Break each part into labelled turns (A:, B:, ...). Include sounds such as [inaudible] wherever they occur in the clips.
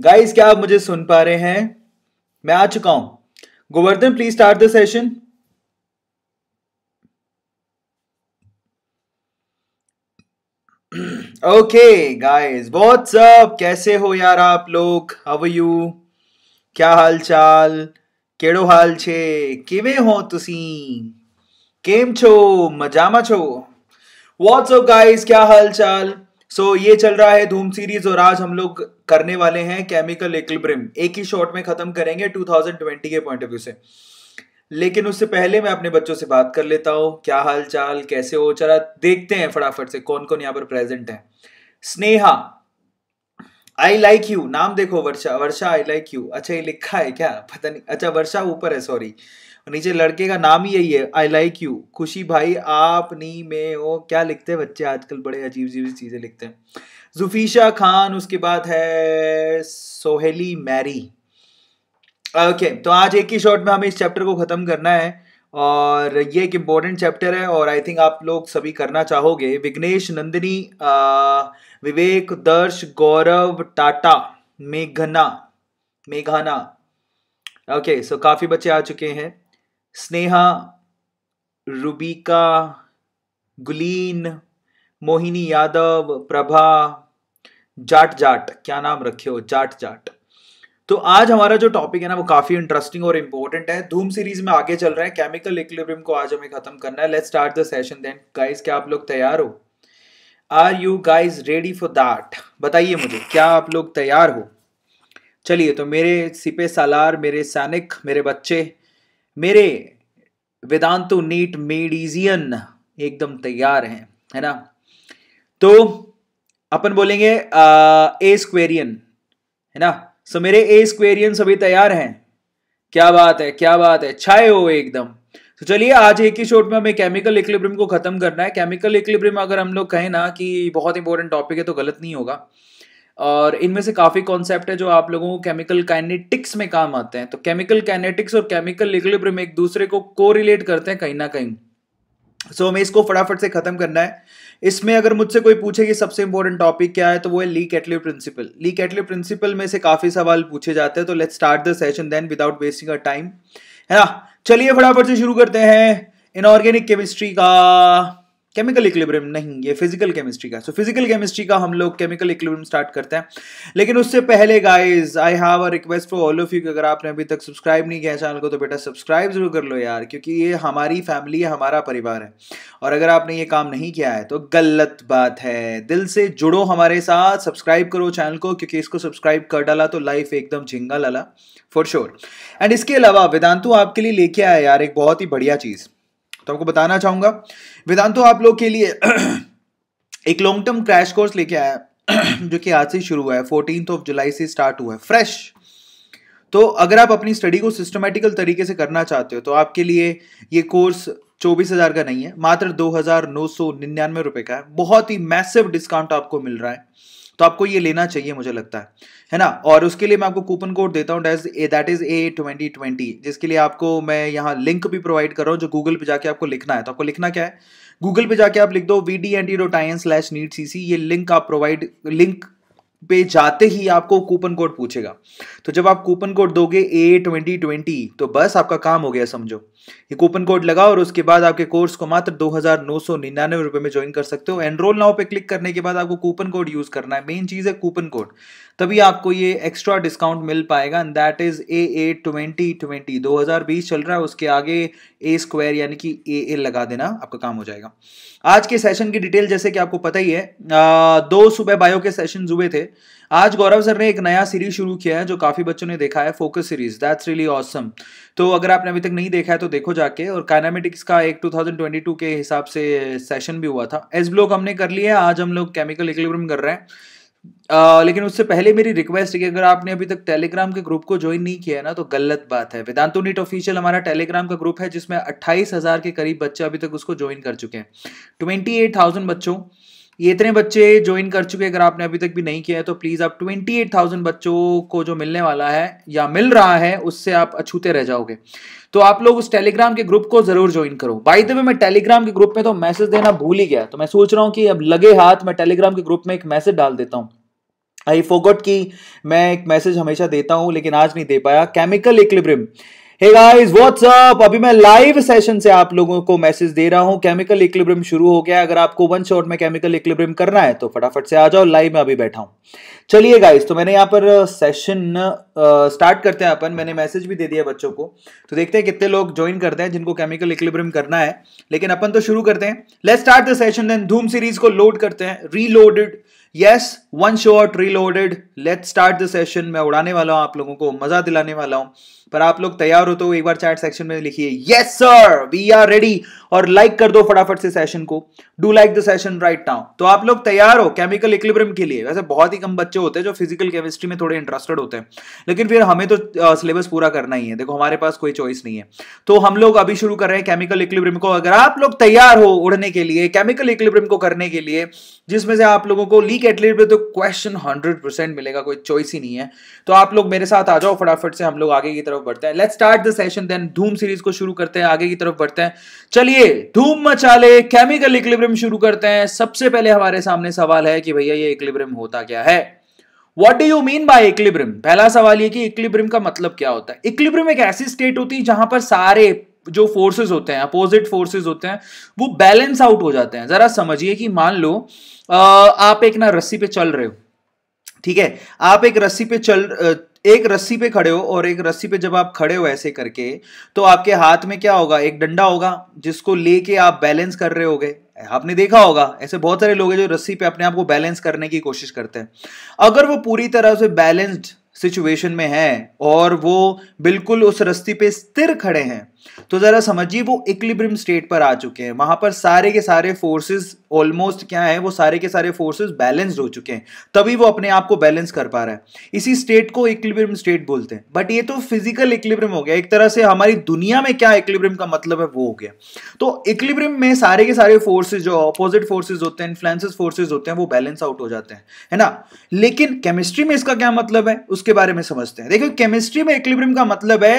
A: Guys क्या आप मुझे सुन पा रहे हैं मैं आ चुका हूं Govardhan please start the session okay guys बहुत सब कैसे हो यार आप लोग हव यू क्या हाल चाल केड़ो हाल छे किवे हो तुसी केम छो मजामा छो व्हाट्स अप गाइस क्या हाल चाल सो so, ये चल रहा है धूम सीरीज और आज हम लोग करने वाले हैं केमिकल इक्विलिब्रियम एक ही शॉट में खत्म करेंगे 2020 के पॉइंट ऑफ व्यू से लेकिन उससे पहले मैं अपने बच्चों से बात कर लेता हूँ क्या हाल चाल कैसे हो चला देखते हैं फटाफट से कौन कौन यहाँ पर प्रेजेंट है स्नेहा आई लाइक यू नाम देखो वर्षा वर्षा आई लाइक यू अच्छा ये लिखा है क्या पता नहीं अच्छा वर्षा ऊपर है सॉरी नीचे लड़के का नाम ही यही है आई लाइक यू खुशी भाई आप नी में हो क्या लिखते हैं बच्चे आजकल बड़े अजीब अजीब चीजें लिखते हैं जुफीशा खान उसके बाद है सोहेली मैरी ओके okay, तो आज एक ही शॉट में हमें इस चैप्टर को ख़त्म करना है और ये एक इम्पॉर्टेंट चैप्टर है और आई थिंक आप लोग सभी करना चाहोगे विघ्नेश नंदिनी विवेक दर्श गौरव टाटा मेघना मेघाना ओके सो काफ़ी बच्चे आ चुके हैं स्नेहा रुबिका गुलीन मोहिनी यादव प्रभा जाट जाट क्या नाम रखे हो जाट जाट तो आज हमारा जो टॉपिक है ना वो काफी इंटरेस्टिंग और इम्पोर्टेंट है धूम सीरीज में आगे चल रहे हैं केमिकल इक्विलिब्रियम को आज हमें खत्म करना है let's start the session then guys क्या आप लोग तैयार हो are you guys ready for that बताइए मुझे क्या आप लोग तैयार हो चलिए तो मेरे सिपे सालार मेरे सैनिक मेरे बच्चे मेरे वेदांतु नीट मेडिजियन एकदम तैयार हैं है ना तो अपन बोलेंगे ए स्क्वेरियन है ना सो मेरे ए स्क्वेरियन सभी तैयार हैं क्या बात है क्या बात है छाए हो एकदम तो चलिए आज एक ही शॉट में हमें केमिकल इक्लिब्रियम को खत्म करना है केमिकल इक्लिब्रियम अगर हम लोग कहें ना कि बहुत इंपॉर्टेंट टॉपिक है तो गलत नहीं होगा और इनमें से काफ़ी कॉन्सेप्ट है जो आप लोगों को केमिकल काइनेटिक्स में काम आते हैं तो केमिकल काइनेटिक्स और केमिकल इक्लिब्रियम एक दूसरे को कोरिलेट करते हैं कहीं ना कहीं सो so, हमें इसको फटाफट से ख़त्म करना है इसमें अगर मुझसे कोई पूछे कि सबसे इंपॉर्टेंट टॉपिक क्या है तो वो है ली कैटली प्रिंसिपल ली कैटली प्रिंसिपल में से काफ़ी सवाल पूछे जाते हैं तो let start the session then without wasting a time है ना चलिए फटाफट से शुरू करते हैं इनऑर्गेनिक केमिस्ट्री का केमिकल इक्विलिब्रियम नहीं ये फिजिकल केमिस्ट्री का सो फिजिकल केमिस्ट्री का हम लोग केमिकल इक्विलिब्रियम स्टार्ट करते हैं लेकिन उससे पहले guys I have a request for all of you अगर आपने अभी तक सब्सक्राइब नहीं किया चैनल को तो बेटा सब्सक्राइब जरूर कर लो यार क्योंकि ये हमारी फैमिली है हमारा परिवार है और अगर आपने ये काम नहीं किया है तो गलत बात है दिल से जुड़ो हमारे साथ सब्सक्राइब करो चैनल को क्योंकि इसको सब्सक्राइब कर डाला तो लाइफ एकदम झिंगा लाला फॉर श्योर एंड इसके अलावा वेदांतु आपके लिए लेके आया यार एक बहुत ही बढ़िया चीज़ तो आपको बताना चाहूंगा वेदांतो आप लोग के लिए [clears throat] एक लॉन्ग टर्म क्रैश कोर्स लेके आया [clears throat] जो कि आज से शुरू हुआ है फोर्टीन ऑफ जुलाई से स्टार्ट हुआ है फ्रेश तो अगर आप अपनी स्टडी को सिस्टमेटिकल तरीके से करना चाहते हो तो आपके लिए ये कोर्स चौबीस हज़ार का नहीं है मात्र दो हज़ार नौ सौ निन्यानवे रुपए का है बहुत ही मैसिव डिस्काउंट आपको मिल रहा है तो आपको ये लेना चाहिए मुझे लगता है है ना और उसके लिए मैं आपको कूपन कोड देता हूँ that's A that is A twenty twenty जिसके लिए आपको मैं यहाँ लिंक भी प्रोवाइड कर रहा हूँ जो गूगल पे जाके आपको लिखना है तो आपको लिखना क्या है गूगल पे जाके आप लिख दो V D N D dot I N slash NEET C C ये लिंक आप प्रोवाइड लिंक पे जाते ही आपको कूपन कोड पूछेगा तो जब आप कूपन कोड दोगे ए ट्वेंटी ट्वेंटी तो बस आपका काम हो गया समझो ये कूपन कोड लगाओ और उसके बाद आपके कोर्स को मात्र दो हजार में ज्वाइन कर सकते हो एनरोल नाउ पे क्लिक करने के बाद आपको कूपन कोड यूज़ करना है मेन चीज़ है कूपन कोड तभी आपको ये एक्स्ट्रा डिस्काउंट मिल पाएगा and that is A A twenty twenty दो चल रहा है उसके आगे ए स्क्वायर यानी कि ए ए लगा देना आपका काम हो जाएगा आज के सेशन की डिटेल जैसे कि आपको पता ही है आ, दो सुबह बायो के सेशन हुए थे आज गौरव सर ने एक नया सीरीज शुरू किया है जो काफी बच्चों ने देखा है focus series that's really awesome तो अगर आपने अभी तक नहीं देखा है तो देखो जाके और काइनामेटिक्स का एक 2022 के हिसाब से सेशन भी हुआ था एस ब्लॉक हमने कर लिया है आज हम लोग केमिकल इक्विलिब्रियम कर रहे हैं आ, लेकिन उससे पहले मेरी रिक्वेस्ट है कि अगर आपने अभी तक टेलीग्राम के ग्रुप को ज्वाइन नहीं किया है ना तो गलत बात है वेदांतो नीट ऑफिशियल हमारा टेलीग्राम का ग्रुप है जिसमें अट्ठाईस हजार के करीब बच्चे अभी तक उसको ज्वाइन कर चुके हैं ट्वेंटी एट थाउजेंड बच्चों ये इतने बच्चे ज्वाइन कर चुके हैं अगर आपने अभी तक भी नहीं किया है तो प्लीज़ आप ट्वेंटी बच्चों को जो मिलने वाला है या मिल रहा है उससे आप अछूते रह जाओगे तो आप लोग उस टेलीग्राम के ग्रुप को जरूर ज्वाइन करो बाई द वे मैं टेलीग्राम के ग्रुप में तो मैसेज देना भूल ही गया तो मैं सोच रहा हूँ कि अब लगे हाथ मैं टेलीग्राम के ग्रुप में एक मैसेज डाल देता हूँ आई फोगट की मैं एक मैसेज हमेशा देता हूँ लेकिन आज नहीं दे पाया chemical equilibrium hey guys WhatsApp अभी मैं लाइव सेशन से आप लोगों को मैसेज दे रहा हूं केमिकल इक्लिब्रियम शुरू हो गया अगर आपको वन शॉट में केमिकल इक्लिब्रियम करना है तो फटाफट से आ जाओ लाइव में अभी बैठा हूं चलिए गाइस तो मैंने यहाँ पर सेशन स्टार्ट करते हैं अपन मैंने मैसेज भी दे दिया बच्चों को तो देखते हैं कितने लोग ज्वाइन करते हैं जिनको केमिकल इक्लिब्रियम करना है लेकिन अपन तो शुरू करते हैं let start the session then Dhoom series को लोड करते हैं reloaded yes yes, one shot reloaded let start the session मैं उड़ाने वाला हूं आप लोगों को मजा दिलाने वाला हूं पर आप लोग तैयार हो तो एक बार चैट सेक्शन में लिखिए yes sir we are ready और लाइक like कर दो फटाफट से सेशन को do like the session right now तो आप लोग तैयार हो केमिकल इक्विलिब्रियम के लिए वैसे बहुत ही कम बच्चे होते हैं जो फिजिकल केमिस्ट्री में थोड़े इंटरेस्टेड होते हैं लेकिन फिर हमें तो सिलेबस पूरा करना ही है देखो हमारे पास कोई चॉइस नहीं है तो हम लोग अभी शुरू कर रहे हैं केमिकल इक्विलिब्रियम को अगर आप लोग तैयार हो उड़ने के लिए केमिकल इक्विलिब्रियम को करने के लिए जिसमें से आप लोगों को लीक एटलीट तो क्वेश्चन हंड्रेड परसेंट मिलेगा कोई चॉइस ही नहीं है तो आप लोग मेरे साथ आ जाओ फटाफट से हम लोग आगे की तरफ बढ़ते हैं let start the session then Dhoom series को शुरू करते हैं आगे की तरफ बढ़ते हैं चलिए धूम मचाले केमिकल इक्लिब्रियम शुरू करते हैं सबसे पहले हमारे सामने सवाल है कि भैया ये इक्लिब्रियम होता क्या है what do you mean by equilibrium पहला सवाल ये कि इक्लिब्रियम का मतलब क्या होता है इक्लिब्रियम एक ऐसी स्टेट होती है जहां पर सारे जो फोर्सेस होते हैं अपोजिट फोर्सेस होते हैं वो बैलेंस आउट हो जाते हैं जरा समझिए कि मान लो आप एक ना रस्सी पे चल रहे हो ठीक है आप एक रस्सी पे चल एक रस्सी पे खड़े हो और एक रस्सी पे जब आप खड़े हो ऐसे करके तो आपके हाथ में क्या होगा एक डंडा होगा जिसको लेके आप बैलेंस कर रहे हो आपने देखा होगा ऐसे बहुत सारे लोग हैं जो रस्सी पे अपने आप को बैलेंस करने की कोशिश करते हैं अगर वो पूरी तरह से बैलेंस्ड सिचुएशन में है और वो बिल्कुल उस रस्सी पे स्थिर खड़े हैं तो ज़रा समझिए वो इक्लिब्रियम स्टेट पर आ चुके हैं वहां पर सारे के सारे फोर्सेस ऑलमोस्ट क्या है वो सारे के सारे फोर्सेस बैलेंस्ड हो चुके हैं तभी वो अपने आप को बैलेंस कर पा रहा है इसी स्टेट को इक्लिब्रियम स्टेट बोलते हैं बट ये तो फिजिकल इक्लिब्रियम हो गया एक तरह से हमारी दुनिया में क्या इक्लिब्रियम का मतलब है वो हो गया तो इक्लिब्रियम में सारे के सारे फोर्सेज जो अपोजिट फोर्सेज होते हैं इन्फ्लुएंसेस फोर्सेज होते हैं वो बैलेंस आउट हो जाते हैं है ना लेकिन केमिस्ट्री में इसका क्या मतलब है उसके बारे में समझते हैं देखिए केमिस्ट्री में इक्लिब्रियम का मतलब है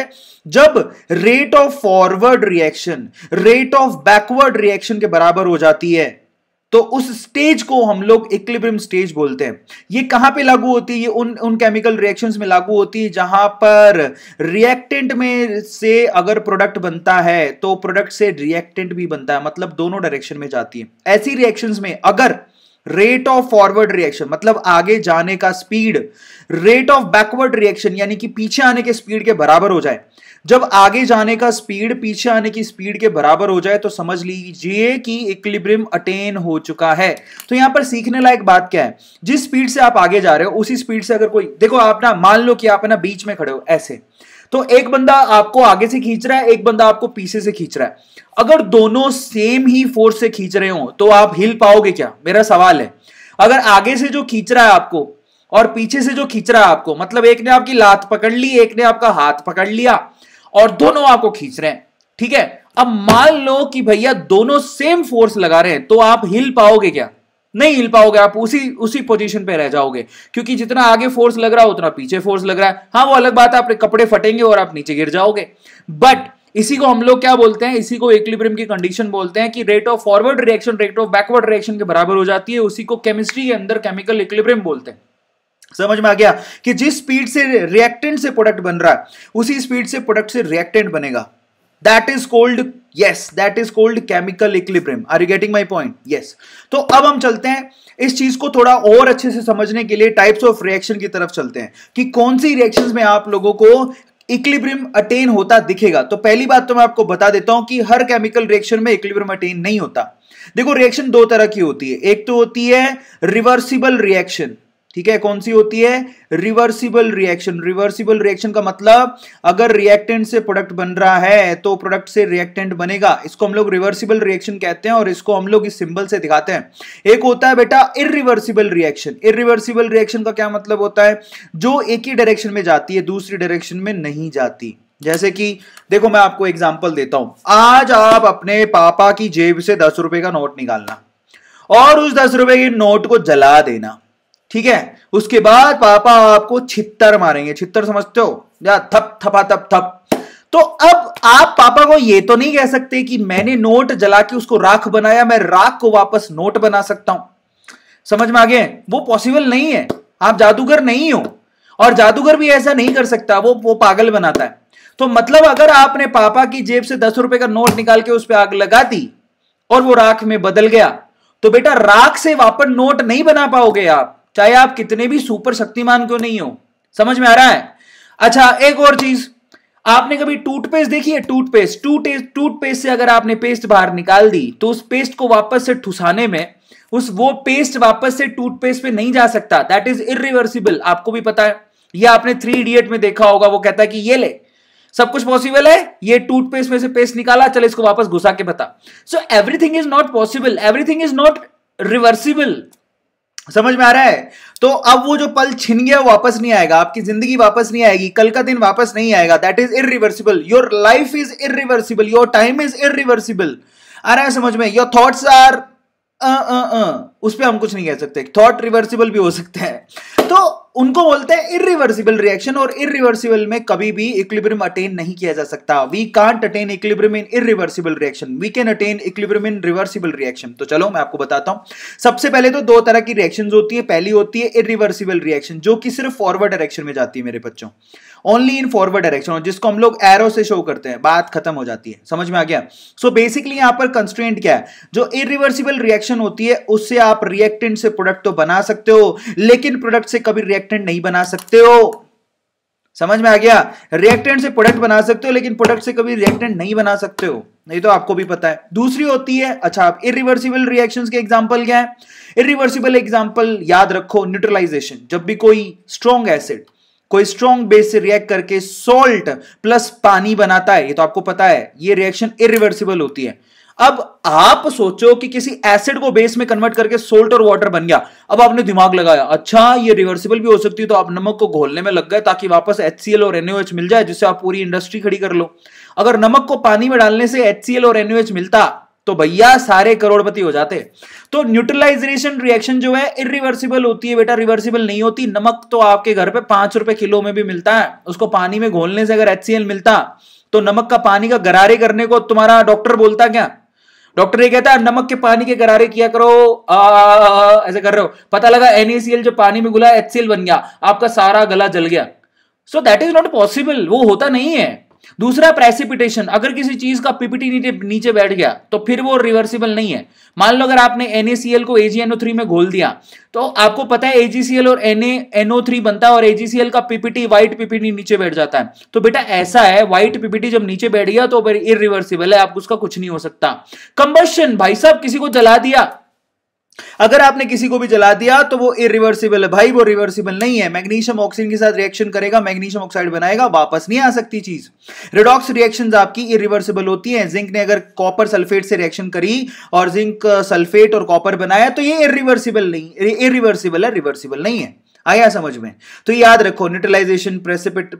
A: जब rate of forward reaction rate of backward reaction के बराबर हो जाती है तो उस स्टेज को हम लोग इक्लिब्रियम स्टेज बोलते हैं ये कहां पे लागू होती है ये उन उन केमिकल रिएक्शंस में लागू होती है जहां पर रिएक्टेंट में से अगर प्रोडक्ट बनता है तो प्रोडक्ट से रिएक्टेंट भी बनता है मतलब दोनों डायरेक्शन में जाती है ऐसी रिएक्शंस में अगर रेट ऑफ फॉरवर्ड रिएक्शन मतलब आगे जाने का speed rate of backward reaction यानी कि पीछे आने के स्पीड के बराबर हो जाए जब आगे जाने का स्पीड पीछे आने की स्पीड के बराबर हो जाए तो समझ लीजिए कि इक्लिब्रियम अटेन हो चुका है तो यहां पर सीखने लायक बात क्या है जिस स्पीड से आप आगे जा रहे हो उसी स्पीड से अगर कोई देखो आप ना मान लो कि आप ना बीच में खड़े हो ऐसे तो एक बंदा आपको आगे से खींच रहा है एक बंदा आपको पीछे से खींच रहा है अगर दोनों सेम ही फोर्स से खींच रहे हो तो आप हिल पाओगे क्या मेरा सवाल है अगर आगे से जो खींच रहा है आपको और पीछे से जो खींच रहा है आपको मतलब एक ने आपकी लात पकड़ ली एक ने आपका हाथ पकड़ लिया और दोनों आपको खींच रहे हैं ठीक है अब मान लो कि भैया दोनों सेम फोर्स लगा रहे हैं तो आप हिल पाओगे क्या नहीं हिल पाओगे आप उसी उसी पोजीशन पे रह जाओगे क्योंकि जितना आगे फोर्स लग रहा है उतना पीछे फोर्स लग रहा है हाँ वो अलग बात है आपके कपड़े फटेंगे और आप नीचे गिर जाओगे बट इसी को हम लोग क्या बोलते हैं इसी को इक्विलिब्रियम की कंडीशन बोलते हैं कि rate of forward reaction rate of backward reaction के बराबर हो जाती है उसी को केमिस्ट्री के अंदर केमिकल इक्विलिब्रियम बोलते हैं समझ में आ गया कि जिस स्पीड से रिएक्टेंट से प्रोडक्ट बन रहा है उसी स्पीड से प्रोडक्ट से रिएक्टेंट बनेगा that is called yes that is called chemical equilibrium are you getting my point yes तो अब हम चलते हैं इस चीज को थोड़ा और अच्छे से समझने के लिए टाइप्स ऑफ रिएक्शन की तरफ चलते हैं कि कौन सी रिएक्शन में आप लोगों को इक्लिब्रियम अटेन होता दिखेगा तो पहली बात तो मैं आपको बता देता हूं कि हर केमिकल रिएक्शन में इक्लिब्रियम अटेन नहीं होता देखो रिएक्शन दो तरह की होती है एक तो होती है रिवर्सिबल रिएक्शन ठीक है कौन सी होती है रिवर्सिबल रिएक्शन रिवर्सिबल रिएक्शन का मतलब अगर रिएक्टेंट से प्रोडक्ट बन रहा है तो प्रोडक्ट से रिएक्टेंट बनेगा इसको हम लोग रिवर्सिबल रिएक्शन कहते हैं और इसको हम लोग इस सिंबल से दिखाते हैं एक होता है बेटा इरिवर्सिबल रिएक्शन इरिवर्सिबल रिएक्शन का क्या मतलब होता है जो एक ही डायरेक्शन में जाती है दूसरी डायरेक्शन में नहीं जाती जैसे कि देखो मैं आपको एग्जाम्पल देता हूं आज आप अपने पापा की जेब से दस रुपए का नोट निकालना और उस दस रुपए के नोट को जला देना ठीक है उसके बाद पापा आपको छित्तर मारेंगे छित्तर समझते हो या थप थपा थप थप तो अब आप पापा को ये तो नहीं कह सकते कि मैंने नोट जला के उसको राख बनाया मैं राख को वापस नोट बना सकता हूं समझ में आगे वो पॉसिबल नहीं है आप जादूगर नहीं हो और जादूगर भी ऐसा नहीं कर सकता वो वो पागल बनाता है तो मतलब अगर आपने पापा की जेब से दस रुपए का नोट निकाल के उस पर आग लगा दी और वो राख में बदल गया तो बेटा राख से वापस नोट नहीं बना पाओगे आप चाहे आप कितने भी सुपर शक्तिमान क्यों नहीं हो समझ में आ रहा है अच्छा एक और चीज आपने कभी टूथपेस्ट देखी है टूथपेस्ट टूथपेस्ट टूथपेस्ट से अगर आपने पेस्ट बाहर निकाल दी तो उस पेस्ट को वापस से ठुसाने में उस वो पेस्ट वापस से टूथपेस्ट पे नहीं जा सकता दैट इज इिवर्सिबल आपको भी पता है ये आपने थ्री इडियट में देखा होगा वो कहता है कि ये ले सब कुछ पॉसिबल है ये टूथपेस्ट में से पेस्ट निकाला चल इसको वापस घुसा के बता so everything is not possible everything is not reversible समझ में आ रहा है तो अब वो जो पल छिन गया वापस नहीं आएगा आपकी जिंदगी वापस नहीं आएगी कल का दिन वापस नहीं आएगा that is irreversible your life is reversible your time is reversible आ रहा है समझ में योर थॉट्स आर उस पर हम कुछ नहीं कह सकते थॉट रिवर्सिबल भी हो सकते हैं तो उनको बोलते हैं इरिवर्सिबल रिएक्शन और इरिवर्सिबल में कभी भी इक्विलिब्रियम अटेन नहीं किया जा सकता we can't attain equilibrium in irreversible reaction we can attain equilibrium in reversible reaction तो चलो मैं आपको बताता हूं सबसे पहले तो दो तरह की रिएक्शन होती है पहली होती है इरिवर्सिबल रिएक्शन जो कि सिर्फ फॉरवर्ड डायरेक्शन में जाती है मेरे बच्चों ओनली इन फॉरवर्ड डायरेक्शन और जिसको हम लोग एरो से शो करते हैं बात खत्म हो जाती है समझ में आ गया सो बेसिकली यहां पर कंस्ट्रेंट क्या है जो इरिवर्सिबल रिएक्शन होती है उससे आप रिएक्टेंट से प्रोडक्ट तो बना सकते हो लेकिन प्रोडक्ट से कभी रिएक्टेंट नहीं बना सकते हो समझ में आ गया रिएक्टेंट से प्रोडक्ट बना सकते हो लेकिन प्रोडक्ट से कभी रिएक्टेंट नहीं बना सकते हो नहीं तो आपको भी पता है दूसरी होती है अच्छा आप इरिवर्सिबल रिएक्शन के एग्जाम्पल क्या है इरिवर्सिबल एग्जाम्पल याद रखो न्यूट्रलाइजेशन जब भी कोई स्ट्रॉन्ग एसिड कोई स्ट्रॉन्ग बेस से रिएक्ट करके सोल्ट प्लस पानी बनाता है ये तो आपको पता है ये रिएक्शन इरिवर्सिबल होती है अब आप सोचो कि किसी एसिड को बेस में कन्वर्ट करके सोल्ट और वाटर बन गया अब आपने दिमाग लगाया अच्छा ये रिवर्सिबल भी हो सकती है तो आप नमक को घोलने में लग गए ताकि वापस एचसीएल और NaOH मिल जाए जिससे आप पूरी इंडस्ट्री खड़ी कर लो अगर नमक को पानी में डालने से HCl और NaOH मिलता तो भैया सारे करोड़पति हो जाते तो न्यूट्रलाइजेशन रिएक्शन जो है इरिवर्सिबल होती है बेटा रिवर्सिबल नहीं होती नमक तो आपके घर पे पांच रुपए किलो में भी मिलता है उसको पानी में घोलने से अगर एच मिलता तो नमक का पानी का गरारे करने को तुम्हारा डॉक्टर बोलता क्या डॉक्टर ये कहता है नमक के पानी के गरारे किया करो ऐसे कर रहे हो पता लगा एनएसीएल जो पानी में घुला एचसीएल बन गया आपका सारा गला जल गया so that is not possible वो होता नहीं है दूसरा प्रेसिपिटेशन अगर किसी चीज का पीपीटी नीचे नीचे बैठ गया तो फिर वो रिवर्सिबल नहीं है मान लो अगर आपने एनएसीएल को एजीएनओ थ्री में घोल दिया तो आपको पता है एजीसीएल और एनएनओ थ्री बनता है और एजीसीएल का पीपीटी व्हाइट पीपीटी नीचे बैठ जाता है तो बेटा ऐसा है व्हाइट पीपीटी जब नीचे बैठ गया तो फिर इरिवर्सिबल है आप उसका कुछ नहीं हो सकता कंबशन भाई साहब किसी को जला दिया अगर आपने किसी को भी जला दिया तो वो इरिवर्सिबल है भाई वो रिवर्सिबल नहीं है मैग्नीशियम ऑक्सीजन के साथ रिएक्शन करेगा मैग्नीशियम ऑक्साइड बनाएगा वापस नहीं आ सकती चीज रिडॉक्स रिएक्शंस आपकी इरिवर्सिबल होती हैं जिंक ने अगर कॉपर सल्फेट से रिएक्शन करी और जिंक सल्फेट uh, और कॉपर बनाया तो ये इरिवर्सिबल नहीं इरिवर्सिबल है रिवर्सिबल नहीं है आया समझ में तो याद रखो neutralisation precipitate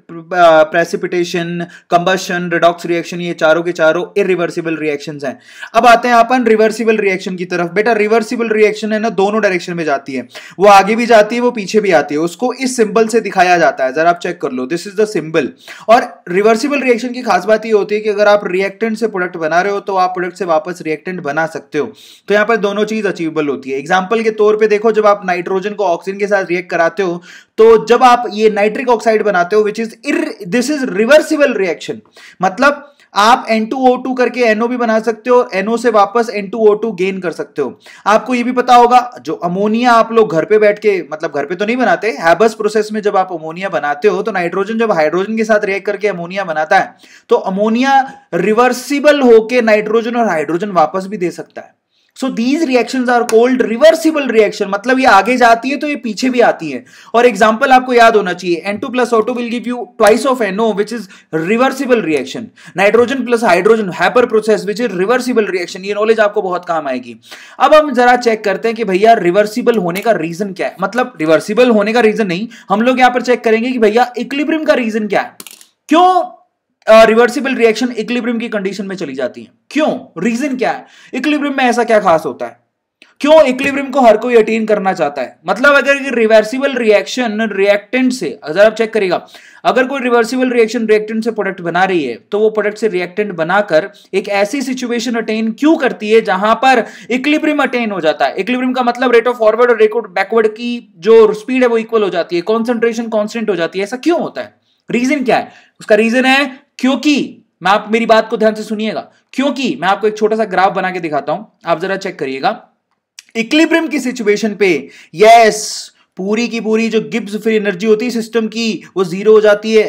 A: precipitation combustion redox reaction ये चारों के चारों इरिवर्सिबल रिएक्शन हैं अब आते हैं अपन रिवर्सिबल रिएक्शन की तरफ बेटा रिवर्सिबल रिएक्शन है ना दोनों डायरेक्शन में जाती है वो आगे भी जाती है वो पीछे भी आती है उसको इस सिंबल से दिखाया जाता है जरा आप चेक कर लो दिस इज द सिंबल और रिवर्सिबल रिएक्शन की खास बात ये होती है कि अगर आप रिएक्टेंट से प्रोडक्ट बना रहे हो तो आप प्रोडक्ट से वापस रिएक्टेंट बना सकते हो तो यहां पर दोनों चीज अचीवेबल होती है एग्जाम्पल के तौर पर देखो जब आप नाइट्रोजन को ऑक्सीजन के साथ रिएक्ट कराते बनाते हो तो जब आप ये नाइट्रिक ऑक्साइड बनाते हो which is this is reversible reaction मतलब आप N2O2 करके NO भी बना सकते हो NO से वापस N2O2 गेन कर सकते हो आपको ये भी पता होगा जो अमोनिया आप लोग घर पे बैठ के मतलब घर पे तो नहीं बनाते हैबस प्रोसेस में जब आप अमोनिया बनाते हो तो नाइट्रोजन जब हाइड्रोजन के साथ रिएक्ट करके अमोनिया बनाता है तो अमोनिया रिवर्सिबल होके नाइट्रोजन और हाइड्रोजन वापस भी दे सकता है so these reaction are called reversible reaction मतलब ये आगे जाती है तो ये पीछे भी आती है और एग्जाम्पल आपको याद होना चाहिए N two plus O two will give you twice of NO which is reversible reaction nitrogen plus hydrogen Haber process which is reversible reaction ये नॉलेज आपको बहुत काम आएगी अब हम जरा चेक करते हैं कि भैया रिवर्सिबल होने का रीजन क्या है मतलब रिवर्सिबल होने का रीजन नहीं हम लोग यहां पर चेक करेंगे कि भैया इक्लिब्रियम का रीजन क्या है क्यों रिवर्सिबल रिएक्शन इक्लिब्रियम की कंडीशन में चली जाती है क्यों रीजन क्या है इक्लिब्रियम में ऐसा क्या खास होता है क्यों इक्लिब्रियम को हर कोई अटेन करना चाहता है मतलब अगर रिवर्सिबल रिएक्शन रिएक्टेंट से अगर आप चेक करेगा अगर कोई रिवर्सिबल रिएक्शन रिएक्टेंट से प्रोडक्ट बना रही है तो वो प्रोडक्ट से रिएक्टेंट बनाकर एक ऐसी सिचुएशन अटेन क्यों करती है जहां पर इक्लिब्रियम अटेन हो जाता है इक्लिब्रियम का मतलब रेट ऑफ फॉरवर्ड और रेट बैकवर्ड की जो स्पीड है वो इक्वल हो जाती है कॉन्सेंट्रेशन कॉन्स्टेंट हो जाती है ऐसा क्यों होता है रीजन क्या है उसका रीजन है क्योंकि मैं आप मेरी बात को ध्यान से सुनिएगा क्योंकि मैं आपको एक छोटा सा ग्राफ बना के दिखाता हूं आप जरा चेक करिएगा इक्लिब्रियम की सिचुएशन पे यस पूरी की पूरी जो गिब्स फ्री एनर्जी होती है सिस्टम की वो जीरो हो जाती है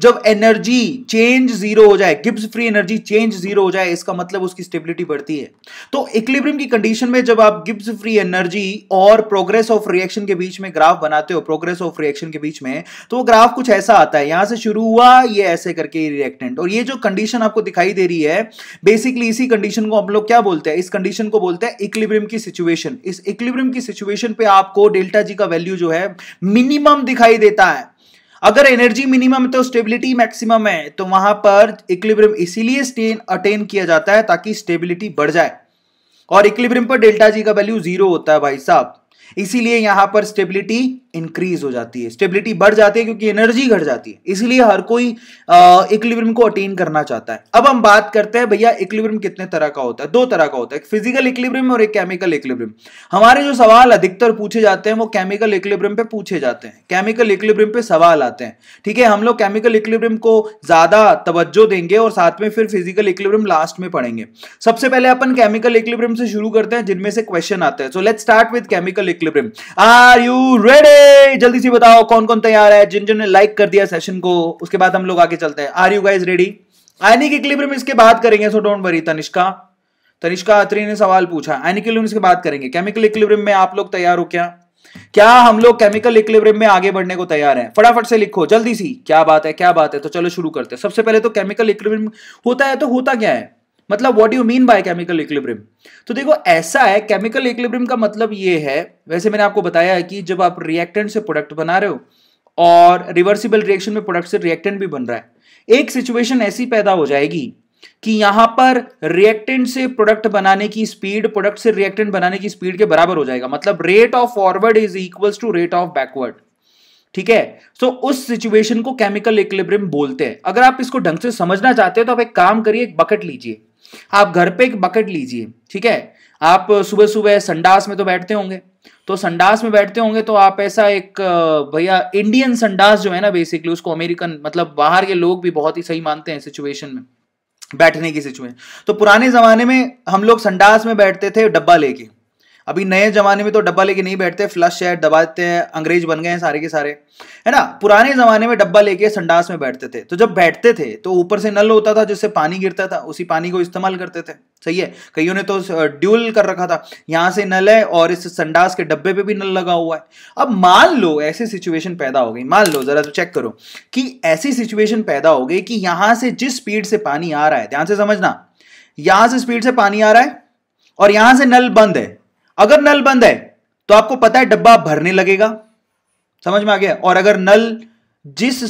A: जब एनर्जी चेंज जीरो हो जाए Gibbs free energy change zero हो जाए इसका मतलब उसकी स्टेबिलिटी बढ़ती है तो इक्लिब्रियम की कंडीशन में जब आप गिब्स फ्री एनर्जी और प्रोग्रेस ऑफ रिएक्शन के बीच में ग्राफ बनाते हो प्रोग्रेस ऑफ रिएक्शन के बीच में तो वो ग्राफ कुछ ऐसा आता है यहां से शुरू हुआ ये ऐसे करके रिएक्टेंट और ये जो कंडीशन आपको दिखाई दे रही है बेसिकली इसी कंडीशन को हम लोग क्या बोलते हैं इस कंडीशन को बोलते हैं इक्लिब्रियम की सिचुएशन इस इक्लिब्रियम की सिचुएशन पे आपको डेल्टा जी का वैल्यू जो है मिनिमम दिखाई देता है अगर एनर्जी मिनिमम तो स्टेबिलिटी मैक्सिमम है तो वहां पर इक्लिब्रियम इसीलिए अटेन किया जाता है ताकि स्टेबिलिटी बढ़ जाए और इक्लिब्रियम पर डेल्टा जी का वैल्यू जीरो होता है भाई साहब इसीलिए यहां पर स्टेबिलिटी इंक्रीज हो जाती है स्टेबिलिटी बढ़ जाती है क्योंकि एनर्जी घट जाती है इसलिए हर कोई इक्विलिब्रियम को अटेन करना चाहता है अब हम बात करते हैं भैया इक्विलिब्रियम कितने तरह का होता है दो तरह का होता है एक फिजिकल इक्विलिब्रियम और एक केमिकल इक्विलिब्रियम हमारे जो सवाल अधिकतर पूछे जाते हैं वो केमिकल इक्विलिब्रियम पे पूछे जाते हैं केमिकल इक्विलिब्रियम पे सवाल आते हैं ठीक है हम लोग केमिकल इक्विलिब्रियम को ज्यादा तवज्जो देंगे और साथ में फिर फिजिकल इक्विलिब्रियम लास्ट में पढ़ेंगे सबसे पहले अपन केमिकल इक्विलिब्रियम से शुरू करते हैं जिनमें से क्वेश्चन आते हैं so let's start with chemical equilibrium are you ready जल्दी से बताओ कौन कौन तैयार है जिन जिन ने लाइक कर दिया सेशन को उसके बाद हम लोग आगे चलते हैं are you guys ready ionic equilibrium इसके बाद करेंगे so don't worry Tanishka Tanishka Atri ने सवाल पूछा आयनिक इक्लिब्रियम इसके बाद करेंगे केमिकल इक्लिब्रियम में आप लोग तैयार हो क्या क्या हम लोग केमिकल इक्लिब्रियम में आगे बढ़ने को तैयार हैं फटाफट से लिखो जल्दी सी क्या बात है क्या बात है तो चलो शुरू करते हैं सबसे पहले तो केमिकल इक्लिब्रियम होता है तो होता क्या है मतलब what you mean by chemical equilibrium तो देखो ऐसा है केमिकल इक्विलिब्रियम का मतलब ये है वैसे मैंने आपको बताया है कि जब आप रिएक्टेंट से प्रोडक्ट बना रहे हो और रिवर्सिबल रिएक्शन में प्रोडक्ट से रिएक्टेंट भी बन रहा है एक सिचुएशन ऐसी पैदा हो जाएगी कि यहां पर रिएक्टेंट से प्रोडक्ट बनाने की स्पीड प्रोडक्ट से रिएक्टेंट बनाने की स्पीड के बराबर हो जाएगा मतलब rate of forward is equals to rate of backward ठीक है सो so, उस सिचुएशन को केमिकल इक्विलिब्रियम बोलते हैं अगर आप इसको ढंग से समझना चाहते हैं तो आप एक काम करिए एक बकेट लीजिए आप घर पे एक बकेट लीजिए ठीक है आप सुबह सुबह संडास में तो बैठते होंगे तो संडास में बैठते होंगे तो आप ऐसा एक भैया इंडियन संडास जो है ना बेसिकली उसको अमेरिकन मतलब बाहर के लोग भी बहुत ही सही मानते हैं सिचुएशन में बैठने की सिचुएशन तो पुराने जमाने में हम लोग संडास में बैठते थे डब्बा लेके अभी नए जमाने में तो डब्बा लेके नहीं बैठते फ्लश है दबा देते हैं अंग्रेज बन गए हैं सारे के सारे है ना पुराने जमाने में डब्बा लेके संडास में बैठते थे तो जब बैठते थे तो ऊपर से नल होता था जिससे पानी गिरता था उसी पानी को इस्तेमाल करते थे सही है कईयों ने तो ड्यूल कर रखा था यहाँ से नल है और इस संडास के डब्बे पे भी नल लगा हुआ है अब मान लो ऐसी सिचुएशन पैदा हो गई मान लो जरा तो चेक करो कि ऐसी सिचुएशन पैदा हो गई कि यहाँ से जिस स्पीड से पानी आ रहा है ध्यान से समझना यहां से स्पीड से पानी आ रहा है और यहां से नल बंद है अगर नल बंद है तो आपको पता है डब्बा भरने लगेगा समझ में आ गया और अगर नल जिस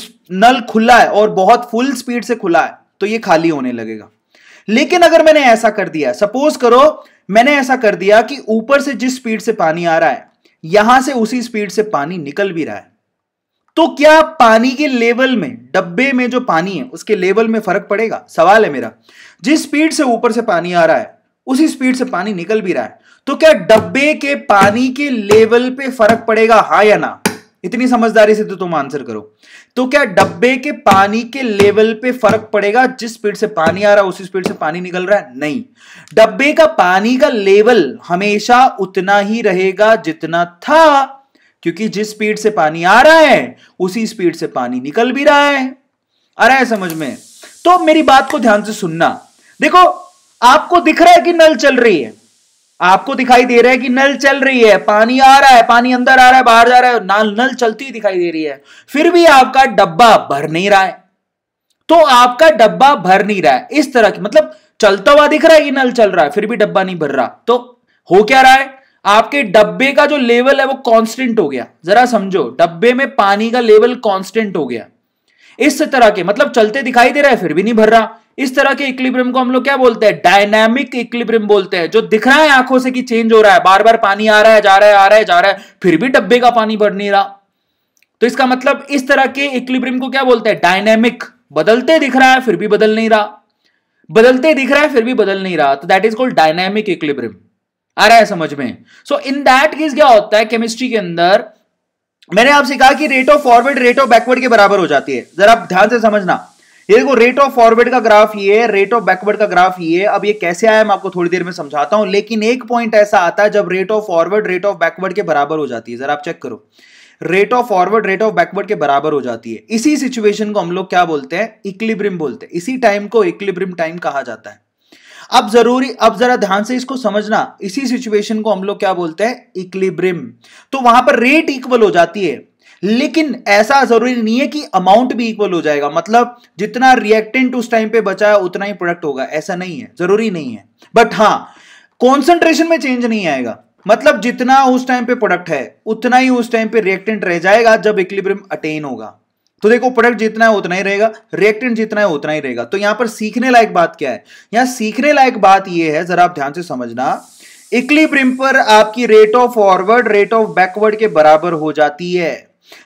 A: नल खुला है और बहुत फुल स्पीड से खुला है तो ये खाली होने लगेगा लेकिन अगर मैंने ऐसा कर दिया सपोज करो मैंने ऐसा कर दिया कि ऊपर से जिस स्पीड से पानी आ रहा है यहां से उसी स्पीड से पानी निकल भी रहा है तो क्या पानी के लेवल में डब्बे में जो पानी है उसके लेवल में फर्क पड़ेगा सवाल है मेरा जिस स्पीड से ऊपर से पानी आ रहा है उसी स्पीड से पानी निकल भी रहा है तो क्या डब्बे के पानी के लेवल पे फर्क पड़ेगा हा या ना इतनी समझदारी से तो तुम आंसर करो तो क्या डब्बे के पानी के लेवल पे फर्क पड़ेगा जिस स्पीड से पानी आ रहा है उसी स्पीड से पानी निकल रहा है नहीं डब्बे का पानी का लेवल हमेशा उतना ही रहेगा जितना था क्योंकि जिस स्पीड से पानी आ रहा है उसी स्पीड से पानी निकल भी रहा है आ रहा है समझ में तो मेरी बात को ध्यान से सुनना देखो आपको दिख रहा है कि नल चल रही है आपको दिखाई दे रहा है कि नल चल रही है पानी आ रहा है पानी अंदर आ रहा है बाहर जा रहा है नल नल चलती दिखाई दे रही है फिर भी आपका डब्बा भर नहीं रहा है तो आपका डब्बा भर नहीं रहा है इस तरह की मतलब चलता हुआ दिख रहा है कि नल चल रहा है फिर भी डब्बा नहीं भर रहा तो हो क्या रहा है आपके डब्बे का जो लेवल है वो कांस्टेंट हो गया जरा समझो डब्बे में पानी का लेवल कांस्टेंट हो गया इस तरह के मतलब चलते दिखाई दे रहा है फिर भी नहीं भर रहा इस तरह के इक्लिब्रियम को हम लोग क्या बोलते हैं डायनामिक इक्लिब्रियम बोलते हैं जो दिख रहा है आंखों से कि चेंज हो रहा है बार बार पानी आ रहा है जा रहा है आ रहा है जा रहा है फिर भी डब्बे का पानी बढ़ नहीं रहा तो इसका मतलब इस तरह के इक्लिब्रियम को क्या बोलते हैं डायनेमिक बदलते दिख रहा है फिर भी बदल नहीं रहा बदलते दिख रहा है फिर भी बदल नहीं रहा तो that is called dynamic equilibrium आ रहा है समझ में सो इन दैट केस क्या होता है केमिस्ट्री के अंदर मैंने आपसे कहा कि rate of forward rate of backward के बराबर हो जाती है जरा ध्यान से समझना ये देखो रेट ऑफ फॉरवर्ड का ग्राफ ये है रेट ऑफ बैकवर्ड का ग्राफ ये है अब ये कैसे आया मैं आपको थोड़ी देर में समझाता हूं लेकिन एक पॉइंट ऐसा आता है जब rate of forward rate of backward के बराबर हो जाती है जरा आप चेक करो rate of forward rate of backward के बराबर हो जाती है इसी सिचुएशन को हम लोग क्या बोलते हैं इक्लिब्रिम बोलते हैं इसी टाइम को इक्लिब्रिम टाइम कहा जाता है अब जरूरी अब जरा ध्यान से इसको समझना इसी सिचुएशन को हम लोग क्या बोलते हैं इक्लिब्रिम तो वहां पर रेट इक्वल हो जाती है लेकिन ऐसा जरूरी नहीं है कि अमाउंट भी इक्वल हो जाएगा मतलब जितना रिएक्टेंट उस टाइम पे बचा है उतना ही प्रोडक्ट होगा ऐसा नहीं है जरूरी नहीं है बट हां कॉन्सेंट्रेशन में चेंज नहीं आएगा मतलब जितना उस टाइम पे प्रोडक्ट है उतना ही उस टाइम पे रिएक्टेंट रह जाएगा जब इक्लिब्रियम अटेन होगा तो देखो प्रोडक्ट जितना है उतना ही रहेगा रिएक्टेंट जितना है उतना ही रहेगा तो यहां पर सीखने लायक बात क्या है यहां सीखने लायक बात यह है जरा आप ध्यान से समझना इक्लिब्रियम पर आपकी rate of forward rate of backward के बराबर हो जाती है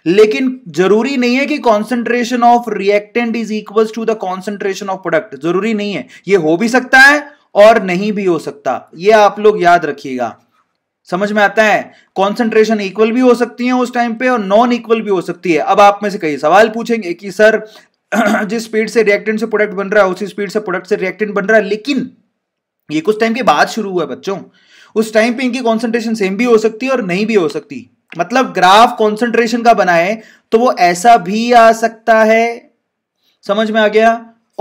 A: लेकिन जरूरी नहीं है कि concentration of reactant is equal to the concentration of product जरूरी नहीं है ये हो भी सकता है और नहीं भी हो सकता ये आप लोग याद रखिएगा समझ में आता है कॉन्सेंट्रेशन इक्वल भी हो सकती है उस टाइम पे और नॉन इक्वल भी हो सकती है अब आप में से कई सवाल पूछेंगे कि सर [clears throat] जिस स्पीड से रिएक्टेंट से प्रोडक्ट बन रहा है उसी स्पीड से प्रोडक्ट से रिएक्टेंट बन रहा है लेकिन ये कुछ टाइम के बाद शुरू हुआ है बच्चों उस टाइम पे इनकी कॉन्सेंट्रेशन सेम भी हो सकती है और नहीं भी हो सकती मतलब ग्राफ कॉन्सेंट्रेशन का बनाए तो वो ऐसा भी आ सकता है समझ में आ गया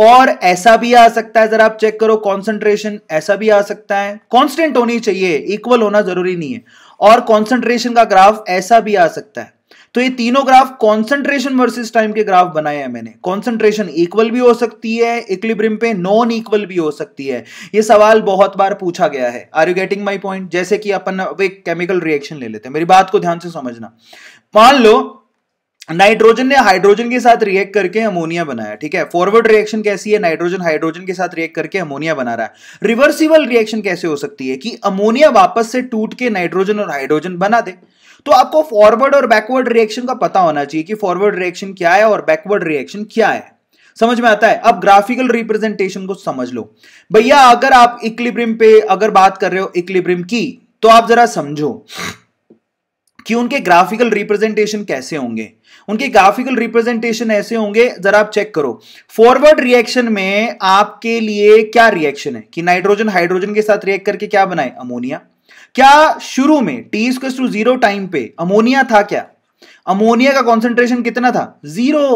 A: और ऐसा भी आ सकता है जरा आप चेक करो कॉन्सेंट्रेशन ऐसा भी आ सकता है कॉन्स्टेंट होनी चाहिए इक्वल होना जरूरी नहीं है और कॉन्सेंट्रेशन का ग्राफ ऐसा भी आ सकता है तो ये तीनों ग्राफ कॉन्सेंट्रेशन वर्सेस टाइम के ग्राफ बनाए हैं मैंने कॉन्सेंट्रेशन इक्वल भी हो सकती है इक्लिब्रिम पे नॉन इक्वल भी हो सकती है ये सवाल बहुत बार पूछा गया है are you getting my point जैसे कि अपन अब एक केमिकल रिएक्शन ले लेते हैं मेरी बात को ध्यान से समझना मान लो नाइट्रोजन ने हाइड्रोजन के साथ रिएक्ट करके अमोनिया बनाया ठीक है फॉरवर्ड रिएक्शन कैसी है नाइट्रोजन हाइड्रोजन के साथ रिएक्ट करके अमोनिया बना रहा है रिवर्सिबल रिएक्शन कैसे हो सकती है कि अमोनिया वापस से टूट के नाइट्रोजन और हाइड्रोजन बना दे तो आपको फॉरवर्ड और बैकवर्ड रिएक्शन का पता होना चाहिए कि फॉरवर्ड रिएक्शन क्या है और बैकवर्ड रिएक्शन क्या है समझ में आता है अब ग्राफिकल रिप्रेजेंटेशन को समझ लो भैया अगर आप इक्लिब्रिम पे अगर बात कर रहे हो इक्लिब्रिम की तो आप जरा समझो कि उनके ग्राफिकल रिप्रेजेंटेशन कैसे होंगे उनके ग्राफिकल रिप्रेजेंटेशन ऐसे होंगे जरा आप चेक करो फॉरवर्ड रिएक्शन में आपके लिए क्या रिएक्शन है कि नाइट्रोजन हाइड्रोजन के साथ रिएक्ट करके क्या बनाए अमोनिया क्या शुरू में टी स्क्स टू जीरो टाइम पे अमोनिया था क्या अमोनिया का कॉन्सेंट्रेशन कितना था जीरो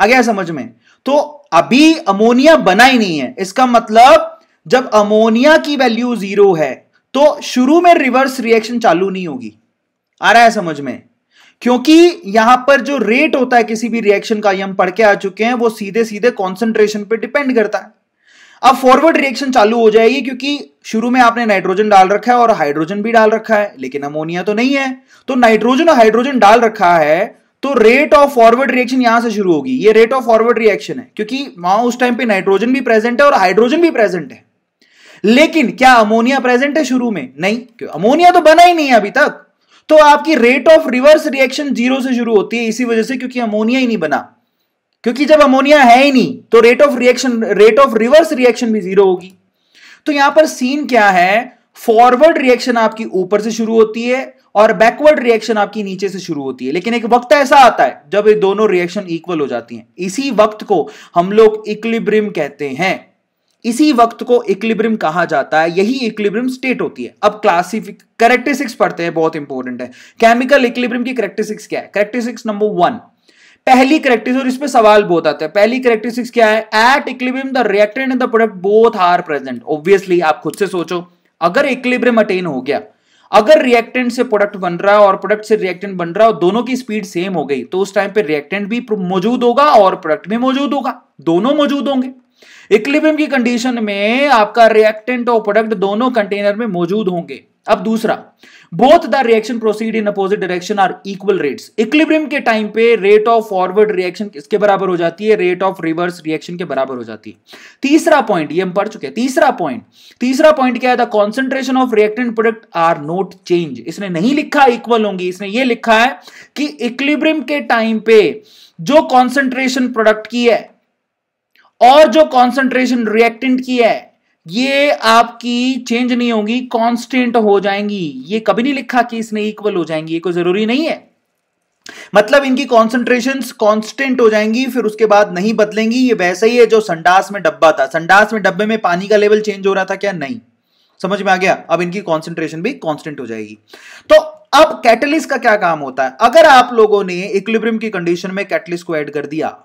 A: आ गया समझ में तो अभी अमोनिया बना ही नहीं है इसका मतलब जब अमोनिया की वैल्यू जीरो है तो शुरू में रिवर्स रिएक्शन चालू नहीं होगी आ रहा है समझ में क्योंकि यहां पर जो रेट होता है किसी भी रिएक्शन का ये हम पढ़ के आ चुके हैं वो सीधे सीधे कॉन्सेंट्रेशन पे डिपेंड करता है अब फॉरवर्ड रिएक्शन चालू हो जाएगी क्योंकि शुरू में आपने नाइट्रोजन डाल रखा है और हाइड्रोजन भी डाल रखा है लेकिन अमोनिया तो नहीं है तो नाइट्रोजन और हाइड्रोजन डाल रखा है तो रेट ऑफ फॉरवर्ड रिएक्शन यहां से शुरू होगी ये रेट ऑफ फॉरवर्ड रिएक्शन है क्योंकि वहां उस टाइम पे नाइट्रोजन भी प्रेजेंट है और हाइड्रोजन भी प्रेजेंट है लेकिन क्या अमोनिया प्रेजेंट है शुरू में नहीं क्यों अमोनिया तो बना ही नहीं है अभी तक तो आपकी rate of reverse reaction zero से शुरू होती है इसी वजह से क्योंकि अमोनिया ही नहीं बना क्योंकि जब अमोनिया है ही नहीं तो rate of reaction rate of reverse reaction भी जीरो होगी तो यहां पर सीन क्या है फॉरवर्ड रिएक्शन आपकी ऊपर से शुरू होती है और बैकवर्ड रिएक्शन आपकी नीचे से शुरू होती है लेकिन एक वक्त ऐसा आता है जब ये दोनों रिएक्शन इक्वल हो जाती हैं इसी वक्त को हम लोग इक्लिब्रिम कहते हैं इसी वक्त को इक्लिब्रिम कहा जाता है यही इक्लिब्रिम स्टेट होती है अब क्लासिफिक करेक्टिस्टिक्स पढ़ते हैं बहुत इंपॉर्टेंट है केमिकल इक्लिब्रिम की करेक्टिस्टिक्स क्या है करेक्टरिस्टिक्स नंबर वन पहली करेक्टरिस्टिक और इसमें सवाल बहुत आता है पहली करेक्टरिस्टिक्स क्या है at equilibrium the reactant and the product both are present obviously आप खुद से सोचो अगर इक्लिब्रियम अटेन हो गया अगर रिएक्टेंट से प्रोडक्ट बन रहा है और प्रोडक्ट से रिएक्टेंट बन रहा है दोनों की स्पीड सेम हो गई तो उस टाइम पे रिएक्टेंट भी मौजूद होगा और प्रोडक्ट भी मौजूद होगा दोनों मौजूद होंगे इक्लिब्रियम की कंडीशन में आपका रिएक्टेंट और प्रोडक्ट दोनों कंटेनर में मौजूद होंगे अब दूसरा both the reaction proceed in opposite direction are equal rates equilibrium के टाइम पे रेट ऑफ फॉरवर्ड रिएक्शन किसके बराबर हो जाती है रेट ऑफ रिवर्स रिएक्शन के बराबर हो जाती है तीसरा पॉइंट ये हम पढ़ चुके हैं तीसरा पॉइंट तीसरा पॉइंट क्या है the concentration of reactant product are not change इसने नहीं लिखा इक्वल होंगी इसने ये लिखा है कि इक्विलिब्रियम के टाइम पे जो कॉन्सेंट्रेशन प्रोडक्ट की है और जो कॉन्सेंट्रेशन रिएक्टेंट की है ये आपकी चेंज नहीं होगी कांस्टेंट हो जाएंगी ये कभी नहीं लिखा कि इसमें इक्वल हो जाएंगी ये कोई जरूरी नहीं है मतलब इनकी कॉन्सेंट्रेशन कॉन्स्टेंट हो जाएंगी फिर उसके बाद नहीं बदलेंगी ये वैसा ही है जो संडास में डब्बा था संडास में डब्बे में पानी का लेवल चेंज हो रहा था क्या नहीं समझ में आ गया अब इनकी कॉन्सेंट्रेशन भी कॉन्स्टेंट हो जाएगी तो अब कैटलिस्ट का क्या काम होता है अगर आप लोगों ने इक्विलिब्रियम की कंडीशन में कैटलिस्ट को ऐड कर दिया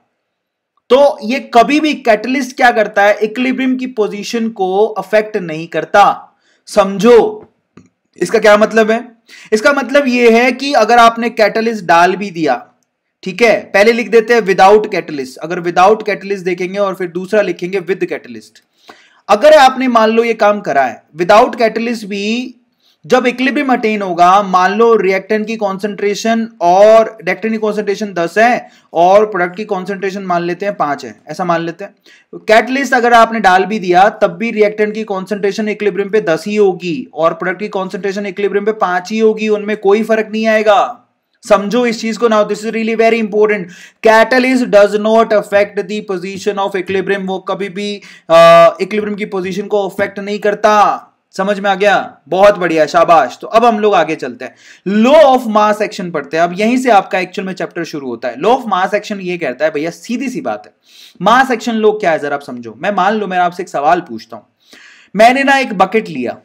A: तो ये कभी भी कैटलिस्ट क्या करता है इक्लिब्रियम की पोजीशन को अफेक्ट नहीं करता समझो इसका क्या मतलब है इसका मतलब यह है कि अगर आपने कैटलिस्ट डाल भी दिया ठीक है पहले लिख देते हैं विदाउट कैटलिस्ट अगर विदाउट कैटलिस्ट देखेंगे और फिर दूसरा लिखेंगे विद कैटलिस्ट अगर आपने मान लो ये काम करा है विदाउट कैटलिस्ट भी जब इक्लिब्रियम अटेन होगा मान लो रिएक्टेंट की कॉन्सेंट्रेशन और रिएक्टेंट की कॉन्सेंट्रेशन दस है और प्रोडक्ट की कॉन्सेंट्रेशन मान लेते हैं पांच है ऐसा मान लेते हैं कैटलिस्ट अगर आपने डाल भी दिया तब भी रिएक्टेंट की कॉन्सेंट्रेशन इक्लिब्रियम पे दस ही होगी और प्रोडक्ट की कॉन्सेंट्रेशन इक्लिब्रियम पे पांच ही होगी उनमें कोई फर्क नहीं आएगा समझो इस चीज को now this is really very important catalyst does not affect the position of equilibrium वो कभी भी इक्लिब्रियम uh, की पोजीशन को अफेक्ट नहीं करता समझ में आ गया बहुत बढ़िया शाबाश तो अब हम लोग आगे चलते हैं लो ऑफ मास एक्शन पढ़ते हैं अब यहीं से आपका एक्चुअल में चैप्टर शुरू होता है लो ऑफ मास एक्शन ये कहता है भैया सीधी सी बात है मास एक्शन लो क्या है जरा आप समझो मैं मान लो मैं आपसे एक सवाल पूछता हूं मैंने ना एक बकेट लिया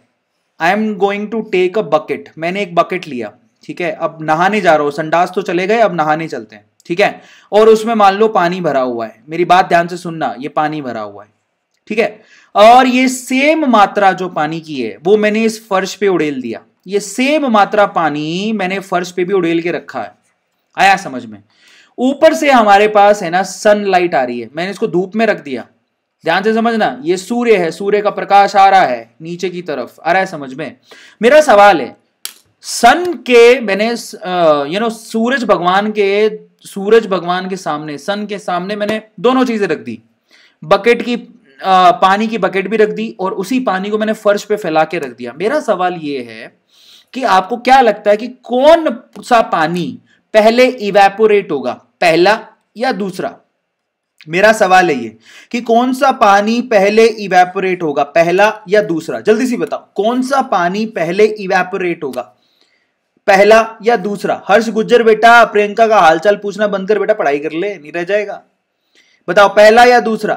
A: I am going to take a bucket मैंने एक बकेट लिया ठीक है अब नहाने जा रहा हूं संडास तो चले गए अब नहाने चलते हैं ठीक है और उसमें मान लो पानी भरा हुआ है मेरी बात ध्यान से सुनना ये पानी भरा हुआ है ठीक है और ये सेम मात्रा जो पानी की है वो मैंने इस फर्श पे उड़ेल दिया ये सेम मात्रा पानी मैंने फर्श पे भी उड़ेल के रखा है आया समझ में ऊपर से हमारे पास है ना सनलाइट आ रही है मैंने इसको धूप में रख दिया ध्यान से समझना ये सूर्य है सूर्य का प्रकाश आ रहा है नीचे की तरफ आ रहा है समझ में मेरा सवाल है सन के मैंने यू नो सूरज भगवान के सूरज भगवान के सामने सन के सामने मैंने दोनों चीजें रख दी बकेट की पानी की बकेट भी रख दी और उसी पानी को मैंने फर्श पे फैला के रख दिया मेरा सवाल ये है कि आपको क्या लगता है कि कौन सा पानी पहले इवेपोरेट होगा पहला या दूसरा मेरा सवाल है ये कि कौन सा पानी पहले इवेपोरेट होगा पहला या दूसरा जल्दी से बताओ कौन सा पानी पहले इवेपोरेट होगा पहला या दूसरा हर्ष गुज्जर बेटा प्रियंका का हालचाल पूछना बंद कर बेटा पढ़ाई कर ले नहीं रह जाएगा बताओ पहला या दूसरा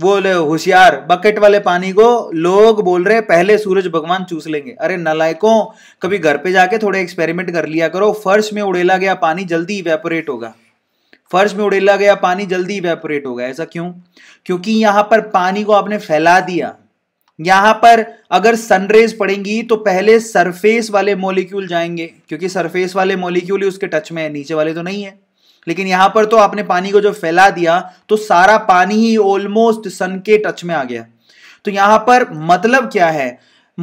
A: वो होशियार बकेट वाले पानी को लोग बोल रहे पहले सूरज भगवान चूस लेंगे अरे नलायकों कभी घर पे जाके थोड़े एक्सपेरिमेंट कर लिया करो फर्श में उड़ेला गया पानी जल्दी इवेपोरेट होगा फर्श में उड़ेला गया पानी जल्दी इवेपोरेट होगा ऐसा क्यों क्योंकि यहां पर पानी को आपने फैला दिया यहां पर अगर सनरेज पड़ेंगी तो पहले सरफेस वाले मॉलिक्यूल जाएंगे क्योंकि सरफेस वाले मॉलिक्यूल ही उसके टच में है नीचे वाले तो नहीं है लेकिन यहां पर तो आपने पानी को जो फैला दिया तो सारा पानी ही ऑलमोस्ट सन के टच में आ गया तो यहां पर मतलब क्या है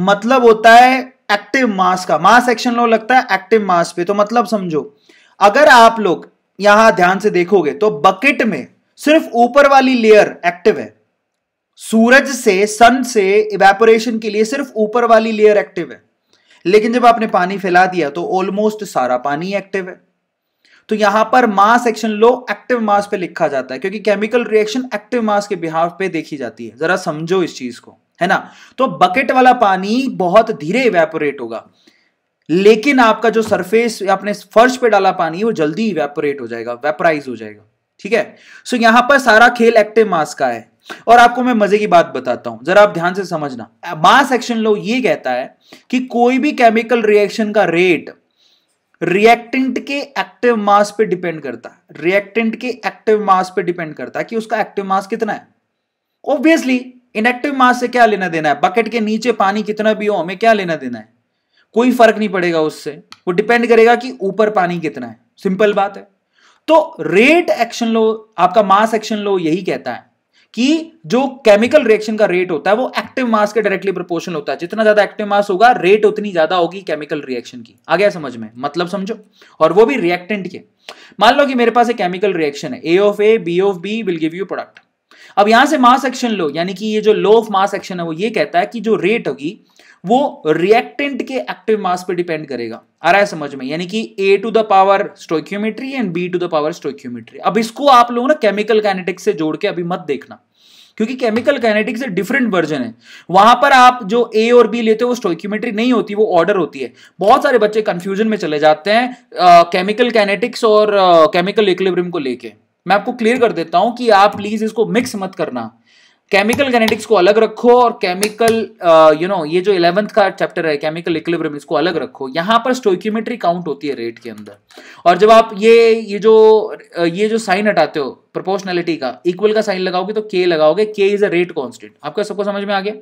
A: मतलब होता है एक्टिव मास का मास एक्शन लो लगता है एक्टिव मास पे तो मतलब समझो अगर आप लोग यहां ध्यान से देखोगे तो बकेट में सिर्फ ऊपर वाली लेयर एक्टिव है सूरज से सन से इवेपोरेशन के लिए सिर्फ ऊपर वाली लेयर एक्टिव है लेकिन जब आपने पानी फैला दिया तो ऑलमोस्ट सारा पानी एक्टिव है तो यहां पर मास एक्शन लो एक्टिव मास पे लिखा जाता है क्योंकि केमिकल रिएक्शन एक्टिव मास के बिहाव पे देखी जाती है जरा समझो इस चीज को है ना तो बकेट वाला पानी बहुत धीरे इवेपोरेट होगा लेकिन आपका जो सरफेस आपने फर्श पे डाला पानी वो जल्दी इवेपोरेट हो जाएगा वेपराइज हो जाएगा ठीक है सो यहां पर सारा खेल एक्टिव मास का है और आपको मैं मजे की बात बताता हूं जरा आप ध्यान से समझना मास एक्शन लो ये कहता है कि कोई भी केमिकल रिएक्शन का रेट रिएक्टेंट के एक्टिव मास पे डिपेंड करता है रिएक्टेंट के एक्टिव मास पे डिपेंड करता है कि उसका एक्टिव मास कितना है ऑब्वियसली इनएक्टिव मास से क्या लेना देना है बकेट के नीचे पानी कितना भी हो हमें क्या लेना देना है कोई फर्क नहीं पड़ेगा उससे वो डिपेंड करेगा कि ऊपर पानी कितना है सिंपल बात है तो रेट एक्शन लो आपका मास एक्शन लो यही कहता है कि जो केमिकल रिएक्शन का रेट होता है वो एक्टिव मास के डायरेक्टली प्रोपोर्शनल होता है जितना ज्यादा एक्टिव मास होगा रेट उतनी ज्यादा होगी केमिकल रिएक्शन की आ गया समझ में मतलब समझो और वो भी रिएक्टेंट के मान लो कि मेरे पास एक केमिकल रिएक्शन है A of A B of B will give you product अब यहां से मास एक्शन लो यानी कि ये जो लो ऑफ मास एक्शन है वो ये कहता है कि जो रेट होगी वो रिएक्टेंट के एक्टिव मास पे डिपेंड करेगा आ रहा है समझ में यानी कि A to the power stoichiometry and B to the power stoichiometry अब इसको आप लोग ना केमिकल कैनेटिक्स से जोड़ के अभी मत देखना क्योंकि केमिकल कैनेटिक्स डिफरेंट वर्जन है वहां पर आप जो ए और बी लेते हो वो स्टोक्यूमेट्री नहीं होती वो ऑर्डर होती है बहुत सारे बच्चे कंफ्यूजन में चले जाते हैं केमिकल कैनेटिक्स और केमिकल इक्विलिब्रियम को लेके मैं आपको क्लियर कर देता हूं कि आप प्लीज इसको मिक्स मत करना केमिकल कैनेटिक्स को अलग रखो और केमिकल यू नो ये जो इलेवंथ का चैप्टर है केमिकल इक्विलिब्रियम इसको अलग रखो यहाँ पर स्टोक्यूमेट्री काउंट होती है रेट के अंदर और जब आप ये ये जो uh, ये जो साइन हटाते हो प्रोपोर्शनैलिटी का इक्वल का साइन लगाओगे तो के लगाओगे के इज अ रेट कॉन्स्टेंट आपका सबको समझ में आ गया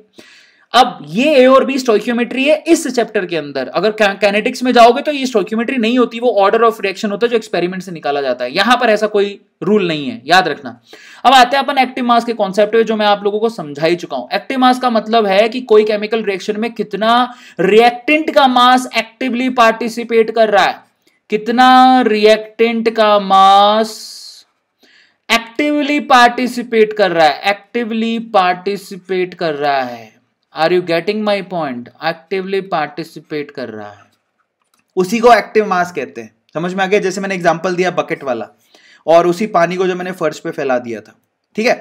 A: अब ये ए और बी स्टोक्योमेट्री है इस चैप्टर के अंदर अगर कैनेटिक्स में जाओगे तो ये स्टोक्योमेट्री नहीं होती वो ऑर्डर ऑफ रिएक्शन होता है जो एक्सपेरिमेंट से निकाला जाता है यहां पर ऐसा कोई रूल नहीं है याद रखना अब आते हैं अपन एक्टिव मास के कॉन्सेप्ट जो मैं आप लोगों को समझा ही चुका हूं एक्टिव मास का मतलब है कि कोई केमिकल रिएक्शन में कितना रिएक्टेंट का मास एक्टिवली पार्टिसिपेट कर रहा है कितना रिएक्टेंट का मास एक्टिवली पार्टिसिपेट कर रहा है एक्टिवली पार्टिसिपेट कर रहा है are you getting my point actively participate कर रहा है उसी को एक्टिव मास कहते हैं समझ में आ गया जैसे मैंने एग्जाम्पल दिया बकेट वाला और उसी पानी को जो मैंने फर्श पे फैला दिया था ठीक है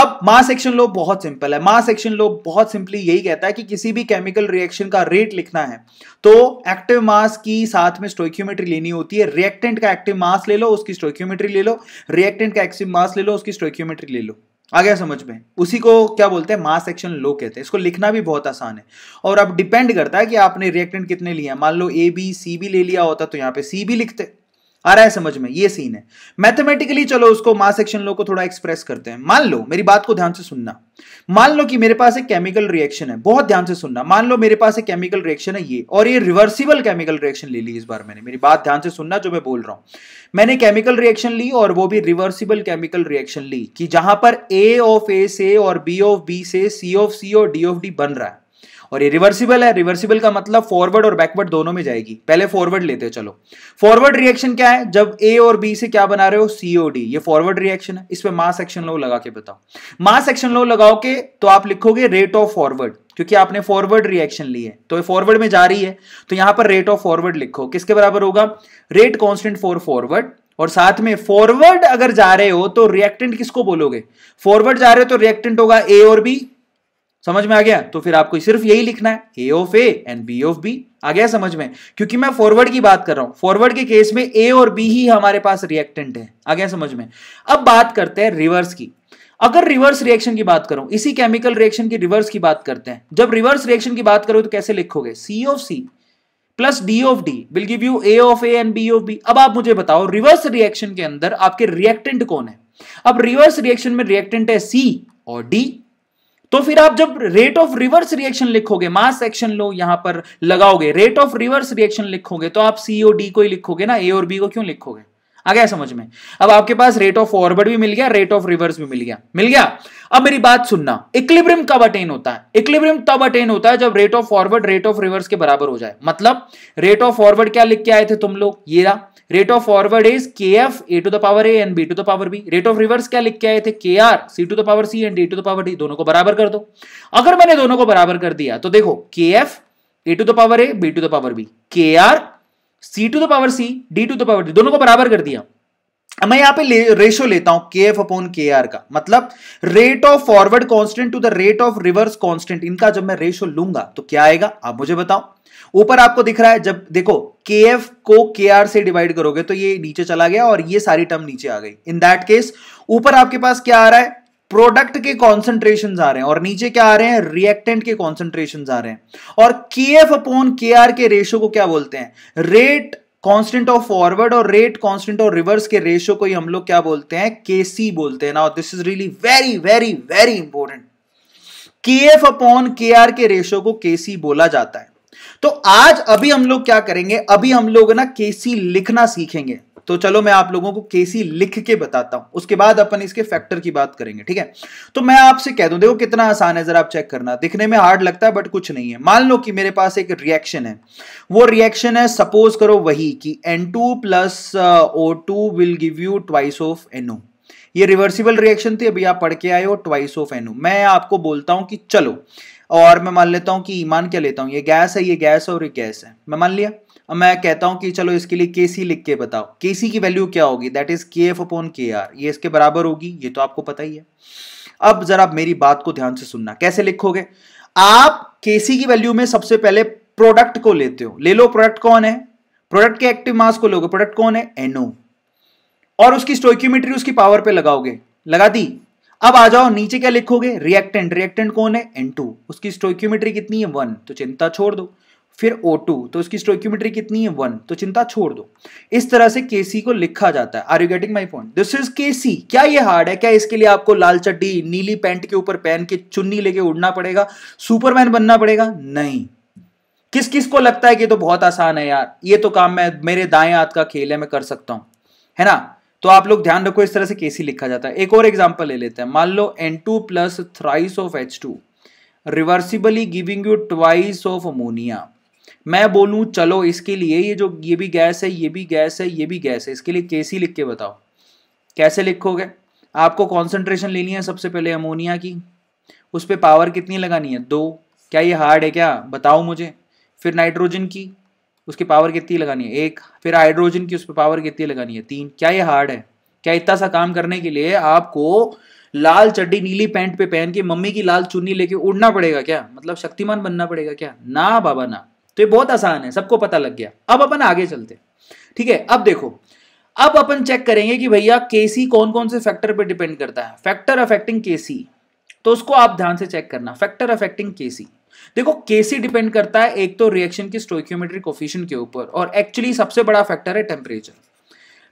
A: अब मास एक्शन लो बहुत सिंपल है मास एक्शन लो बहुत सिंपली यही कहता है कि किसी भी केमिकल रिएक्शन का रेट लिखना है तो एक्टिव मास की साथ में स्टोक्योमेट्री लेनी होती है रिएक्टेंट का एक्टिव मास ले लो उसकी स्टोक्योमेट्री ले लो रिएक्टेंट का एक्टिव मास ले लो उसकी स्टोक्योमेट्री ले लो आ गया समझ में उसी को क्या बोलते हैं मास एक्शन लो कहते हैं इसको लिखना भी बहुत आसान है और अब डिपेंड करता है कि आपने रिएक्टेंट कितने लिए हैं मान लो ए बी सी बी ले लिया होता तो यहाँ पे सी भी लिखते आ रहा है समझ में ये सीन है मैथमेटिकली चलो उसको मास एक्शन लो को थोड़ा एक्सप्रेस करते हैं मान लो मेरी बात को ध्यान से सुनना मान लो कि मेरे पास एक केमिकल रिएक्शन है बहुत ध्यान से सुनना मान लो मेरे पास एक केमिकल रिएक्शन है ये और ये रिवर्सिबल केमिकल रिएक्शन ले ली इस बार मैंने मेरी बात ध्यान से सुनना जो मैं बोल रहा हूं मैंने केमिकल रिएक्शन ली और वो भी रिवर्सिबल केमिकल रिएक्शन ली कि जहां पर ए ऑफ ए से और बी ऑफ बी से सी ऑफ सी और डी ऑफ डी बन रहा है और ये रिवर्सिबल है रिवर्सिबल का मतलब फॉरवर्ड और बैकवर्ड दोनों में जाएगी पहले फॉरवर्ड लेते हो चलो फॉरवर्ड रिएक्शन क्या है जब ए और बी से क्या बना रहे हो सीओडी ये फॉरवर्ड रिएक्शन है पर मास एक्शन लो लगा के बताओ मास एक्शन लो लगाओ के तो आप लिखोगे रेट ऑफ फॉरवर्ड क्योंकि आपने फॉरवर्ड रिएक्शन ली है तो फॉरवर्ड में जा रही है तो यहां पर रेट ऑफ फॉरवर्ड लिखो किसके बराबर होगा रेट कॉन्स्टेंट फॉर फॉरवर्ड और साथ में फॉरवर्ड अगर जा रहे हो तो रिएक्टेंट किसको बोलोगे फॉरवर्ड जा रहे हो तो रिएक्टेंट होगा ए और बी समझ में आ गया तो फिर आपको सिर्फ यही लिखना है A of A and B of B आ गया समझ में क्योंकि मैं फॉरवर्ड की बात कर रहा हूं फॉरवर्ड के केस में ए और बी ही हमारे पास रिएक्टेंट है आ गया समझ में अब बात करते हैं रिवर्स की अगर रिवर्स रिएक्शन की बात करूं इसी केमिकल रिएक्शन की रिवर्स की बात करते हैं जब रिवर्स रिएक्शन की बात करो तो कैसे लिखोगे C of C plus D of D will give you A of A and B of B अब आप मुझे बताओ रिवर्स रिएक्शन के अंदर आपके रिएक्टेंट कौन है अब रिवर्स रिएक्शन में रिएक्टेंट है सी और डी तो फिर आप जब रेट ऑफ रिवर्स रिएक्शन लिखोगे मास एक्शन लो यहां पर लगाओगे रेट ऑफ रिवर्स रिएक्शन लिखोगे तो आप सीओ डी को ही लिखोगे ना ए और बी को क्यों लिखोगे आ गया समझ में अब आपके पास रेट ऑफ फॉरवर्ड भी मिल गया रेट ऑफ रिवर्स भी मिल गया मिल गया अब मेरी बात सुनना इक्लिब्रियम कब अटेन होता है इक्लिब्रियम तब अटेन होता है जब rate of forward rate of reverse के बराबर हो जाए मतलब रेट ऑफ फॉरवर्ड क्या लिख के आए थे तुम लोग ये रहा rate of forward is K F A to the power A and B to the power B rate of reverse क्या लिख के आए थे K R C to the power C and D to the power D दोनों को बराबर कर दो अगर मैंने दोनों को बराबर कर दिया तो देखो K F A to the power A B to the power B K R C to the power C D to the power D दोनों को बराबर कर दिया अब मैं यहां पे ले, रेशो लेता हूं के एफ अपॉन के आर का मतलब rate of forward constant to the rate of reverse constant इनका जब मैं रेशो लूंगा तो क्या आएगा आप मुझे बताओ ऊपर आपको दिख रहा है जब देखो के एफ को के आर से डिवाइड करोगे तो ये नीचे चला गया और ये सारी टर्म नीचे आ गई इन दैट केस ऊपर आपके पास क्या आ रहा है प्रोडक्ट के कॉन्सेंट्रेशन आ रहे हैं और नीचे क्या आ रहे हैं रिएक्टेंट के कॉन्सेंट्रेशन आ रहे हैं और K F upon K R के रेशो को क्या बोलते हैं रेट कांस्टेंट ऑफ फॉरवर्ड और रेट कांस्टेंट ऑफ रिवर्स के रेशो को ही हम लोग क्या बोलते हैं केसी बोलते हैं ना this is really very very very important K F upon K R के रेशो को केसी बोला जाता है तो आज अभी हम लोग क्या करेंगे अभी हम लोग ना केसी लिखना सीखेंगे तो चलो मैं आप लोगों को केसी लिख के बताता हूं उसके बाद अपन इसके फैक्टर की बात करेंगे ठीक है तो मैं आपसे कह दूं देखो कितना आसान है जरा आप चेक करना दिखने में हार्ड लगता है बट कुछ नहीं है मान लो कि मेरे पास एक रिएक्शन है वो रिएक्शन है सपोज करो वही कि N two plus O two will give you twice of NO ये रिवर्सिबल रिएक्शन थी अभी आप पढ़ के आए हो ट्वाइस ऑफ एनओ मैं आपको बोलता हूं कि चलो और मैं मान लेता हूं कि ईमान e क्या लेता हूं ये गैस है ये गैस है और ये गैस है मैं मान लिया अब मैं कहता हूं कि चलो इसके लिए केसी लिख के बताओ केसी की वैल्यू क्या होगी that is K F upon K R ये इसके बराबर होगी ये तो आपको पता ही है अब जरा मेरी बात को ध्यान से सुनना कैसे लिखोगे आप केसी की वैल्यू में सबसे पहले प्रोडक्ट को लेते हो ले लो प्रोडक्ट कौन है प्रोडक्ट के एक्टिव मास को लोगे प्रोडक्ट कौन है एनओ और उसकी स्टोक्यूमेट्री उसकी पावर पे लगाओगे लगा दी अब आ जाओ नीचे क्या लिखोगे रिएक्टेंट रिएक्टेंट कौन है एन टू उसकी स्टोक्यूमेट्री कितनी है वन तो चिंता छोड़ दो फिर O2 तो इसकी स्टोक्यूमेट्री कितनी है वन तो चिंता छोड़ दो इस तरह से Kc को लिखा जाता है are you getting my point this is Kc क्या ये हार्ड है क्या इसके लिए आपको लाल चड्डी नीली पैंट के ऊपर पहन के चुन्नी लेके उड़ना पड़ेगा सुपरमैन बनना पड़ेगा नहीं किस किस को लगता है कि तो बहुत आसान है यार ये तो काम मैं मेरे दाएं हाथ का खेल है मैं कर सकता हूं है ना तो आप लोग ध्यान रखो इस तरह से केसी लिखा जाता है एक और एग्जाम्पल ले लेते हैं मान लो N two plus thrice of H two reversibly giving you twice of ammonia मैं बोलूँ चलो इसके लिए ये जो ये भी गैस है ये भी गैस है ये भी गैस है इसके लिए केसी लिख के बताओ कैसे लिखोगे आपको कॉन्सेंट्रेशन लेनी है सबसे पहले अमोनिया की उस पर पावर कितनी लगानी है दो क्या ये हार्ड है क्या बताओ मुझे फिर नाइट्रोजन की उसकी पावर कितनी लगानी है एक फिर हाइड्रोजन की उस पर पावर कितनी लगानी है तीन क्या ये हार्ड है क्या इतना सा काम करने के लिए आपको लाल चड्डी नीली पैंट पे पहन के मम्मी की लाल चुन्नी लेके उड़ना पड़ेगा क्या मतलब शक्तिमान बनना पड़ेगा क्या ना बाबा ना तो ये बहुत आसान है सबको पता लग गया अब अपन आगे चलते ठीक है अब देखो अब अपन चेक करेंगे कि भैया केसी कौन कौन से फैक्टर पर डिपेंड करता है फैक्टर अफेक्टिंग केसी तो उसको आप ध्यान से चेक करना फैक्टर अफेक्टिंग केसी देखो केसी डिपेंड करता है एक तो रिएक्शन की स्टोक्योमेट्रिक कोफिशियन के ऊपर और एक्चुअली सबसे बड़ा फैक्टर है टेम्परेचर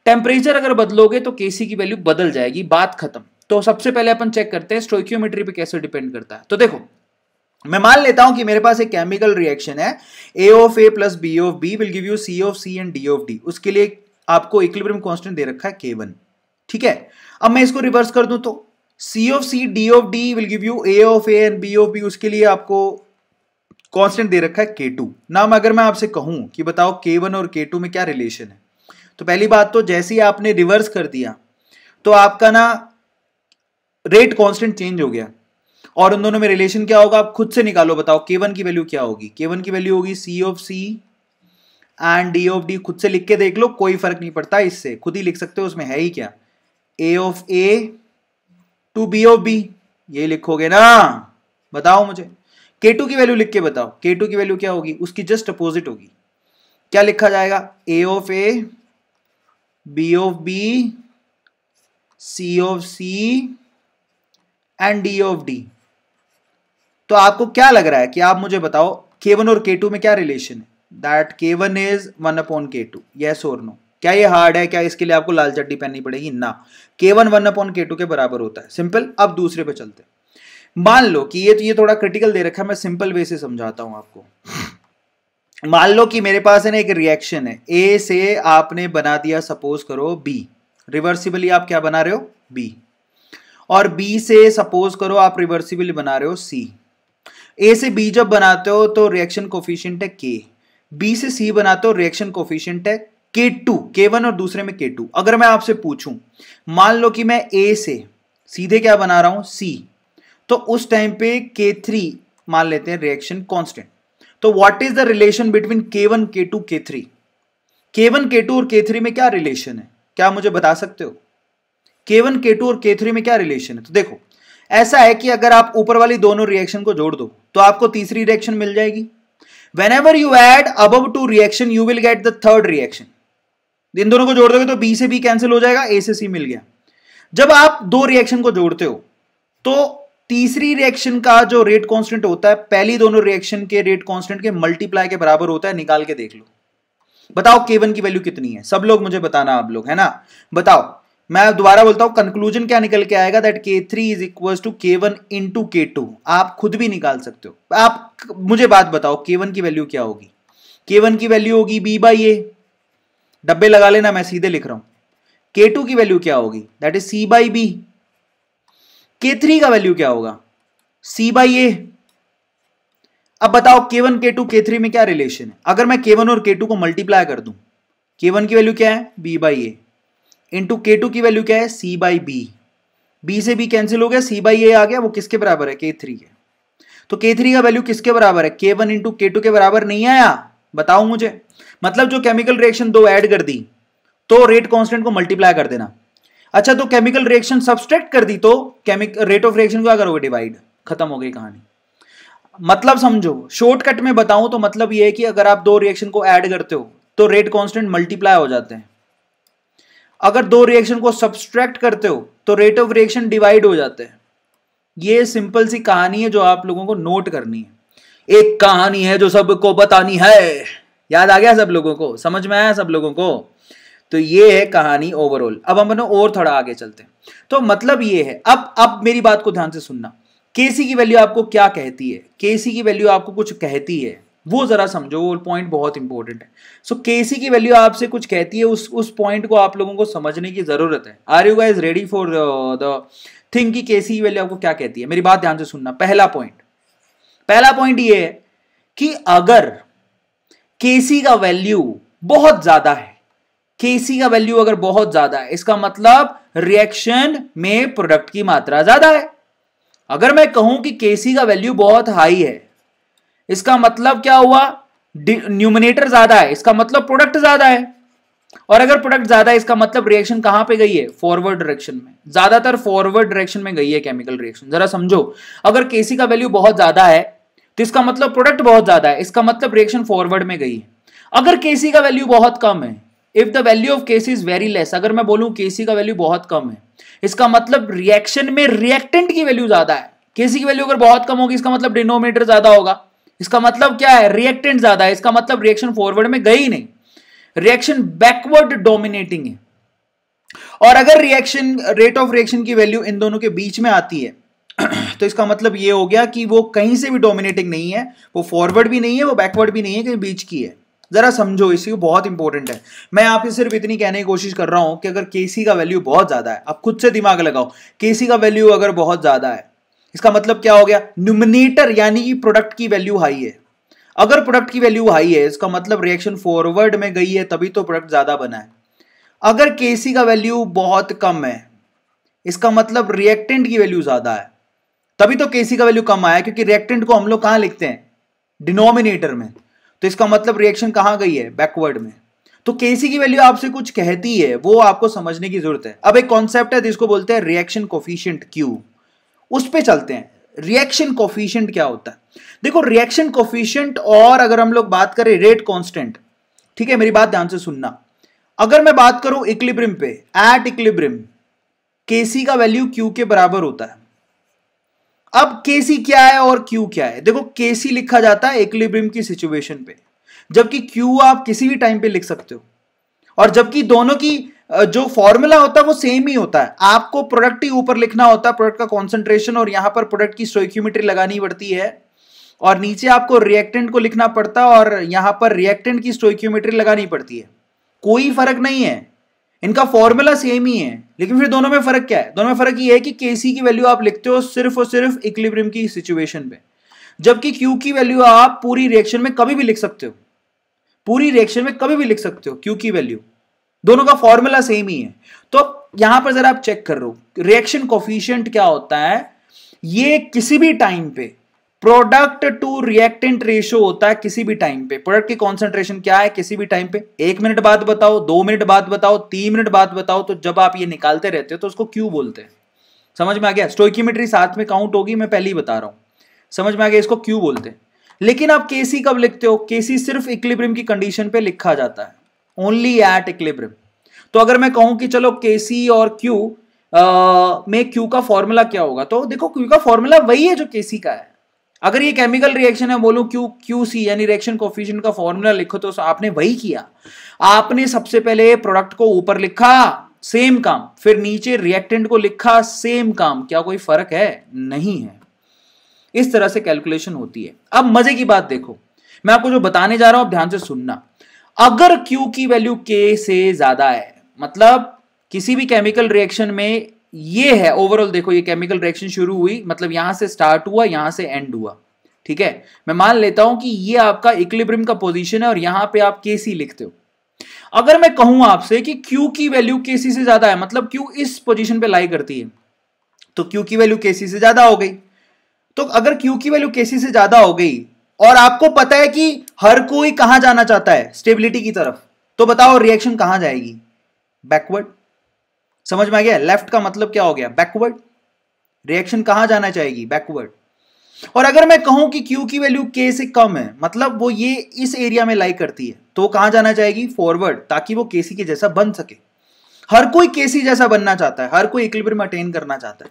A: टेम्परेचर अगर बदलोगे तो केसी की वैल्यू बदल जाएगी बात खत्म तो सबसे पहले अपन चेक करते हैं स्टोक्योमेट्री पे कैसे डिपेंड करता है तो देखो मैं मान लेता हूं कि मेरे पास एक केमिकल रिएक्शन है A of A plus B of B will give you C of C and D of D उसके लिए आपको इक्विलिब्रियम कांस्टेंट दे रखा है के वन ठीक है अब मैं इसको रिवर्स कर दूं तो C of C D of D will give you A of A and B of B उसके लिए आपको कांस्टेंट दे रखा है के टू नाम अगर मैं आपसे कहूं कि बताओ के वन और के टू में क्या रिलेशन है तो पहली बात तो जैसे ही आपने रिवर्स कर दिया तो आपका ना रेट कांस्टेंट चेंज हो गया और उन दोनों में रिलेशन क्या होगा आप खुद से निकालो बताओ के वन की वैल्यू क्या होगी के वन की वैल्यू होगी C of C and D of D खुद से लिख के देख लो कोई फर्क नहीं पड़ता इससे खुद ही लिख सकते हो उसमें है ही क्या A of A to B of B ये लिखोगे ना बताओ मुझे के टू की वैल्यू लिख के बताओ के टू की वैल्यू क्या होगी उसकी जस्ट अपोजिट होगी क्या लिखा जाएगा A of A B of B C of C and D of D तो आपको क्या लग रहा है कि आप मुझे बताओ के वन और के टू में क्या रिलेशन है that K one is one upon K two yes और नो क्या ये हार्ड है क्या इसके लिए आपको लाल चड्डी पहननी पड़ेगी ना K one one upon K two के बराबर होता है सिंपल अब दूसरे पे चलते मान लो कि ये तो ये थोड़ा क्रिटिकल दे रखा है मैं सिंपल वे से समझाता हूं आपको मान लो कि मेरे पास है ना एक रिएक्शन है ए से आपने बना दिया सपोज करो बी रिवर्सिबली आप क्या बना रहे हो बी और बी से सपोज करो आप रिवर्सिबली बना रहे हो सी ए से बी जब बनाते हो तो रिएक्शन कोफिशियंट है के बी से सी बनाते हो रिएक्शन कोफिशियंट है के टू के वन और दूसरे में के टू अगर मैं आपसे पूछूं मान लो कि मैं ए से सीधे क्या बना रहा हूं सी तो उस टाइम पे के थ्री मान लेते हैं रिएक्शन कॉन्स्टेंट तो what is the relation between K one K two K three K one K two और के थ्री में क्या रिलेशन है क्या मुझे बता सकते हो के वन के टू और के थ्री में क्या रिलेशन है तो देखो ऐसा है कि अगर आप ऊपर वाली दोनों रिएक्शन को जोड़ दो तो आपको तीसरी रिएक्शन मिल जाएगी वेन एवर यू एड अब two reaction you will get the third reaction इन दोनों को जोड़ दोगे तो बी से बी कैंसिल हो जाएगा ए से सी मिल गया जब आप दो रिएक्शन को जोड़ते हो तो तीसरी रिएक्शन का जो रेट कांस्टेंट होता है पहली दोनों रिएक्शन के रेट कांस्टेंट के मल्टीप्लाई के बराबर होता है निकाल के देख लो बताओ केवन की वैल्यू कितनी है सब लोग मुझे बताना आप लोग है ना बताओ मैं दोबारा बोलता हूं कंक्लूजन क्या निकल के आएगा that K three is equal to K one into K two टू आप खुद भी निकाल सकते हो आप मुझे बात बताओ के वन की वैल्यू क्या होगी के वन की वैल्यू होगी बी बाई ए डब्बे लगा लेना मैं सीधे लिख रहा हूं के टू की वैल्यू क्या होगी that is C by B K three का वैल्यू क्या होगा सी बाई ए अब बताओ के one K two K three में क्या रिलेशन है अगर मैं के वन और के टू को मल्टीप्लाई कर दूं के वन की वैल्यू क्या है B by A into K two की वैल्यू क्या है सी बाई बी बी से बी कैंसिल हो गया सी बाई ए आ गया वो किसके बराबर है के थ्री के तो के थ्री का वैल्यू किसके बराबर है के वन इंटू के टू के बराबर नहीं आया बताओ मुझे मतलब जो केमिकल रिएक्शन दो ऐड कर दी तो रेट कांस्टेंट को मल्टीप्लाई कर देना अच्छा तो केमिकल रिएक्शन सब्सट्रैक्ट कर दी तो केमिकल रेट ऑफ रिएक्शन को क्या करोगे डिवाइड खत्म हो गई कहानी मतलब समझो शॉर्टकट में बताऊं तो मतलब यह है कि अगर आप दो रिएक्शन को ऐड करते हो तो रेट कांस्टेंट मल्टीप्लाई हो जाते हैं अगर दो रिएक्शन को सब्सट्रैक्ट करते हो तो रेट ऑफ रिएक्शन डिवाइड हो जाते हैं ये सिंपल सी कहानी है जो आप लोगों को नोट करनी है एक कहानी है जो सबको बतानी है याद आ गया सब लोगों को समझ में आया सब लोगों को तो ये है कहानी ओवरऑल अब हम अपने और थोड़ा आगे चलते हैं तो मतलब ये है अब अब मेरी बात को ध्यान से सुनना केसी की वैल्यू आपको क्या कहती है केसी की वैल्यू आपको कुछ कहती है वो ज़रा समझो वो पॉइंट बहुत इंपॉर्टेंट है सो so, केसी की वैल्यू आपसे कुछ कहती है उस उस पॉइंट को आप लोगों को समझने की ज़रूरत है are you guys ready for the thing की केसी की वैल्यू आपको क्या कहती है मेरी बात ध्यान से सुनना पहला पॉइंट पहला पॉइंट ये है कि अगर केसी का वैल्यू बहुत ज़्यादा है केसी का वैल्यू अगर बहुत ज़्यादा है इसका मतलब रिएक्शन में प्रोडक्ट की मात्रा ज़्यादा है अगर मैं कहूं कि केसी का वैल्यू बहुत हाई है इसका मतलब क्या हुआ न्यूमिनेटर ज्यादा है इसका मतलब प्रोडक्ट ज्यादा है और अगर प्रोडक्ट ज्यादा है इसका मतलब रिएक्शन कहां पे गई है फॉरवर्ड डायरेक्शन में ज्यादातर फॉरवर्ड डायरेक्शन में गई है केमिकल रिएक्शन जरा समझो अगर केसी का वैल्यू बहुत ज्यादा है तो इसका मतलब प्रोडक्ट बहुत ज्यादा है इसका मतलब रिएक्शन फॉरवर्ड में गई है अगर केसी का वैल्यू बहुत कम है if the value of KC is very less अगर मैं बोलूं केसी का वैल्यू बहुत कम है इसका मतलब रिएक्शन में रिएक्टेंट की वैल्यू ज्यादा है केसी की वैल्यू अगर बहुत कम होगी इसका मतलब डिनोमीटर ज्यादा होगा इसका मतलब क्या है रिएक्टेंट ज्यादा है इसका मतलब रिएक्शन फॉरवर्ड में गई नहीं रिएक्शन बैकवर्ड डोमिनेटिंग है और अगर रिएक्शन रेट ऑफ रिएक्शन की वैल्यू इन दोनों के बीच में आती है [clears throat] तो इसका मतलब यह हो गया कि वो कहीं से भी डोमिनेटिंग नहीं है वो फॉरवर्ड भी नहीं है वो बैकवर्ड भी नहीं है कहीं बीच की है जरा समझो इसी को बहुत इंपॉर्टेंट है मैं आपसे सिर्फ इतनी कहने की कोशिश कर रहा हूं कि अगर केसी का वैल्यू बहुत ज्यादा है आप खुद से दिमाग लगाओ केसी का वैल्यू अगर बहुत ज्यादा है इसका मतलब क्या हो गया न्यूमिनेटर यानी कि प्रोडक्ट की वैल्यू हाई है अगर प्रोडक्ट की वैल्यू हाई है इसका मतलब रिएक्शन फॉरवर्ड में गई है तभी तो प्रोडक्ट ज्यादा बना है अगर केसी का वैल्यू बहुत कम है इसका मतलब रिएक्टेंट की वैल्यू ज्यादा है तभी तो केसी का वैल्यू कम आया क्योंकि रिएक्टेंट को हम लोग कहां लिखते हैं डिनोमिनेटर में तो इसका मतलब रिएक्शन कहां गई है बैकवर्ड में तो केसी की वैल्यू आपसे कुछ कहती है वो आपको समझने की जरूरत है अब एक कॉन्सेप्ट है जिसको बोलते हैं रिएक्शन कोफिशियंट क्यू उस पर चलते हैं रिएक्शन कोफिशियंट क्या होता है देखो रिएक्शन कोफिशियंट और अगर हम लोग बात करें रेट कॉन्स्टेंट ठीक है मेरी बात ध्यान से सुनना अगर मैं बात करूं इक्लिब्रिम पे एट इक्लिब्रिम केसी का वैल्यू क्यू के बराबर होता है अब केसी क्या है और क्यू क्या है देखो केसी लिखा जाता है इक्लिब्रिम की सिचुएशन पे जबकि क्यू आप किसी भी टाइम पे लिख सकते हो और जबकि दोनों की जो फॉर्मूला होता है वो सेम ही होता है आपको प्रोडक्ट ही ऊपर लिखना होता है प्रोडक्ट का कॉन्सेंट्रेशन और यहां पर प्रोडक्ट की स्टोइक्यूमेट्री लगानी पड़ती है और नीचे आपको रिएक्टेंट को लिखना पड़ता है और यहां पर रिएक्टेंट की स्टोइक्यूमेट्री लगानी पड़ती है कोई फर्क नहीं है इनका फॉर्मूला सेम ही है लेकिन फिर दोनों में फर्क क्या है दोनों में फर्क ये है कि केसी की वैल्यू आप लिखते हो सिर्फ और सिर्फ इक्लिब्रियम की सिचुएशन पे जबकि क्यू की वैल्यू आप पूरी रिएक्शन में कभी भी लिख सकते हो पूरी रिएक्शन में कभी भी लिख सकते हो क्यू की वैल्यू दोनों का फॉर्मूला सेम ही है तो यहां पर जरा आप चेक कर रहे हो रिएक्शन कोफिशियंट क्या होता है ये किसी भी टाइम पे प्रोडक्ट टू रिएक्टेंट रेशियो होता है किसी भी टाइम पे प्रोडक्ट की कॉन्सेंट्रेशन क्या है किसी भी टाइम पे एक मिनट बाद बताओ दो मिनट बाद बताओ तीन मिनट बाद बताओ तो जब आप ये निकालते रहते हो तो उसको क्यू बोलते हैं समझ में आ गया स्टोकीमेट्री साथ में काउंट होगी मैं पहले ही बता रहा हूं समझ में आ गया इसको क्यू बोलते हैं लेकिन आप केसी कब लिखते हो केसी सिर्फ इक्लिब्रियम की कंडीशन पे लिखा जाता है ओनली एट इक्लिब्रियम तो अगर मैं कहूं कि चलो के सी और क्यू में क्यू का फॉर्मूला क्या होगा तो देखो क्यू का फॉर्मूला वही है जो के सी का है अगर ये केमिकल रिएक्शन है बोलूं क्यू क्यू सी यानी रिएक्शन कोफिशियंट का फॉर्मूला लिखो तो आपने वही किया आपने सबसे पहले प्रोडक्ट को ऊपर लिखा सेम काम फिर नीचे रिएक्टेंट को लिखा सेम काम क्या कोई फर्क है नहीं है इस तरह से कैलकुलेशन होती है अब मजे की बात देखो मैं आपको जो बताने जा रहा हूं ध्यान से सुनना अगर Q की वैल्यू K से ज्यादा है मतलब किसी भी केमिकल रिएक्शन में ये है ओवरऑल देखो ये केमिकल रिएक्शन शुरू हुई मतलब यहां से स्टार्ट हुआ यहां से एंड हुआ ठीक है मैं मान लेता हूं कि ये आपका इक्लिब्रियम का पोजीशन है और यहां पे आप सी लिखते हो अगर मैं कहूं आपसे कि क्यू की वैल्यू सी से ज्यादा है मतलब क्यू इस पोजीशन पे लाई करती है तो क्यू की वैल्यू सी से ज्यादा हो गई तो अगर क्यू की वैल्यू केसी से ज्यादा हो गई और आपको पता है कि हर कोई कहां जाना चाहता है स्टेबिलिटी की तरफ तो बताओ रिएक्शन कहां जाएगी बैकवर्ड समझ में आ गया लेफ्ट का मतलब क्या हो गया बैकवर्ड रिएक्शन कहां जाना चाहेगी बैकवर्ड और अगर मैं कहूं कि क्यू की वैल्यू के से कम है मतलब वो ये इस एरिया में लाइक करती है तो कहां जाना चाहेगी फॉरवर्ड ताकि वो केसी के जैसा बन सके हर कोई केसी जैसा बनना चाहता है हर कोई इक्विलिब्रियम अटेन करना चाहता है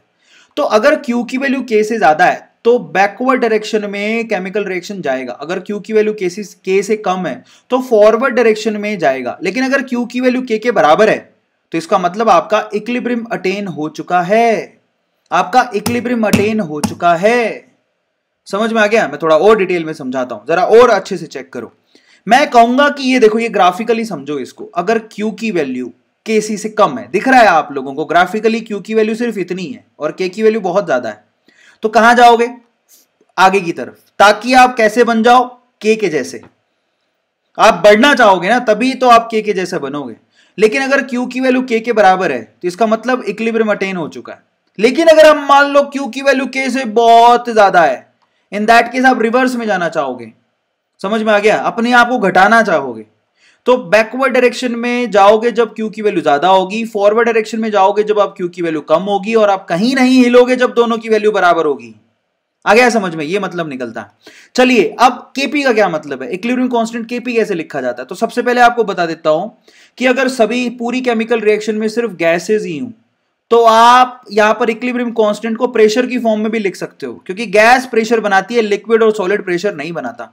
A: तो अगर क्यू की वैल्यू के से ज्यादा है तो बैकवर्ड डायरेक्शन में केमिकल रिएक्शन जाएगा अगर क्यू की वैल्यू केसेस के से कम है तो फॉरवर्ड डायरेक्शन में जाएगा लेकिन अगर क्यू की वैल्यू के के बराबर है तो इसका मतलब आपका इक्लिब्रिम अटेन हो चुका है आपका इक्लिब्रिम अटेन हो चुका है समझ में आ गया मैं थोड़ा और डिटेल में समझाता हूं जरा और अच्छे से चेक करो मैं कहूंगा कि ये देखो ये ग्राफिकली समझो इसको अगर क्यू की वैल्यू के सी से कम है दिख रहा है आप लोगों को ग्राफिकली क्यू की वैल्यू सिर्फ इतनी है और के की वैल्यू बहुत ज्यादा है तो कहां जाओगे आगे की तरफ ताकि आप कैसे बन जाओ के के जैसे आप बढ़ना चाहोगे ना तभी तो आप के के जैसे बनोगे लेकिन अगर क्यू की वैल्यू के के बराबर है तो इसका मतलब इक्लिब्रियम अटेन हो चुका है लेकिन अगर हम मान लो क्यू की वैल्यू के से बहुत ज्यादा है इन दैट केस आप रिवर्स में जाना चाहोगे समझ में आ गया अपने आप को घटाना चाहोगे तो बैकवर्ड डायरेक्शन में जाओगे जब क्यू की वैल्यू ज्यादा होगी फॉरवर्ड डायरेक्शन में जाओगे जब आप क्यू की वैल्यू कम होगी और आप कहीं नहीं हिलोगे जब दोनों की वैल्यू बराबर होगी आ गया समझ में ये मतलब निकलता है चलिए अब केपी का क्या मतलब है इक्लिब्रियम कांस्टेंट केपी कैसे लिखा जाता है तो सबसे पहले आपको बता देता हूं कि अगर सभी पूरी केमिकल रिएक्शन में सिर्फ गैसेज ही हूं तो आप यहां पर इक्विलिब्रियम कांस्टेंट को प्रेशर की फॉर्म में भी लिख सकते हो क्योंकि गैस प्रेशर बनाती है लिक्विड और सॉलिड प्रेशर नहीं बनाता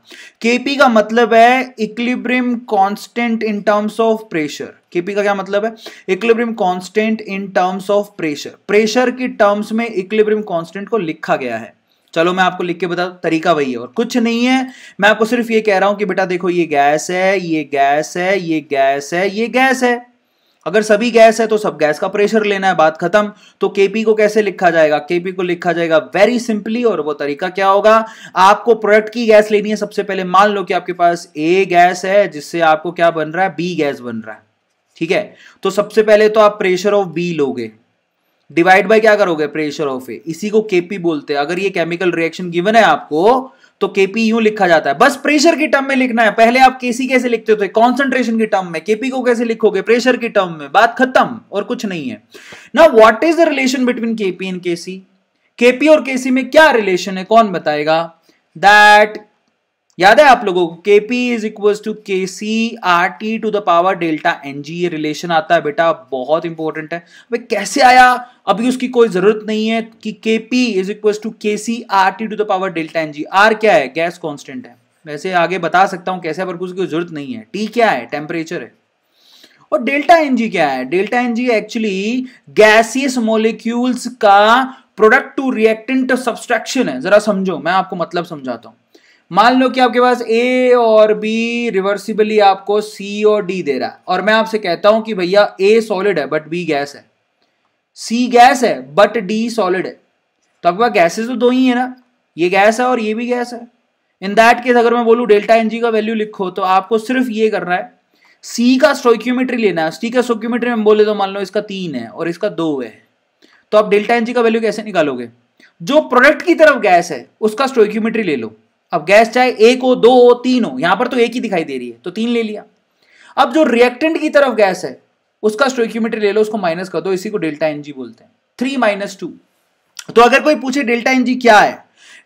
A: केपी का मतलब है equilibrium constant in terms of pressure KP का क्या मतलब है equilibrium constant in terms of pressure pressure की टर्म्स में इक्विलिब्रियम कांस्टेंट को लिखा गया है चलो मैं आपको लिख के बता तरीका वही है और कुछ नहीं है मैं आपको सिर्फ ये कह रहा हूं कि बेटा देखो ये गैस है ये गैस है ये गैस है ये गैस है अगर सभी गैस है तो सब गैस का प्रेशर लेना है बात खत्म तो केपी को कैसे लिखा जाएगा केपी को लिखा जाएगा वेरी सिंपली और वो तरीका क्या होगा आपको प्रोडक्ट की गैस लेनी है सबसे पहले मान लो कि आपके पास ए गैस है जिससे आपको क्या बन रहा है बी गैस बन रहा है ठीक है तो सबसे पहले तो आप प्रेशर ऑफ बी लोगे डिवाइड बाय क्या करोगे प्रेशर ऑफ ए इसी को केपी बोलते हैं अगर ये केमिकल रिएक्शन गिवन है आपको तो केपी यू लिखा जाता है बस प्रेशर की टर्म में लिखना है पहले आप केसी कैसे लिखते थे कॉन्सेंट्रेशन की टर्म में केपी को कैसे लिखोगे प्रेशर की टर्म में बात खत्म और कुछ नहीं है ना what is the relation between KP and KC KP और केसी में क्या रिलेशन है कौन बताएगा दैट याद है आप लोगों को के P is equal to K C R T to the power delta N G ये रिलेशन आता है बेटा बहुत इंपॉर्टेंट है भाई कैसे आया अभी उसकी कोई जरूरत नहीं है कि के P is equal to K C R T to the power delta N G R क्या है गैस कॉन्स्टेंट है वैसे आगे बता सकता हूं कैसे पर उसकी जरूरत नहीं है टी क्या है टेम्परेचर है और डेल्टा एन जी क्या है delta N G actually gaseous molecules का प्रोडक्ट टू रिएक्टेंट सब्सट्रैक्शन है जरा समझो मैं आपको मतलब समझाता हूँ मान लो कि आपके पास ए और बी रिवर्सिबली आपको सी और डी दे रहा है और मैं आपसे कहता हूं कि भैया ए सॉलिड है बट बी गैस है सी गैस है बट डी सॉलिड है तो आपके पास गैसेज तो दो ही है ना ये गैस है और ये भी गैस है इन दैट केस अगर मैं बोलू डेल्टा एनजी का वैल्यू लिखो तो आपको सिर्फ ये करना है सी का स्टोक्यूमेट्री लेना है सी का स्टोक्यूमेट्री में बोले तो मान लो इसका तीन है और इसका दो है तो आप डेल्टा एनजी का वैल्यू कैसे निकालोगे जो प्रोडक्ट की तरफ गैस है उसका स्टोक्यूमेट्री ले लो अब गैस चाहे एक हो दो हो तीन हो यहां पर तो एक ही दिखाई दे रही है तो तीन ले लिया अब जो रिएक्टेंट की तरफ गैस है उसका स्टोइक्यूमेट्री ले लो उसको माइनस कर दो इसी को डेल्टा एनजी बोलते हैं थ्री माइनस टू तो अगर कोई पूछे डेल्टा एनजी क्या है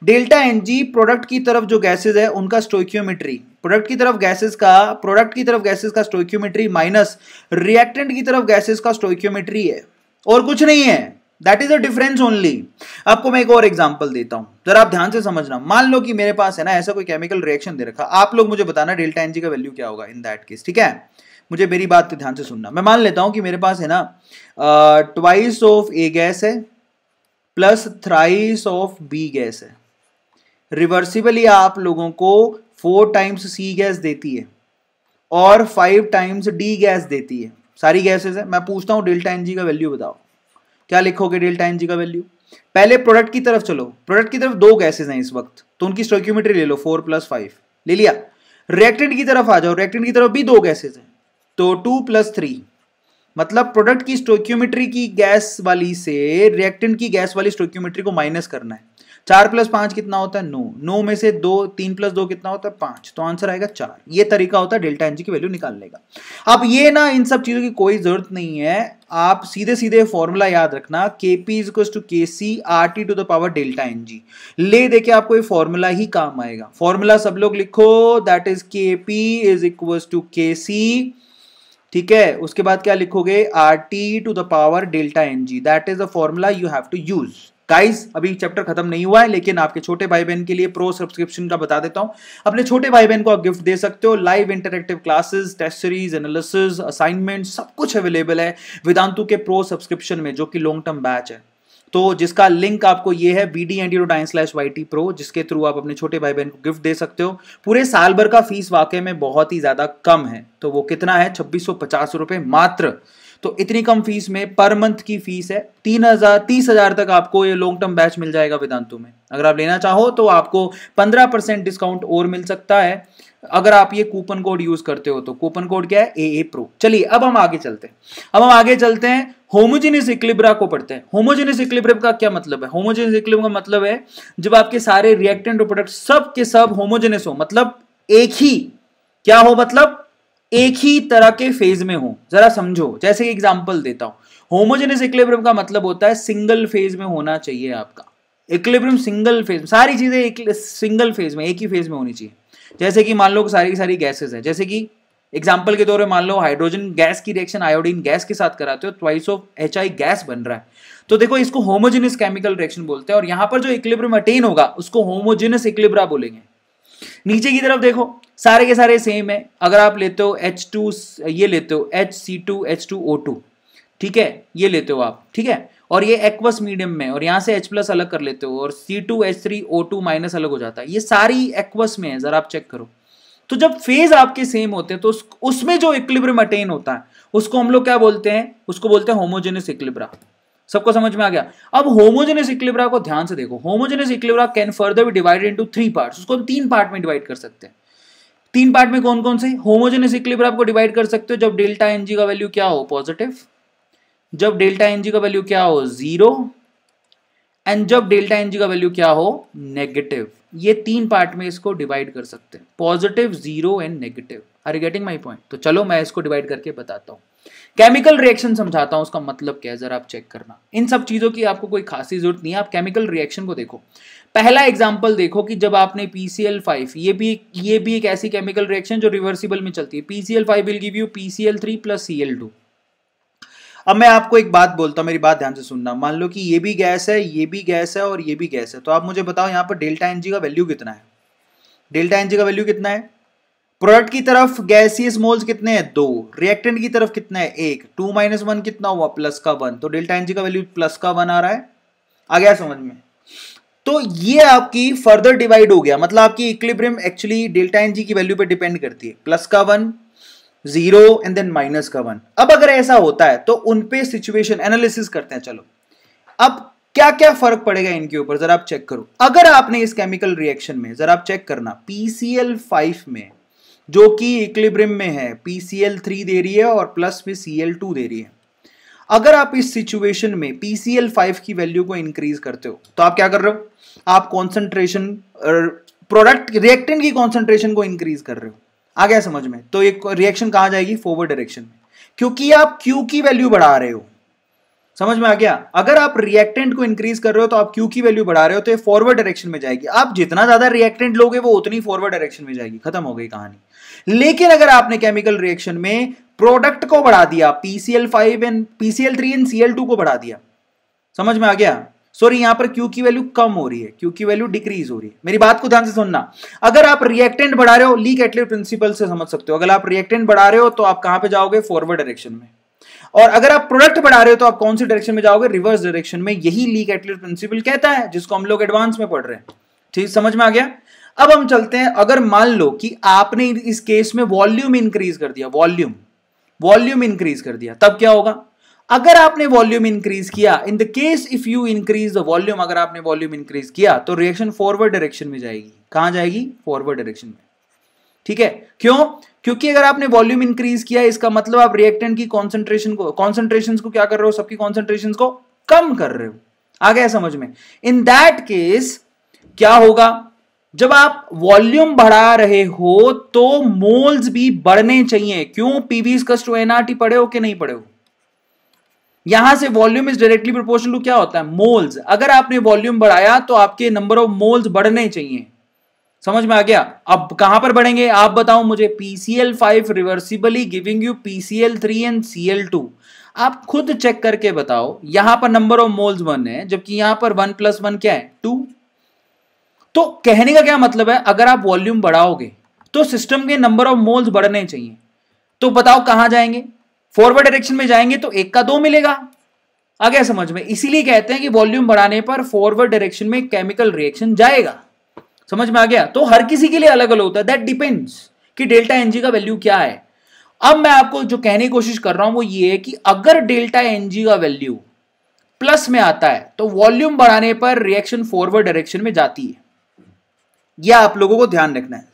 A: डेल्टा एनजी प्रोडक्ट की तरफ जो गैसेज है उनका स्टोइक्योमेट्री प्रोडक्ट की तरफ गैसेज का प्रोडक्ट की तरफ गैसेज का स्टोइक्योमेट्री माइनस रिएक्टेंट की तरफ गैसेज का स्टोइक्योमेट्री है और कुछ नहीं है that is a difference only आपको मैं एक और एग्जाम्पल देता हूं जरा आप ध्यान से समझना मान लो कि मेरे पास है ना ऐसा कोई केमिकल रिएक्शन दे रखा आप लोग मुझे बताना डेल्टा एनजी का वैल्यू क्या होगा इन दैट केस ठीक है मुझे मेरी बात ध्यान से सुनना मैं मान लेता हूं कि मेरे पास है ना ट्वाइस ऑफ ए गैस है plus thrice of B gas है रिवर्सिबली आप लोगों को फोर टाइम्स सी गैस देती है और फाइव टाइम्स डी गैस देती है सारी गैसेस है मैं पूछता हूँ डेल्टा एनजी का वैल्यू बताओ क्या लिखोगे डेल्टा टाइम जी का वैल्यू पहले प्रोडक्ट की तरफ चलो प्रोडक्ट की तरफ दो गैसेज हैं इस वक्त तो उनकी स्टोक्यूमेट्री ले लो फोर प्लस फाइव ले लिया रिएक्टेंट की तरफ आ जाओ रिएक्टेंट की तरफ भी दो गैसेज हैं तो टू प्लस थ्री मतलब प्रोडक्ट की स्टोक्यूमेट्री की गैस वाली से रिएक्टेंट की गैस वाली स्टोक्यूमेट्री को माइनस करना है चार प्लस पांच कितना होता है नौ नौ में से दो तीन प्लस दो कितना होता है पांच तो आंसर आएगा चार ये तरीका होता है डेल्टा एनजी की वैल्यू निकालने का अब ये ना इन सब चीजों की कोई जरूरत नहीं है आप सीधे सीधे फॉर्मूला याद रखना के P is to K C R T to the power delta N G ले देके आपको ये फॉर्मूला ही काम आएगा फॉर्मूला सब लोग लिखो that is K P is equal to K C ठीक है उसके बाद क्या लिखोगे R T to the power delta N G that is the formula you have to use guys अभी चैप्टर खत्म नहीं हुआ है लेकिन आपके छोटे भाई बहन के लिए प्रो सब्सक्रिप्शन का बता देता हूं अपने छोटे भाई बहन को आप गिफ्ट दे सकते हो live interactive classes test series analysis assignment सब कुछ अवेलेबल है वेदांतु के प्रो सब्सक्रिप्शन में जो कि लॉन्ग टर्म बैच है तो जिसका लिंक आपको ये है बी डी एंडी डाइन स्लैश वाई टी प्रो जिसके थ्रू आप अपने छोटे भाई बहन को गिफ्ट दे सकते हो पूरे साल भर का फीस वाकई में बहुत ही ज़्यादा कम है तो वो कितना है छब्बीस सौ पचास रुपये मात्र तो इतनी कम फीस में पर मंथ की फीस है तीन हजार तीस हजार तक आपको ये लॉन्ग टर्म बैच मिल जाएगा वेदांतु में अगर आप लेना चाहो तो आपको पंद्रह परसेंट डिस्काउंट और मिल सकता है अगर आप ये कूपन कोड यूज करते हो तो कूपन कोड क्या है ए ए प्रो चलिए अब हम आगे चलते हैं अब हम आगे चलते हैं होमोजेनियस इक्लिब्रा को पढ़ते हैं होमोजेनियस इक्लिब्रम का क्या मतलब है होमोजेनियस इक्लिब्रम का मतलब है जब आपके सारे रिएक्टेंट और प्रोडक्ट सब के सब होमोजेनियस हो मतलब एक ही क्या हो मतलब एक ही तरह के फेज में हो जरा समझो जैसे एग्जाम्पल देता हूं होमोजेनस इक्लेब्रियम का मतलब होता है सिंगल फेज में होना चाहिए आपका इक्लेब्रियम सिंगल फेज सारी चीजें सिंगल फेज में एक ही फेज में होनी चाहिए जैसे कि मान लो सारी की सारी गैसेज है जैसे कि एग्जाम्पल के तौर पर मान लो हाइड्रोजन गैस की रिएक्शन आयोडीन गैस के साथ कराते हो ट्वाइस ऑफ एच गैस बन रहा है तो देखो इसको होमोजेनस केमिकल रिएक्शन बोलते हैं और यहां पर जो इक्लिब्रियम अटेन होगा उसको होमोजेनस इक्लेब्रा बोलेंगे नीचे की तरफ देखो सारे के सारे सेम है अगर आप लेते हो एच टू ये लेते हो H C two H two O two ठीक है ये लेते हो आप ठीक है और ये एक्वस मीडियम में और यहाँ से H प्लस अलग कर लेते हो और C two H three O two minus अलग हो जाता है ये सारी एक्वस में है ज़रा आप चेक करो तो जब फेज आपके सेम होते हैं तो उसमें जो इक्लिब्रम अटेन होता है उसको हम लोग क्या बोलते हैं उसको बोलते हैं होमोजेनस इक्लिब्रा सबको समझ में आ गया अब होमोजेनस इक्लिब्रा को ध्यान से देखो homogeneous equilibria can further be divided into three parts उसको हम तीन पार्ट में डिवाइड कर सकते हैं तीन पार्ट में कौन कौन से होमोजेनस इक्विलिब्रियम आपको डिवाइड कर सकते हो जब डेल्टा एनजी का वैल्यू क्या हो पॉजिटिव जब डेल्टा एनजी का वैल्यू क्या हो जीरो एंड जब डेल्टा एनजी का वैल्यू क्या हो नेगेटिव ये तीन पार्ट में इसको डिवाइड कर सकते हैं positive zero and negative are you getting my point तो चलो मैं इसको डिवाइड करके बताता हूँ केमिकल रिएक्शन समझाता हूँ उसका मतलब क्या है जरा आप चेक करना इन सब चीज़ों की आपको कोई खासी जरूरत नहीं है आप केमिकल रिएक्शन को देखो पहला एग्जाम्पल देखो कि जब आपने पीसीएल फाइव ये भी ये भी एक ऐसी केमिकल रिएक्शन जो रिवर्सिबल में चलती है PCl five will give you PCl three plus two अब मैं आपको एक बात बोलता हूं मेरी बात ध्यान से सुनना मान लो कि ये भी गैस है ये भी गैस है और ये भी गैस है तो आप मुझे बताओ यहाँ पर डेल्टा एनजी का वैल्यू कितना है डेल्टा एनजी का वैल्यू कितना है प्रोडक्ट की तरफ गैसियस मोल्स कितने हैं दो रिएक्टेंट की तरफ कितना है एक टू माइनस वन कितना हुआ प्लस का वन तो डेल्टा एनजी का वैल्यू प्लस का वन आ रहा है आ गया समझ में तो ये आपकी फर्दर डिवाइड हो गया मतलब आपकी इक्लिब्रियम एक्चुअली डेल्टा एनजी की वैल्यू पे डिपेंड करती है प्लस का one zero and then minus का वन अब अगर ऐसा होता है तो उनपे सिचुएशन एनालिसिस करते हैं चलो अब क्या क्या फर्क पड़ेगा इनके ऊपर जरा आप चेक करो अगर आपने इस केमिकल रिएक्शन में जरा आप चेक करना पीसीएल फाइव में जो कि इक्लिब्रियम में है पीसीएल थ्री दे रही है और प्लस में सीएल टू दे रही है अगर आप इस सिचुएशन में पीसीएल फाइव की वैल्यू को इंक्रीज करते हो तो आप क्या कर रहे हो आप कॉन्सेंट्रेशन प्रोडक्ट रिएक्टेंट की कॉन्सेंट्रेशन को इंक्रीज कर रहे हो आ गया समझ में तो एक रिएक्शन कहा जाएगी फॉरवर्ड डायरेक्शन में क्योंकि आप क्यू की वैल्यू बढ़ा रहे हो समझ में आ गया अगर आप रिएक्टेंट को इंक्रीज कर रहे हो तो आप क्यू की वैल्यू बढ़ा रहे हो तो ये फॉरवर्ड डायरेक्शन में जाएगी आप जितना ज्यादा रिएक्टेंट लोगे वो उतनी फॉरवर्ड डायरेक्शन में जाएगी खत्म हो गई कहानी लेकिन अगर आपने केमिकल रिएक्शन में प्रोडक्ट को बढ़ा दिया PCl five and PCl three and Cl two को बढ़ा दिया समझ में आ गया सॉरी यहां पर क्यू की वैल्यू कम हो रही है क्यू की वैल्यू डिक्रीज हो रही है मेरी बात को ध्यान से सुनना अगर आप रिएक्टेंट बढ़ा रहे हो लीक एटले प्रिंसिपल से समझ सकते हो अगर आप रिएक्टेंट बढ़ा रहे हो तो आप कहां पे जाओगे फॉरवर्ड डायरेक्शन में और अगर आप प्रोडक्ट बढ़ा रहे हो तो आप कौन सी डायरेक्शन में जाओगे रिवर्स डायरेक्शन में यही लीक एटले प्रिंसिपल कहता है जिसको हम लोग एडवांस में पढ़ रहे हैं ठीक समझ में आ गया अब हम चलते हैं अगर मान लो कि आपने इस केस में वॉल्यूम इंक्रीज कर दिया वॉल्यूम वॉल्यूम इंक्रीज कर दिया तब क्या होगा अगर आपने वॉल्यूम इंक्रीज किया in the case if you increase the volume अगर आपने वॉल्यूम इंक्रीज किया तो रिएक्शन फॉरवर्ड डायरेक्शन में जाएगी कहां जाएगी फॉरवर्ड डायरेक्शन में ठीक है क्यों क्योंकि अगर आपने वॉल्यूम इंक्रीज किया इसका मतलब आप रिएक्टेंट की कॉन्सेंट्रेशन को कॉन्सेंट्रेशन को क्या कर रहे हो सबकी कॉन्सेंट्रेशन को कम कर रहे हो आ गया समझ में इन दैट केस क्या होगा जब आप वॉल्यूम बढ़ा रहे हो तो मोल्स भी बढ़ने चाहिए क्यों पीवी कस्ट टू एनआरटी पढ़े हो कि नहीं पढ़े हो यहां से volume is directly proportional to क्या होता है मोल्स अगर आपने वॉल्यूम बढ़ाया तो आपके नंबर ऑफ मोल्स बढ़ने चाहिए समझ में आ गया अब कहां पर बढ़ेंगे आप बताओ मुझे PCl five reversibly giving you PCl three and Cl two आप खुद चेक करके बताओ यहां पर नंबर ऑफ मोल्स वन है जबकि यहां पर वन प्लस वन क्या है टू तो कहने का क्या मतलब है अगर आप वॉल्यूम बढ़ाओगे तो सिस्टम के नंबर ऑफ मोल्स बढ़ने चाहिए तो बताओ कहां जाएंगे फॉरवर्ड डायरेक्शन में जाएंगे तो एक का दो मिलेगा आ गया समझ में इसीलिए कहते हैं कि वॉल्यूम बढ़ाने पर फॉरवर्ड डायरेक्शन में केमिकल रिएक्शन जाएगा समझ में आ गया तो हर किसी के लिए अलग अलग होता है दैट डिपेंड्स कि डेल्टा एनजी का वैल्यू क्या है अब मैं आपको जो कहने की कोशिश कर रहा हूं वो ये है कि अगर डेल्टा एनजी का वैल्यू प्लस में आता है तो वॉल्यूम बढ़ाने पर रिएक्शन फॉरवर्ड डायरेक्शन में जाती है यह आप लोगों को ध्यान रखना है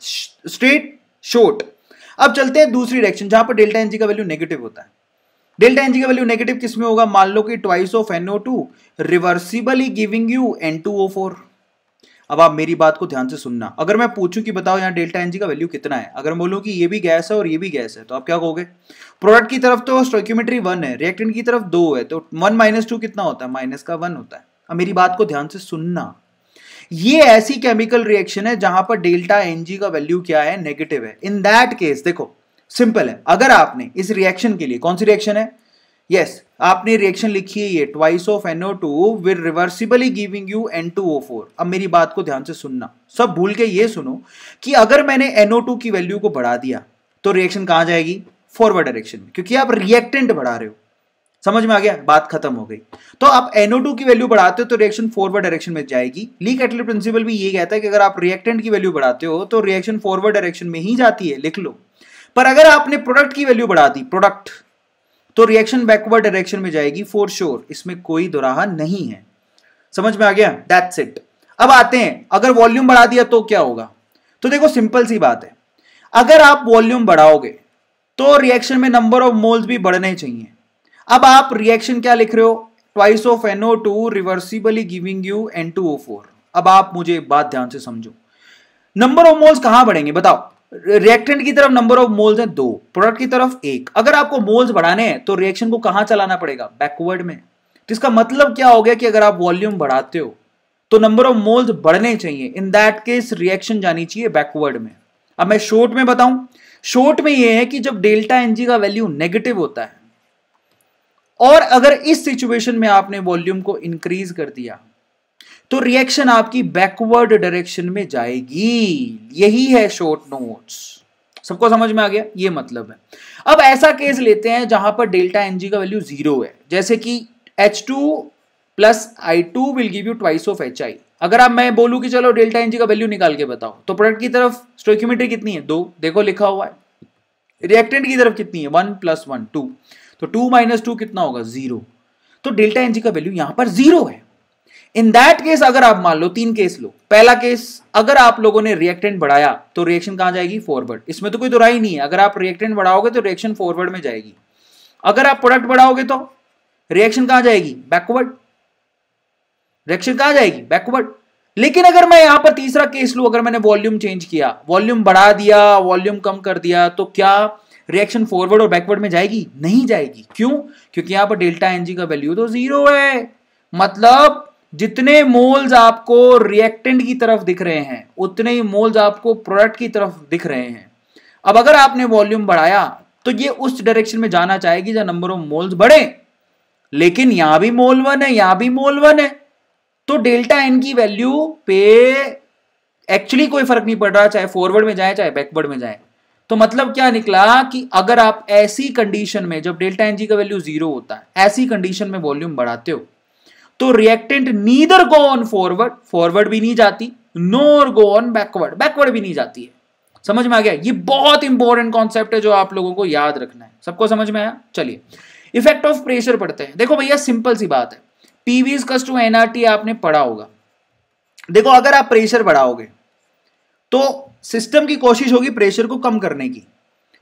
A: स्ट्रेट शॉर्ट अब चलते हैं दूसरी डायरेक्शन जहां पर डेल्टा एनजी का वैल्यू नेगेटिव होता है डेल्टा एनजी का वैल्यू नेगेटिव किस में होगा मान लो कि twice of NO two reversibly giving you N two O four अब आप मेरी बात को ध्यान से सुनना अगर मैं पूछूं कि बताओ यहाँ डेल्टा एनजी का वैल्यू कितना है अगर बोलूं कि ये भी गैस है और ये भी गैस है तो आप क्या कहोगे प्रोडक्ट की तरफ तो स्टोक्यूमेट्री वन है रिएक्टेंट की तरफ दो है तो वन माइनस टू कितना होता है माइनस का वन होता है अब मेरी बात को ध्यान से सुनना ये ऐसी केमिकल रिएक्शन है जहां पर डेल्टा एनजी का वैल्यू क्या है नेगेटिव है इन दैट केस देखो सिंपल है अगर आपने इस रिएक्शन के लिए कौन सी रिएक्शन है यस yes, आपने रिएक्शन लिखी है ये twice of NO two with reversibly giving you N two O four अब मेरी बात को ध्यान से सुनना सब भूल के ये सुनो कि अगर मैंने एनओ टू की वैल्यू को बढ़ा दिया तो रिएक्शन कहां जाएगी फॉरवर्ड डायरेक्शन में क्योंकि आप रिएक्टेंट बढ़ा रहे हो समझ में आ गया बात खत्म हो गई तो आप NO2 की वैल्यू बढ़ाते हो तो रिएक्शन फॉरवर्ड डायरेक्शन में जाएगी लीक एटली प्रिंसिपल भी ये कहता है कि अगर आप रिएक्टेंट की वैल्यू बढ़ाते हो तो रिएक्शन फॉरवर्ड डायरेक्शन में ही जाती है लिख लो पर अगर आपने प्रोडक्ट की वैल्यू बढ़ा दी प्रोडक्ट तो रिएक्शन बैकवर्ड डायरेक्शन में जाएगी फॉर श्योर इसमें कोई दुराहा नहीं है समझ में आ गया दैट्स इट अब आते हैं अगर वॉल्यूम बढ़ा दिया तो क्या होगा तो देखो सिंपल सी बात है अगर आप वॉल्यूम बढ़ाओगे तो रिएक्शन में नंबर ऑफ मोल्स भी बढ़ने चाहिए अब आप रिएक्शन क्या लिख रहे हो twice of NO two reversibly giving you N two O four अब आप मुझे बात ध्यान से समझो नंबर ऑफ मोल्स कहां बढ़ेंगे बताओ रिएक्टेंट की तरफ नंबर ऑफ मोल्स है दो प्रोडक्ट की तरफ एक अगर आपको मोल्स बढ़ाने हैं तो रिएक्शन को कहां चलाना पड़ेगा बैकवर्ड में तो इसका मतलब क्या हो गया कि अगर आप वॉल्यूम बढ़ाते हो तो नंबर ऑफ मोल्स बढ़ने चाहिए इन दैट केस रिएक्शन जानी चाहिए बैकवर्ड में अब मैं शॉर्ट में बताऊं शॉर्ट में यह है कि जब डेल्टा एनजी का वैल्यू नेगेटिव होता है और अगर इस सिचुएशन में आपने वॉल्यूम को इंक्रीज कर दिया तो रिएक्शन आपकी बैकवर्ड डायरेक्शन में जाएगी यही है शॉर्ट नोट्स सबको समझ में आ गया ये मतलब है अब ऐसा केस लेते हैं जहां पर डेल्टा एनजी का वैल्यू जीरो है जैसे कि H two plus I two will give you twice of H I अगर आप मैं बोलूं कि चलो डेल्टा एनजी का वैल्यू निकाल के बताओ तो प्रोडक्ट की तरफ स्टोक्यूमेट्री कितनी है दो देखो लिखा हुआ है रिएक्टेंट की तरफ कितनी है वन प्लस वन टू तो टू माइनस टू कितना होगा जीरो तो डेल्टा एनजी का वैल्यू यहां पर जीरो है इन दैट केस अगर आप मान लो तीन केस लो पहला केस अगर आप लोगों ने रिएक्टेंट बढ़ाया तो रिएक्शन कहां जाएगी फॉरवर्ड इसमें तो कोई दुराई नहीं है अगर आप रिएक्टेंट बढ़ाओगे तो रिएक्शन फॉरवर्ड में जाएगी अगर आप प्रोडक्ट बढ़ाओगे तो रिएक्शन कहां जाएगी बैकवर्ड रिएक्शन कहां जाएगी बैकवर्ड लेकिन अगर मैं यहां पर तीसरा केस लू अगर मैंने वॉल्यूम चेंज किया वॉल्यूम बढ़ा दिया वॉल्यूम कम कर दिया तो क्या रिएक्शन फॉरवर्ड और बैकवर्ड में जाएगी नहीं जाएगी क्यों क्योंकि यहां पर डेल्टा एनजी का वैल्यू तो जीरो है मतलब जितने मोल्स आपको रिएक्टेंट की तरफ दिख रहे हैं उतने ही मोल्स आपको प्रोडक्ट की तरफ दिख रहे हैं अब अगर आपने वॉल्यूम बढ़ाया तो ये उस डायरेक्शन में जाना चाहेगी जहां नंबर ऑफ मोल्स बढ़े लेकिन यहां भी मोल वन है यहां भी मोल वन है तो डेल्टा एन की वैल्यू पे एक्चुअली कोई फर्क नहीं पड़ रहा चाहे फॉरवर्ड में जाए चाहे बैकवर्ड में जाए तो मतलब क्या निकला कि अगर आप ऐसी कंडीशन में जब डेल्टा एन का वैल्यू जीरो होता है ऐसी कंडीशन में वॉल्यूम बढ़ाते हो तो reactant neither go on forward forward भी नहीं जाती nor go on backward backward भी नहीं जाती है समझ में आ गया ये बहुत इंपॉर्टेंट कॉन्सेप्ट है जो आप लोगों को याद रखना है सबको समझ में आया चलिए इफेक्ट ऑफ प्रेशर पढ़ते हैं देखो भैया सिंपल सी बात है पीवीज कस्टू एनआरटी आपने पढ़ा होगा देखो अगर आप प्रेशर बढ़ाओगे तो सिस्टम की कोशिश होगी प्रेशर को कम करने की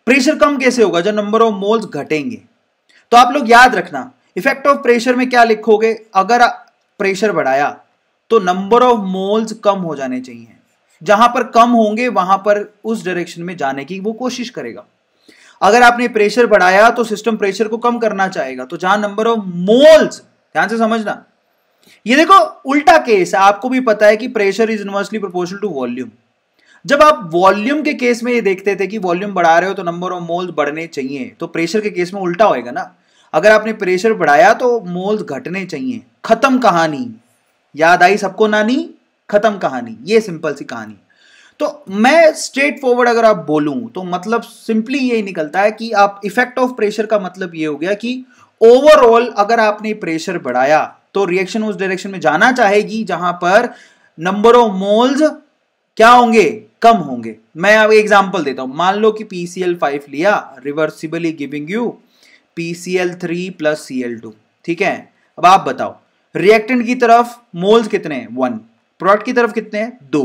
A: प्रेशर कम कैसे होगा जब नंबर ऑफ मोल्स घटेंगे तो आप लोग याद रखना इफेक्ट ऑफ प्रेशर में क्या लिखोगे अगर प्रेशर बढ़ाया तो नंबर ऑफ मोल्स कम हो जाने चाहिए जहां पर कम होंगे वहां पर उस डायरेक्शन में जाने की वो कोशिश करेगा अगर आपने प्रेशर बढ़ाया तो सिस्टम प्रेशर को कम करना चाहेगा तो जहां नंबर ऑफ मोल्स ध्यान से समझना ये देखो उल्टा केस आपको भी पता है कि pressure is inversely proportional to volume जब आप वॉल्यूम के केस में ये देखते थे कि वॉल्यूम बढ़ा रहे हो तो नंबर ऑफ मोल्स बढ़ने चाहिए तो प्रेशर के केस में उल्टा होएगा ना अगर आपने प्रेशर बढ़ाया तो मोल्स घटने चाहिए खत्म कहानी याद आई सबको नानी खत्म कहानी ये सिंपल सी कहानी तो मैं स्ट्रेट फॉरवर्ड अगर आप बोलूं तो मतलब सिंपली ये निकलता है कि आप इफेक्ट ऑफ प्रेशर का मतलब ये हो गया कि ओवरऑल अगर आपने प्रेशर बढ़ाया तो रिएक्शन उस डायरेक्शन में जाना चाहेगी जहां पर नंबर ऑफ मोल्स क्या होंगे कम होंगे मैं अब एग्जाम्पल देता हूं मान लो कि पीसीएल फाइव लिया reversibly giving you PCl three plus L two ठीक है अब आप बताओ रिएक्टेंट की तरफ मोल्स कितने हैं वन प्रोडक्ट की तरफ कितने हैं दो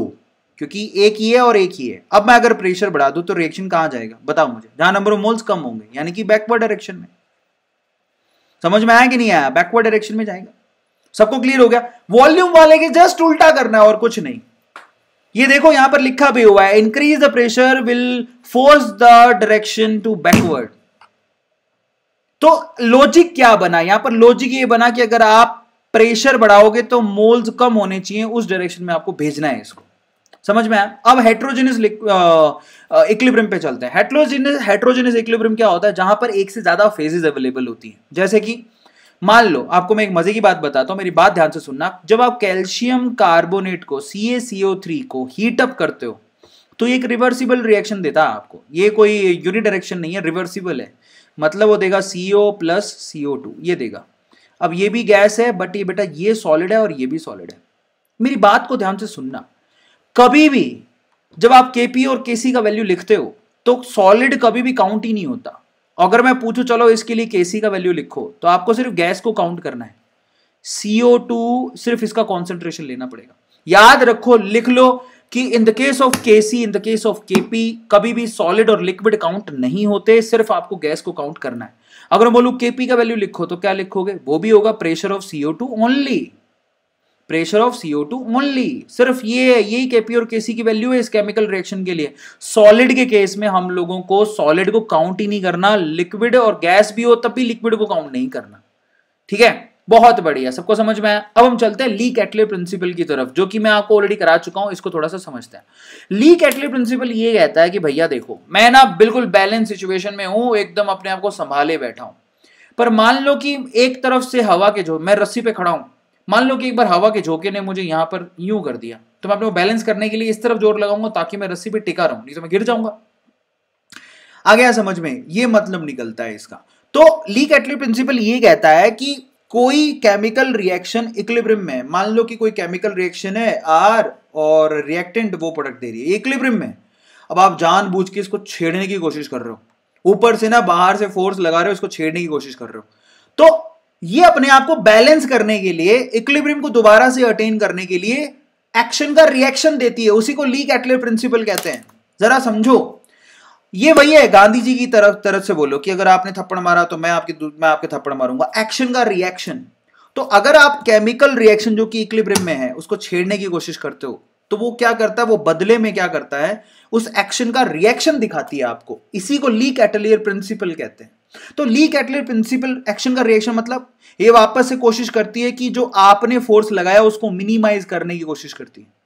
A: क्योंकि एक ही है और एक ही है अब मैं अगर प्रेशर बढ़ा दू तो रिएक्शन कहां जाएगा बताओ मुझे जहां नंबर ऑफ मोल्स कम होंगे यानी कि बैकवर्ड डायरेक्शन में समझ में आया कि नहीं आया बैकवर्ड डायरेक्शन में जाएगा सबको क्लियर हो गया वॉल्यूम वाले के जस्ट उल्टा करना है और कुछ नहीं ये देखो यहां पर लिखा भी हुआ है increase the pressure will force the direction to backward तो लॉजिक क्या बना यहां पर लॉजिक ये बना कि अगर आप प्रेशर बढ़ाओगे तो मोल्स कम होने चाहिए उस डायरेक्शन में आपको भेजना है इसको समझ में आया अब हेट्रोजेनस इक्लिब्रियम पे चलते हैं हेट्रोजेनस हेट्रोजेनस इक्लिब्रियम क्या होता है जहां पर एक से ज्यादा फेजेस अवेलेबल होती हैं जैसे कि मान लो आपको मैं एक मजे की बात बताता हूँ मेरी बात ध्यान से सुनना जब आप कैल्शियम कार्बोनेट को सी को हीटअप करते हो तो ये एक रिवर्सिबल रिएक्शन देता है आपको ये कोई यूनिट डायरेक्शन नहीं है रिवर्सिबल है मतलब वो देगा CO plus C O two ये देगा अब ये भी गैस है बट ये बेटा ये सॉलिड है और ये भी सॉलिड है मेरी बात को ध्यान से सुनना कभी भी जब आप के और के सी का वैल्यू लिखते हो तो सॉलिड कभी भी काउंट ही नहीं होता अगर मैं पूछूं चलो इसके लिए केसी का वैल्यू लिखो तो आपको सिर्फ गैस को काउंट करना है सीओ टू सिर्फ इसका कॉन्सेंट्रेशन लेना पड़ेगा याद रखो लिख लो कि इन the case of K C in the case of KP कभी भी सॉलिड और लिक्विड काउंट नहीं होते सिर्फ आपको गैस को काउंट करना है अगर मैं बोलू केपी का वैल्यू लिखो तो क्या लिखोगे वो भी होगा pressure of CO two only pressure of CO two only सिर्फ ये है यही केपी और केसी की वैल्यू है इस केमिकल रिएक्शन के लिए सॉलिड के केस में हम लोगों को सॉलिड को काउंट ही नहीं करना लिक्विड और गैस भी हो तब भी लिक्विड को काउंट नहीं करना ठीक है बहुत बढ़िया सबको समझ में आया अब हम चलते हैं ली कैटले प्रिंसिपल की तरफ जो कि मैं आपको ऑलरेडी करा चुका हूं इसको थोड़ा सा समझते हैं ली कैटले प्रिंसिपल ये कहता है कि भैया देखो मैं ना बिल्कुल बैलेंस सिचुएशन में हूं एकदम अपने आप को संभाले बैठा हूं पर मान लो कि एक तरफ से हवा के जो मैं रस्सी पे खड़ा हूं मान लो कि एक बार हवा के झोंके ने मुझे यहाँ पर यूं कर दिया तो मैं अपने को बैलेंस करने के लिए इस तरफ जोर लगाऊंगा ताकि मैं रस्सी पे टिका रहूं नहीं तो मैं गिर जाऊंगा आ गया समझ में ये मतलब निकलता है इसका तो लीक एटली प्रिंसिपल ये कहता है कि कोई केमिकल रिएक्शन इक्लिब्रियम में मान लो कि कोई केमिकल रिएक्शन है आर और रिएक्टेंट वो प्रोडक्ट दे रही है इक्लिब्रियम में अब आप जानबूझ के इसको छेड़ने की कोशिश कर रहे हो ऊपर से ना बाहर से फोर्स लगा रहे हो इसको छेड़ने की कोशिश कर रहे हो तो ये अपने आप को बैलेंस करने के लिए इक्विलिब्रियम को दोबारा से अटेन करने के लिए एक्शन का रिएक्शन देती है उसी को ली कैटलर प्रिंसिपल कहते हैं जरा समझो ये वही है गांधी जी की तरफ तरफ से बोलो कि अगर आपने थप्पड़ मारा तो मैं आपके मैं आपके थप्पड़ मारूंगा एक्शन का रिएक्शन तो अगर आप केमिकल रिएक्शन जो कि इक्लिब्रियम में है उसको छेड़ने की कोशिश करते हो तो वो क्या करता है वो बदले में क्या करता है उस एक्शन का रिएक्शन दिखाती है आपको इसी को ली एटलियर प्रिंसिपल कहते हैं तो ली कैटलर प्रिंसिपल एक्शन का रिएक्शन मतलब ये वापस से कोशिश करती है कि जो आपने फोर्स लगाया उसको मिनिमाइज करने की कोशिश करती है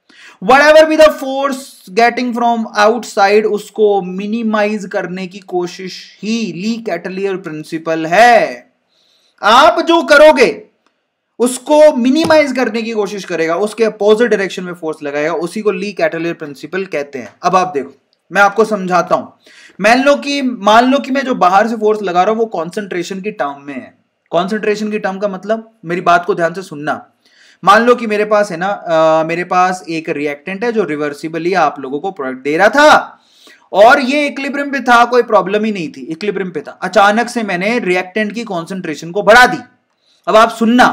A: whatever be the force getting from outside उसको मिनिमाइज करने की कोशिश ही ली कैटलियर प्रिंसिपल है आप जो करोगे उसको मिनिमाइज करने की कोशिश करेगा उसके अपोजिट डायरेक्शन में फोर्स लगाएगा उसी को ली कैटलियर प्रिंसिपल कहते हैं अब आप देखो मैं आपको समझाता हूं मान लो कि मान लो कि मैं जो बाहर से फोर्स लगा रहा हूं वो कॉन्सेंट्रेशन की टर्म में है कॉन्सेंट्रेशन की टर्म का मतलब मेरी बात को ध्यान से सुनना मान लो कि मेरे पास है ना आ, मेरे पास एक रिएक्टेंट है जो रिवर्सिबली आप लोगों को प्रोडक्ट दे रहा था और ये इक्लिब्रियम पे था कोई प्रॉब्लम ही नहीं थी इक्लिब्रियम पे था अचानक से मैंने रिएक्टेंट की कॉन्सेंट्रेशन को बढ़ा दी अब आप सुनना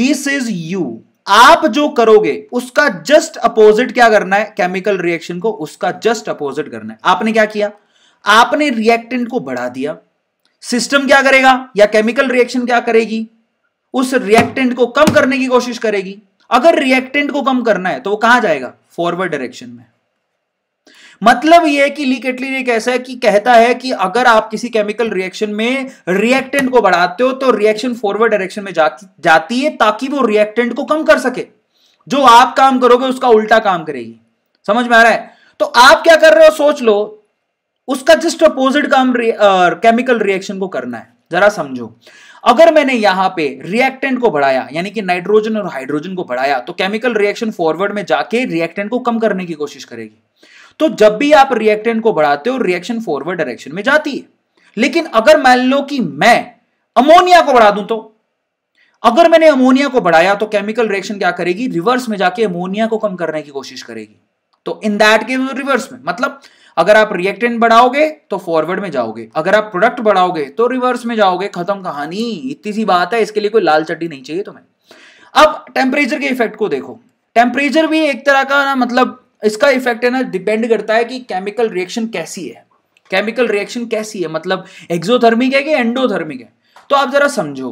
A: दिस इज यू आप जो करोगे उसका जस्ट अपोजिट क्या करना है केमिकल रिएक्शन को उसका जस्ट अपोजिट करना है आपने क्या किया आपने रिएक्टेंट को बढ़ा दिया सिस्टम क्या करेगा या केमिकल रिएक्शन क्या करेगी उस रिएक्टेंट को कम करने की कोशिश करेगी अगर रिएक्टेंट को कम करना है तो वो कहां जाएगा फॉरवर्ड डायरेक्शन में मतलब यह कि ली केटली ने कैसा है कि कहता है कि अगर आप किसी केमिकल रिएक्शन में रिएक्टेंट को बढ़ाते हो तो रिएक्शन फॉरवर्ड डायरेक्शन में जाती जाती है ताकि वो रिएक्टेंट को कम कर सके जो आप काम करोगे उसका उल्टा काम करेगी समझ में आ रहा है तो आप क्या कर रहे हो सोच लो उसका जस्ट अपोजिट काम केमिकल रिएक्शन को करना है जरा समझो अगर मैंने यहां पे रिएक्टेंट को बढ़ाया यानी कि नाइट्रोजन और हाइड्रोजन को बढ़ाया तो केमिकल रिएक्शन फॉरवर्ड में जाके रिएक्टेंट को कम करने की कोशिश करेगी तो जब भी आप रिएक्टेंट को बढ़ाते हो रिएक्शन फॉरवर्ड डायरेक्शन में जाती है लेकिन अगर मान लो कि मैं अमोनिया को बढ़ा दूं तो अगर मैंने अमोनिया को बढ़ाया तो केमिकल रिएक्शन क्या करेगी रिवर्स में जाके अमोनिया को कम करने की कोशिश करेगी तो इन दैट केस रिवर्स में मतलब अगर आप रिएक्टेंट बढ़ाओगे तो फॉरवर्ड में जाओगे अगर आप प्रोडक्ट बढ़ाओगे तो रिवर्स में जाओगे खत्म कहानी इतनी सी बात है इसके लिए कोई लाल चट्टी नहीं चाहिए तुम्हें अब टेम्परेचर के इफेक्ट को देखो टेम्परेचर भी एक तरह का ना मतलब इसका इफेक्ट है ना डिपेंड करता है कि केमिकल रिएक्शन कैसी है केमिकल रिएक्शन कैसी है मतलब एक्सोथर्मिक है कि एंडोथर्मिक है तो आप जरा समझो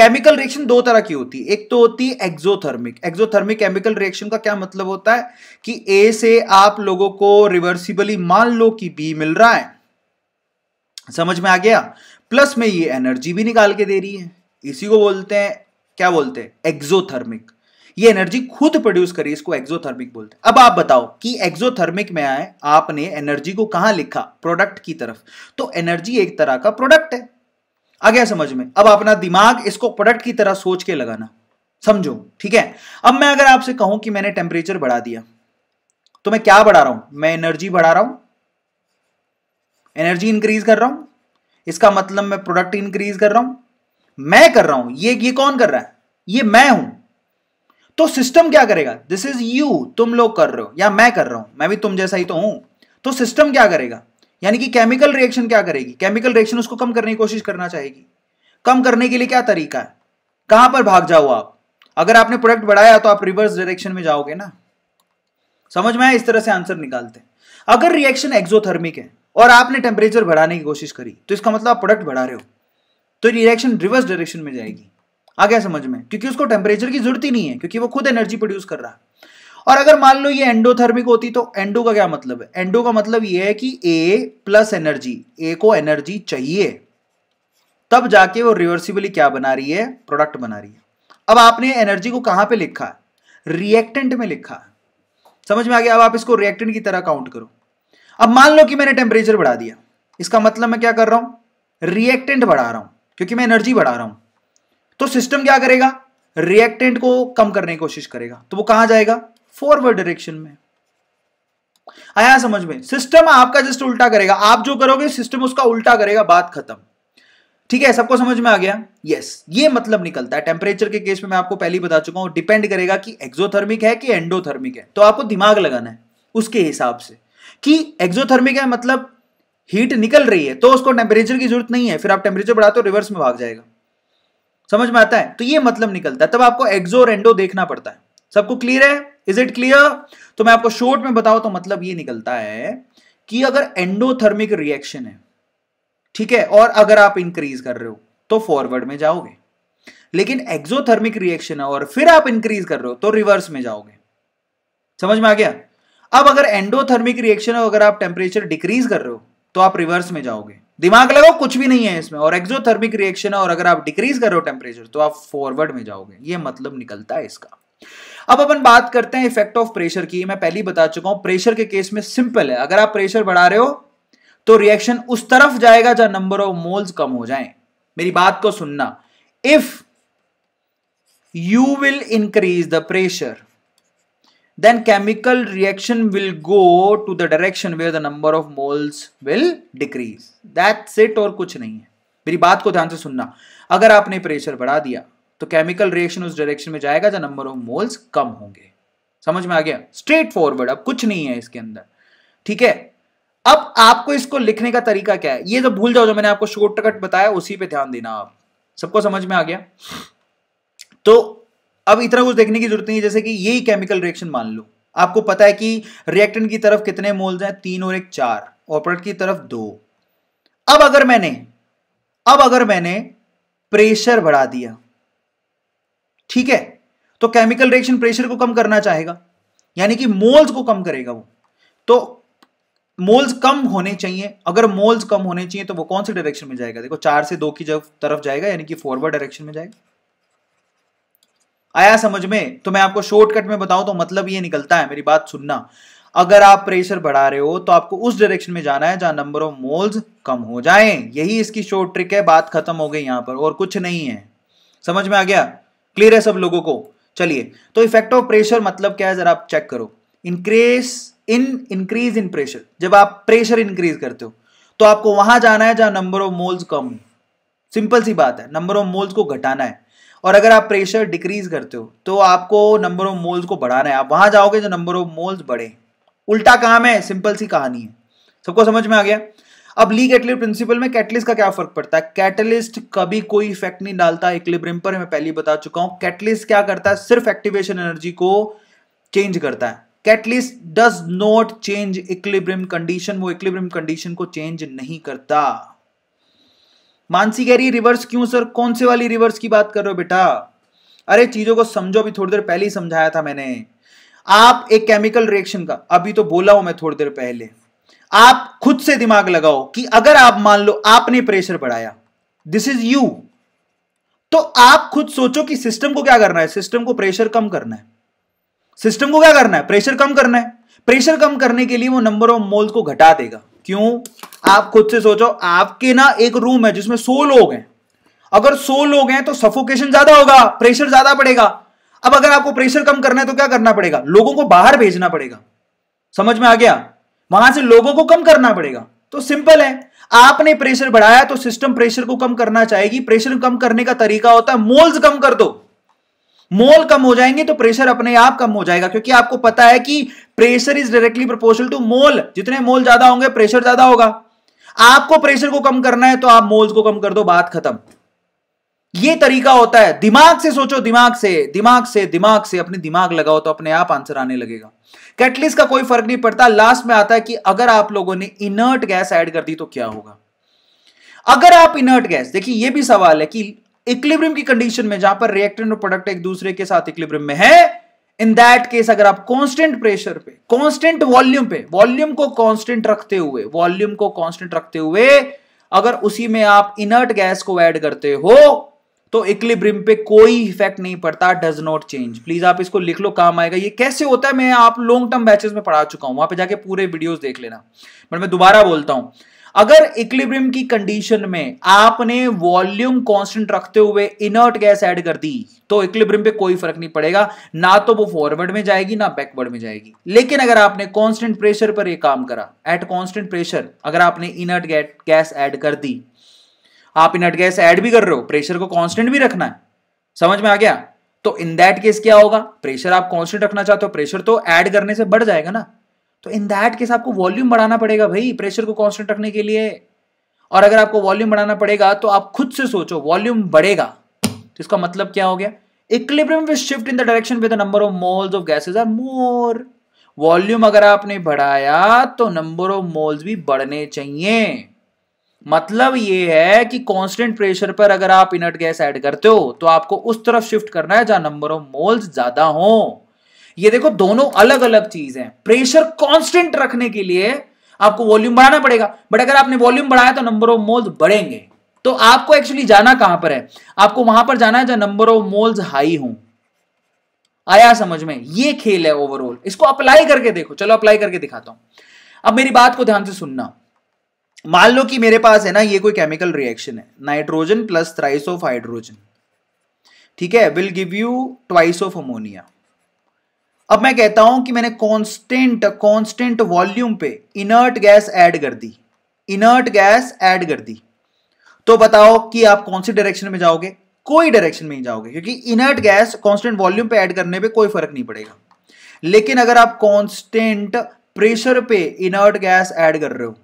A: केमिकल रिएक्शन दो तरह की होती है एक तो होती है एक्सोथर्मिक एक्सोथर्मिक केमिकल रिएक्शन का क्या मतलब होता है कि ए से आप लोगों को रिवर्सिबली मान लो कि बी मिल रहा है समझ में आ गया प्लस में ये एनर्जी भी निकाल के दे रही है इसी को बोलते हैं क्या बोलते हैं एक्सोथर्मिक ये एनर्जी खुद प्रोड्यूस करी इसको एक्सोथर्मिक बोलते हैं अब आप बताओ कि एक्सोथर्मिक में आए आपने एनर्जी को कहां लिखा प्रोडक्ट की तरफ तो एनर्जी एक तरह का प्रोडक्ट है आ गया समझ में अब अपना दिमाग इसको प्रोडक्ट की तरह सोच के लगाना समझो ठीक है अब मैं अगर आपसे कहूं कि मैंने टेम्परेचर बढ़ा दिया तो मैं क्या बढ़ा रहा हूं मैं एनर्जी बढ़ा रहा हूं एनर्जी इंक्रीज कर रहा हूं इसका मतलब मैं प्रोडक्ट इंक्रीज कर रहा हूं मैं कर रहा हूं ये ये कौन कर रहा है ये मैं हूं तो सिस्टम क्या करेगा दिस इज यू तुम लोग कर रहे हो या मैं कर रहा हूं मैं भी तुम जैसा ही तो हूं तो सिस्टम क्या करेगा यानी कि केमिकल रिएक्शन क्या करेगी केमिकल रिएक्शन उसको कम करने की कोशिश करना चाहेगी कम करने के लिए क्या तरीका है कहां पर भाग जाओ आप अगर आपने प्रोडक्ट बढ़ाया तो आप रिवर्स डायरेक्शन में जाओगे ना समझ में आया इस तरह से आंसर निकालते हैं अगर रिएक्शन एक्सोथर्मिक है और आपने टेम्परेचर बढ़ाने की कोशिश करी तो इसका मतलब आप प्रोडक्ट बढ़ा रहे हो तो रिएक्शन रिवर्स डायरेक्शन में जाएगी आ गया समझ में क्योंकि उसको टेम्परेचर की जरूरत ही नहीं है क्योंकि वो खुद एनर्जी प्रोड्यूस कर रहा है और अगर मान लो ये एंडोथर्मिक होती तो एंडो का क्या मतलब है एंडो का मतलब ये है कि ए प्लस एनर्जी ए को एनर्जी चाहिए तब जाके वो रिवर्सिबली क्या बना रही है प्रोडक्ट बना रही है अब आपने एनर्जी को कहां पे लिखा रिएक्टेंट में लिखा समझ में आ गया अब आप इसको रिएक्टेंट की तरह काउंट करो अब मान लो कि मैंने टेम्परेचर बढ़ा दिया इसका मतलब मैं क्या कर रहा हूं रिएक्टेंट बढ़ा रहा हूं क्योंकि मैं एनर्जी बढ़ा रहा हूं तो सिस्टम क्या करेगा रिएक्टेंट को कम करने की कोशिश करेगा तो वो कहां जाएगा फॉरवर्ड डायरेक्शन में आया समझ में सिस्टम आपका जस्ट उल्टा करेगा आप जो करोगे सिस्टम उसका उल्टा करेगा बात खत्म ठीक है सबको समझ में आ गया यस ये मतलब निकलता है टेम्परेचर के केस में मैं आपको पहले बता चुका हूं डिपेंड करेगा कि एक्सोथर्मिक है कि एंडोथर्मिक है तो आपको दिमाग लगाना है उसके हिसाब से कि एक्सोथर्मिक है मतलब हीट निकल रही है तो उसको टेम्परेचर की जरूरत नहीं है फिर आप टेम्परेचर बढ़ाते हो रिवर्स में भाग जाएगा समझ में आता है तो ये मतलब निकलता है तब आपको एक्सो रेंडो देखना पड़ता है सबको क्लियर है इज इट क्लियर तो मैं आपको शॉर्ट में बताऊं तो मतलब ये निकलता है कि अगर एंडोथर्मिक रिएक्शन है ठीक है और अगर आप इंक्रीज कर रहे हो तो फॉरवर्ड में जाओगे लेकिन एक्सोथर्मिक रिएक्शन है और फिर आप इंक्रीज कर रहे हो तो रिवर्स में जाओगे समझ में आ गया अब अगर एंडोथर्मिक रिएक्शन है अगर आप टेम्परेचर डिक्रीज कर रहे हो तो आप रिवर्स में जाओगे दिमाग लगाओ कुछ भी नहीं है इसमें और एक्जोथर्मिक रिएक्शन है और अगर आप डिक्रीज करो टेम्परेचर तो आप फॉरवर्ड में जाओगे ये मतलब निकलता है इसका अब अपन बात करते हैं इफेक्ट ऑफ प्रेशर की मैं पहले बता चुका हूं प्रेशर के केस में सिंपल है अगर आप प्रेशर बढ़ा रहे हो तो रिएक्शन उस तरफ जाएगा जहां नंबर ऑफ मोल्स कम हो जाए मेरी बात को सुनना if you will increase the pressure then chemical reaction will go to the direction where the number of moles will decrease. That's it और कुछ नहीं है मेरी बात को ध्यान से सुनना अगर आपने प्रेशर बढ़ा दिया तो केमिकल रिएक्शन उस डायरेक्शन में जाएगा जहाँ नंबर ऑफ मोल्स कम होंगे समझ में आ गया स्ट्रेट फॉरवर्ड अब कुछ नहीं है इसके अंदर ठीक है अब आपको इसको लिखने का तरीका क्या है ये जो तो भूल जाओ जो मैंने आपको शॉर्टकट बताया उसी पे ध्यान देना आप सबको समझ में आ गया तो अब इतना कुछ देखने की जरूरत नहीं है जैसे कि यही केमिकल रिएक्शन मान लो आपको पता है कि रिएक्टेंट की तरफ कितने मोल्स हैं तीन और एक चार ऑपरेट की तरफ दो अब अगर मैंने अब अगर मैंने प्रेशर बढ़ा दिया ठीक है तो केमिकल रिएक्शन प्रेशर को कम करना चाहेगा यानी कि मोल्स को कम करेगा वो तो मोल्स कम होने चाहिए अगर मोल्स कम होने चाहिए तो वो कौन से डायरेक्शन में जाएगा देखो चार से दो की तरफ जाएगा यानी कि फॉरवर्ड डायरेक्शन में जाएगा आया समझ में तो मैं आपको शॉर्टकट में बताऊं तो मतलब ये निकलता है मेरी बात सुनना अगर आप प्रेशर बढ़ा रहे हो तो आपको उस डायरेक्शन में जाना है जहां नंबर ऑफ मोल्स कम हो जाए यही इसकी शॉर्ट ट्रिक है बात खत्म हो गई यहां पर और कुछ नहीं है समझ में आ गया क्लियर है सब लोगों को चलिए तो इफेक्ट ऑफ प्रेशर मतलब क्या है जरा आप चेक करो increase in increase in pressure जब आप प्रेशर इंक्रीज करते हो तो आपको वहां जाना है जहां नंबर ऑफ मोल्स कम सिंपल सी बात है नंबर ऑफ मोल्स को घटाना है और अगर आप प्रेशर डिक्रीज करते हो तो आपको नंबर ऑफ मोल्स को बढ़ाना है आप वहां जाओगे जो नंबर ऑफ मोल्स बढ़े उल्टा काम है सिंपल सी कहानी है सबको समझ में आ गया अब ली कैटलिस्ट प्रिंसिपल में कैटलिस्ट का क्या फर्क पड़ता है कैटलिस्ट कभी कोई इफेक्ट नहीं डालता इक्लिब्रियम पर मैं पहले बता चुका हूं कैटलिस्ट क्या करता है सिर्फ एक्टिवेशन एनर्जी को चेंज करता है catalyst does not change equilibrium condition वो इक्लिब्रियम कंडीशन को चेंज नहीं करता मानसी कह रही रिवर्स क्यों सर कौन से वाली रिवर्स की बात कर रहे हो बेटा अरे चीजों को समझो अभी थोड़ी देर पहले ही समझाया था मैंने आप एक केमिकल रिएक्शन का अभी तो बोला हूं मैं थोड़ी देर पहले आप खुद से दिमाग लगाओ कि अगर आप मान लो आपने प्रेशर बढ़ाया दिस इज यू तो आप खुद सोचो कि सिस्टम को क्या करना है सिस्टम को प्रेशर कम करना है सिस्टम को क्या करना है प्रेशर कम करना है प्रेशर कम करने के लिए वो नंबर ऑफ मोल्स को घटा देगा क्यों आप खुद से सोचो आपके ना एक रूम है जिसमें सो लोग हैं अगर सो लोग हैं तो सफोकेशन ज्यादा होगा प्रेशर ज्यादा पड़ेगा अब अगर आपको प्रेशर कम करना है तो क्या करना पड़ेगा लोगों को बाहर भेजना पड़ेगा समझ में आ गया वहां से लोगों को कम करना पड़ेगा तो सिंपल है आपने प्रेशर बढ़ाया तो सिस्टम प्रेशर को कम करना चाहेगी प्रेशर कम करने का तरीका होता है मोल्स कम कर दो मोल कम हो जाएंगे तो प्रेशर अपने आप कम हो जाएगा क्योंकि आपको पता है कि pressure is directly proportional to mole जितने मोल ज्यादा होंगे प्रेशर ज्यादा होगा आपको प्रेशर को कम करना है तो आप मोल्स को कम कर दो बात खत्म ये तरीका होता है दिमाग से सोचो दिमाग से दिमाग से दिमाग से अपने दिमाग लगाओ तो अपने आप आंसर आने लगेगा कैटलिस्ट का कोई फर्क नहीं पड़ता लास्ट में आता है कि अगर आप लोगों ने इनर्ट गैस ऐड कर दी तो क्या होगा अगर आप इनर्ट गैस देखिए यह भी सवाल है कि इक्लिब्रियम की कंडीशन में जहां पर रिएक्टेंट और प्रोडक्ट एक दूसरे के साथ इक्लिब्रियम में है इन दैट केस अगर आप कांस्टेंट प्रेशर पे कांस्टेंट वॉल्यूम पे वॉल्यूम को कांस्टेंट रखते हुए वॉल्यूम को कांस्टेंट रखते हुए अगर उसी में आप इनर्ट गैस को ऐड करते हो तो इक्लिब्रियम पे कोई इफेक्ट नहीं पड़ता डज नॉट चेंज प्लीज आप इसको लिख लो काम आएगा ये कैसे होता है मैं आप लॉन्ग टर्म बैचेस में पढ़ा चुका हूं वहां पे जाके पूरे वीडियोस देख लेना बट मैं दोबारा बोलता हूं अगर इक्लिब्रियम की कंडीशन में आपने वॉल्यूम कांस्टेंट रखते हुए इनर्ट गैस ऐड कर दी तो इक्लिब्रियम पे कोई फर्क नहीं पड़ेगा ना तो वो फॉरवर्ड में जाएगी ना बैकवर्ड में जाएगी लेकिन अगर आपने कांस्टेंट प्रेशर पर ये काम करा एट कांस्टेंट प्रेशर अगर आपने इनर्ट गैस ऐड कर दी आप इनर्ट गैस ऐड भी कर रहे हो प्रेशर को कॉन्स्टेंट भी रखना है समझ में आ गया तो इन दैट केस क्या होगा प्रेशर आप कॉन्स्टेंट रखना चाहते हो प्रेशर तो ऐड करने से बढ़ जाएगा ना तो इन दैट केस आपको वॉल्यूम बढ़ाना पड़ेगा भाई प्रेशर को कॉन्स्टेंट रखने के लिए और अगर आपको वॉल्यूम बढ़ाना पड़ेगा तो आप खुद से सोचो वॉल्यूम बढ़ेगा तो इसका मतलब क्या हो गया equilibrium with shift in the direction with the number of moles of gases are more volume अगर आपने बढ़ाया तो नंबर ऑफ मोल्स भी बढ़ने चाहिए मतलब ये है कि कांस्टेंट प्रेशर पर अगर आप इनर्ट गैस ऐड करते हो तो आपको उस तरफ शिफ्ट करना है जहां नंबर ऑफ मोल्स ज्यादा हो ये देखो दोनों अलग अलग चीज है प्रेशर कॉन्स्टेंट रखने के लिए आपको वॉल्यूम बढ़ाना पड़ेगा बट अगर आपने वॉल्यूम बढ़ाया तो नंबर ऑफ मोल्स बढ़ेंगे तो आपको एक्चुअली जाना कहां पर है आपको वहां पर जाना है जहां नंबर ऑफ मोल्स हाई हो आया समझ में ये खेल है ओवरऑल इसको अप्लाई करके देखो चलो अप्लाई करके दिखाता हूं अब मेरी बात को ध्यान से सुनना मान लो कि मेरे पास है ना ये कोई केमिकल रिएक्शन है nitrogen plus thrice of hydrogen ठीक है will give you twice of ammonia अब मैं कहता हूं कि मैंने कांस्टेंट कांस्टेंट वॉल्यूम पे इनर्ट गैस ऐड कर दी इनर्ट गैस ऐड कर दी तो बताओ कि आप कौन सी डायरेक्शन में जाओगे कोई डायरेक्शन में ही जाओगे क्योंकि इनर्ट गैस कांस्टेंट वॉल्यूम पे ऐड करने पे कोई फर्क नहीं पड़ेगा लेकिन अगर आप कांस्टेंट प्रेशर पे इनर्ट गैस ऐड कर रहे हो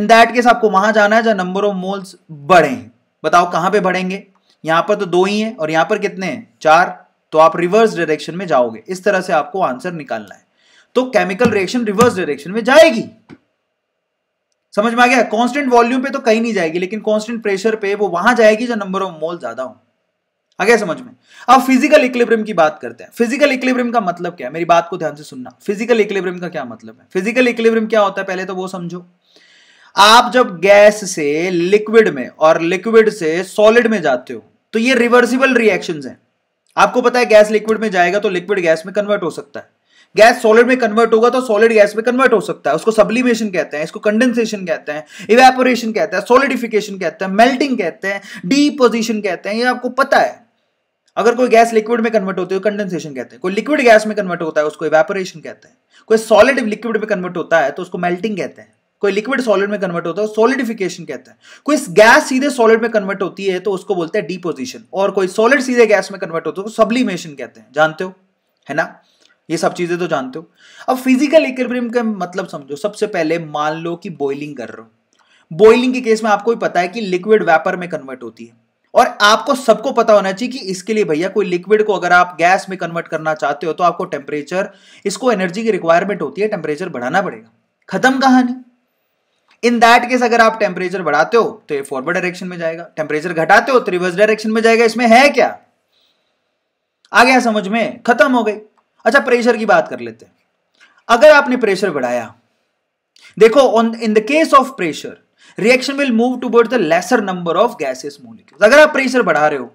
A: इन दैट केस आपको वहां जाना है जहां नंबर ऑफ मोल्स बढ़े बताओ कहां पे बढ़ेंगे यहां पर तो दो ही हैं और यहां पर कितने हैं चार तो आप रिवर्स डायरेक्शन में जाओगे इस तरह से आपको आंसर निकालना है तो केमिकल रिएक्शन रिवर्स डायरेक्शन में जाएगी समझ में आ गया कांस्टेंट वॉल्यूम पे तो कहीं नहीं जाएगी लेकिन कांस्टेंट प्रेशर पे वो वहां जाएगी जो नंबर ऑफ मोल ज्यादा हो आ गया समझ में अब फिजिकल इक्लिब्रियम की बात करते हैं फिजिकल इक्लिब्रियम का मतलब क्या है मेरी बात को ध्यान से सुनना फिजिकल इक्लिब्रियम का क्या मतलब है फिजिकल इक्लिब्रियम क्या होता है पहले तो वो समझो आप जब गैस से लिक्विड में और लिक्विड से सॉलिड में जाते हो तो ये रिवर्सिबल रिएक्शंस हैं आपको पता है गैस लिक्विड में जाएगा तो लिक्विड गैस में कन्वर्ट हो सकता है गैस सॉलिड में कन्वर्ट होगा तो सॉलिड गैस में कन्वर्ट हो सकता है उसको सब्लिमेशन कहते हैं इसको कंडेंसेशन कहते हैं इवेपोरेशन कहते हैं सॉलिडिफिकेशन कहते हैं मेल्टिंग कहते हैं डीपोजिशन कहते हैं ये आपको पता है अगर कोई गैस लिक्विड में कन्वर्ट होती है कंडेंसेशन तो कहते हैं कोई लिक्विड गैस में कन्वर्ट होता है उसको इवेपोरेशन कहते हैं कोई सॉलिड लिक्विड में कन्वर्ट होता है तो उसको मेल्टिंग कहते हैं कोई लिक्विड सॉलिड में कन्वर्ट होता है सॉलिडिफिकेशन कहते हैं कोई गैस सीधे सॉलिड में कन्वर्ट होती है तो उसको बोलते हैं डीपोजिशन और कोई सॉलिड सीधे गैस में कन्वर्ट होता है तो सब्लिमेशन कहते हैं जानते हो है ना ये सब चीजें तो जानते हो अब फिजिकल इक्विलिब्रियम का मतलब समझो सबसे पहले मान लो कि बॉइलिंग कर रहे हो बॉइलिंग के केस में आपको भी पता है कि लिक्विड वेपर में कन्वर्ट होती है और आपको सबको पता होना चाहिए कि इसके लिए भैया कोई लिक्विड को अगर आप गैस में कन्वर्ट करना चाहते हो तो आपको टेम्परेचर इसको एनर्जी की रिक्वायरमेंट होती है टेम्परेचर बढ़ाना पड़ेगा खत्म कहानी इन दैट केस अगर आप टेम्परेचर बढ़ाते हो तो ये फॉरवर्ड डायरेक्शन में जाएगा टेम्परेचर घटाते हो तो रिवर्स डायरेक्शन में जाएगा इसमें है क्या आ गया समझ में खत्म हो गई अच्छा प्रेशर की बात कर लेते हैं अगर आपने प्रेशर बढ़ाया देखो on in the case of pressure reaction will move toward the lesser number of gases molecule अगर आप प्रेशर बढ़ा रहे हो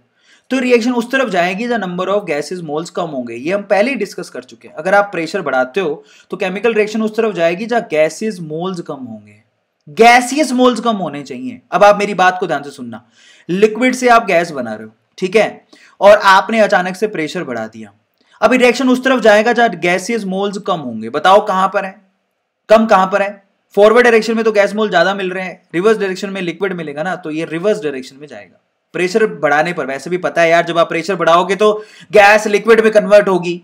A: तो रिएक्शन उस तरफ जाएगी जहाँ नंबर ऑफ गैसेज मोल्स कम होंगे ये हम पहले ही डिस्कस कर चुके हैं अगर आप प्रेशर बढ़ाते हो तो केमिकल रिएक्शन उस तरफ जाएगी जहाँ गैसेज मोल्स कम होंगे गैसियस मोल्स कम होने चाहिए अब आप मेरी बात को ध्यान से सुनना लिक्विड से आप गैस बना रहे हो ठीक है और आपने अचानक से प्रेशर बढ़ा दिया अब रिएक्शन उस तरफ जाएगा जहां गैसियस मोल्स कम होंगे बताओ कहां पर है कम कहां पर है फॉरवर्ड डायरेक्शन में तो गैस मोल ज्यादा मिल रहे हैं रिवर्स डायरेक्शन में लिक्विड मिलेगा ना तो ये रिवर्स डायरेक्शन में जाएगा प्रेशर बढ़ाने पर वैसे भी पता है यार जब आप प्रेशर बढ़ाओगे तो गैस लिक्विड में कन्वर्ट होगी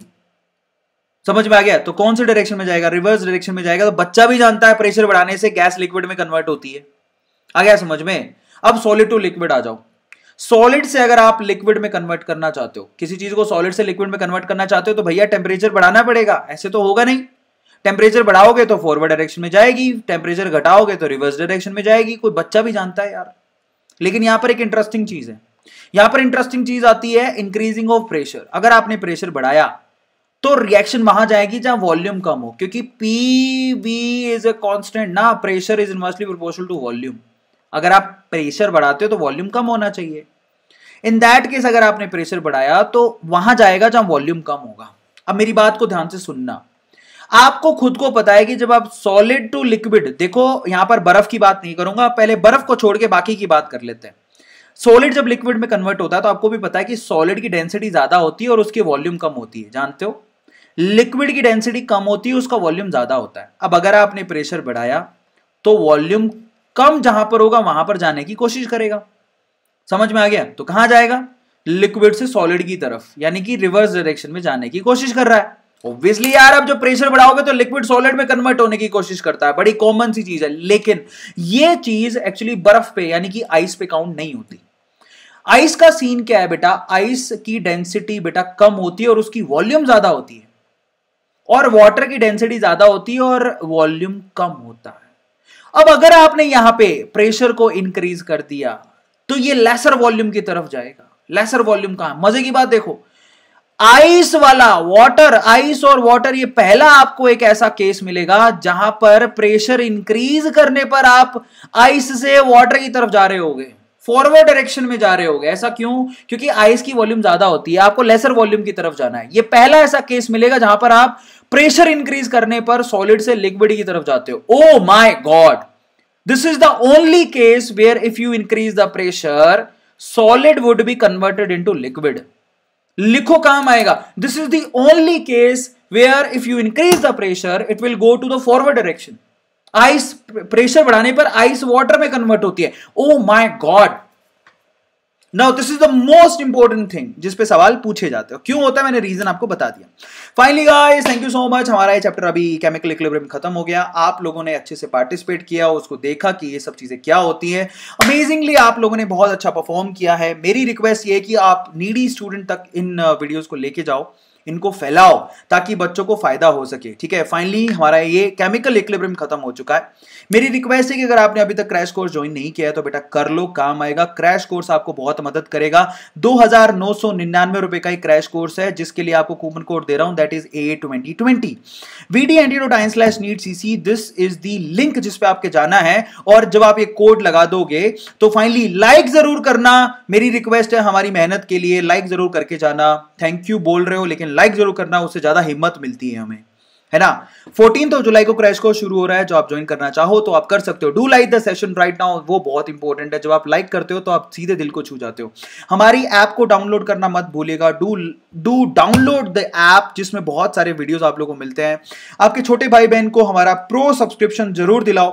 A: समझ में आ गया तो कौन से डायरेक्शन में जाएगा रिवर्स डायरेक्शन में जाएगा तो बच्चा भी जानता है प्रेशर बढ़ाने से गैस लिक्विड में कन्वर्ट होती है आ गया समझ में अब सॉलिड टू लिक्विड आ जाओ सॉलिड से अगर आप लिक्विड में कन्वर्ट करना चाहते हो किसी चीज को सॉलिड से लिक्विड में कन्वर्ट करना चाहते हो तो भैया टेम्परेचर बढ़ाना पड़ेगा ऐसे तो होगा नहीं टेम्परेचर बढ़ाओगे तो फॉरवर्ड डायरेक्शन में जाएगी टेम्परेचर घटाओगे तो रिवर्स डायरेक्शन में जाएगी कोई बच्चा भी जानता है यार लेकिन यहां पर एक इंटरेस्टिंग चीज है यहां पर इंटरेस्टिंग चीज आती है इंक्रीजिंग ऑफ प्रेशर अगर आपने प्रेशर बढ़ाया तो रिएक्शन वहां जाएगी जहां वॉल्यूम कम हो क्योंकि P B is a constant ना pressure is inversely proportional to volume अगर आप प्रेशर बढ़ाते हो तो वॉल्यूम कम होना चाहिए इन दैट केस अगर आपने प्रेशर बढ़ाया तो वहां जाएगा जहां वॉल्यूम कम होगा अब मेरी बात को ध्यान से सुनना आपको खुद को पता है कि जब आप सॉलिड टू लिक्विड देखो यहां पर बर्फ की बात नहीं करूंगा पहले बर्फ को छोड़ के बाकी की बात कर लेते हैं सॉलिड जब लिक्विड में कन्वर्ट होता है तो आपको भी पता है कि सॉलिड की डेंसिटी ज्यादा होती है और उसकी वॉल्यूम कम होती है जानते हो लिक्विड की डेंसिटी कम होती है उसका वॉल्यूम ज्यादा होता है अब अगर आपने प्रेशर बढ़ाया तो वॉल्यूम कम जहां पर होगा वहां पर जाने की कोशिश करेगा समझ में आ गया तो कहां जाएगा लिक्विड से सॉलिड की तरफ यानी कि रिवर्स डायरेक्शन में जाने की कोशिश कर रहा है ऑब्वियसली यार आप जो प्रेशर बढ़ाओगे तो लिक्विड सॉलिड में कन्वर्ट होने की कोशिश करता है बड़ी कॉमन सी चीज है लेकिन यह चीज एक्चुअली बर्फ पे यानी कि आइस पे काउंट नहीं होती आइस का सीन क्या है बेटा आइस की डेंसिटी बेटा कम होती है और उसकी वॉल्यूम ज्यादा होती है और वाटर की डेंसिटी ज्यादा होती है और वॉल्यूम कम होता है अब अगर आपने यहां पे प्रेशर को इंक्रीज कर दिया तो ये लेसर वॉल्यूम की तरफ जाएगा लेसर वॉल्यूम कहा मजे की बात देखो आइस वाला वाटर आइस और वाटर ये पहला आपको एक ऐसा केस मिलेगा जहां पर प्रेशर इंक्रीज करने पर आप आइस से वाटर की तरफ जा रहे होगे फॉरवर्ड डायरेक्शन में जा रहे होगे ऐसा क्यों क्योंकि आइस की वॉल्यूम ज्यादा होती है आपको लेसर वॉल्यूम की तरफ जाना है ये पहला ऐसा केस मिलेगा जहां पर आप प्रेशर इंक्रीज करने पर सॉलिड से लिक्विड की तरफ जाते हो oh my god this is the only case where if you increase the pressure solid would be converted into liquid लिखो काम आएगा this is the only case where if you increase the pressure it will go to the forward direction ice pressure बढ़ाने पर ice water में convert होती है oh my god now this is the most important thing जिसपे सवाल पूछे जाते हो क्यों होता है मैंने रीजन आपको बता दिया finally guys thank you so much हमारा ये चैप्टर अभी केमिकल इक्विलिब्रियम खत्म हो गया आप लोगों ने अच्छे से पार्टिसिपेट किया उसको देखा कि ये सब चीजें क्या होती हैं अमेजिंगली आप लोगों ने बहुत अच्छा परफॉर्म किया है मेरी रिक्वेस्ट ये है कि आप नीडी स्टूडेंट तक इन वीडियोज uh, को लेके जाओ इनको फैलाओ ताकि बच्चों को फायदा हो सके ठीक है फाइनली हमारा ये केमिकल इक्लिब्रियम खत्म हो चुका है मेरी रिक्वेस्ट है कि अगर आपने अभी तक क्रैश कोर्स ज्वाइन नहीं किया है तो बेटा कर लो काम आएगा क्रैश कोर्स आपको बहुत मदद करेगा दो हजार नौ सौ निन्यानवे रुपए का एक क्रैश कोर्स है जिसके लिए आपको कूपन कोड दे रहा हूं that is A twenty twenty VD antidote slash NEET CC this is the link जिसपे आपके जाना है और जब आप ये कोड लगा दोगे तो फाइनली लाइक जरूर करना मेरी रिक्वेस्ट है हमारी मेहनत के लिए लाइक जरूर करके जाना थैंक यू बोल रहे हो लेकिन लाइक जरूर करना उससे ज्यादा हिम्मत मिलती है हमें है ना फोर्टीन ऑफ जुलाई को क्रैश कोर्स शुरू हो रहा है जो आप ज्वाइन करना चाहो तो आप कर सकते हो do like the session right now वो बहुत इंपॉर्टेंट है जब आप लाइक करते हो तो आप सीधे दिल को छू जाते हो हमारी ऐप को डाउनलोड करना मत भूलिएगा do do download the app जिसमें बहुत सारे वीडियोज आप लोगों को मिलते हैं आपके छोटे भाई बहन को हमारा प्रो सब्सक्रिप्शन जरूर दिलाओ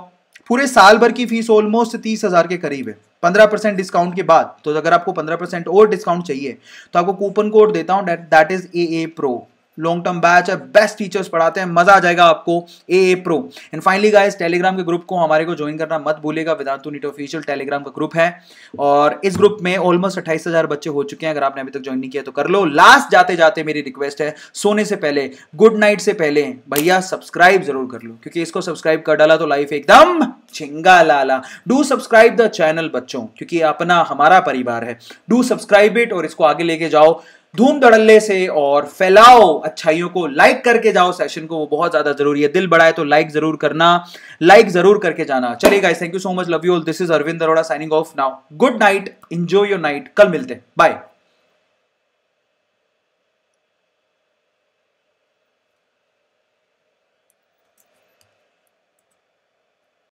A: पूरे साल भर की फीस ऑलमोस्ट तीस हजार के करीब है पंद्रह परसेंट डिस्काउंट के बाद तो अगर आपको पंद्रह परसेंट और डिस्काउंट चाहिए तो आपको कूपन कोड देता हूं that is A A pro long term batch है बेस्ट टीचर्स पढ़ाते हैं मजा आ जाएगा आपको A A pro and finally guys Telegram के ग्रुप को हमारे को ज्वाइन करना मत भूलेगा वेदांतु नीट ऑफिशियल टेलीग्राम का ग्रुप है और इस ग्रुप में ऑलमोस्ट अट्ठाईस हजार बच्चे हो चुके हैं अगर आपने अभी तक ज्वाइन नहीं किया तो कर लो लास्ट जाते जाते मेरी रिक्वेस्ट है सोने से पहले गुड नाइट से पहले भैया सब्सक्राइब जरूर कर लो क्योंकि इसको सब्सक्राइब कर डाला तो लाइफ एकदम छिंगा लाला डू सब्सक्राइब द चैनल बच्चों क्योंकि अपना हमारा परिवार है डू सब्सक्राइब इट और इसको आगे लेके जाओ धूम धड़ल्ले से और फैलाओ अच्छाइयों को लाइक करके जाओ सेशन को वो बहुत ज्यादा जरूरी है दिल बढ़ाए तो लाइक जरूर करना लाइक जरूर करके जाना चलिए guys thank you so much love you all this is Arvind Arora signing off now good night enjoy your night कल मिलते हैं बाय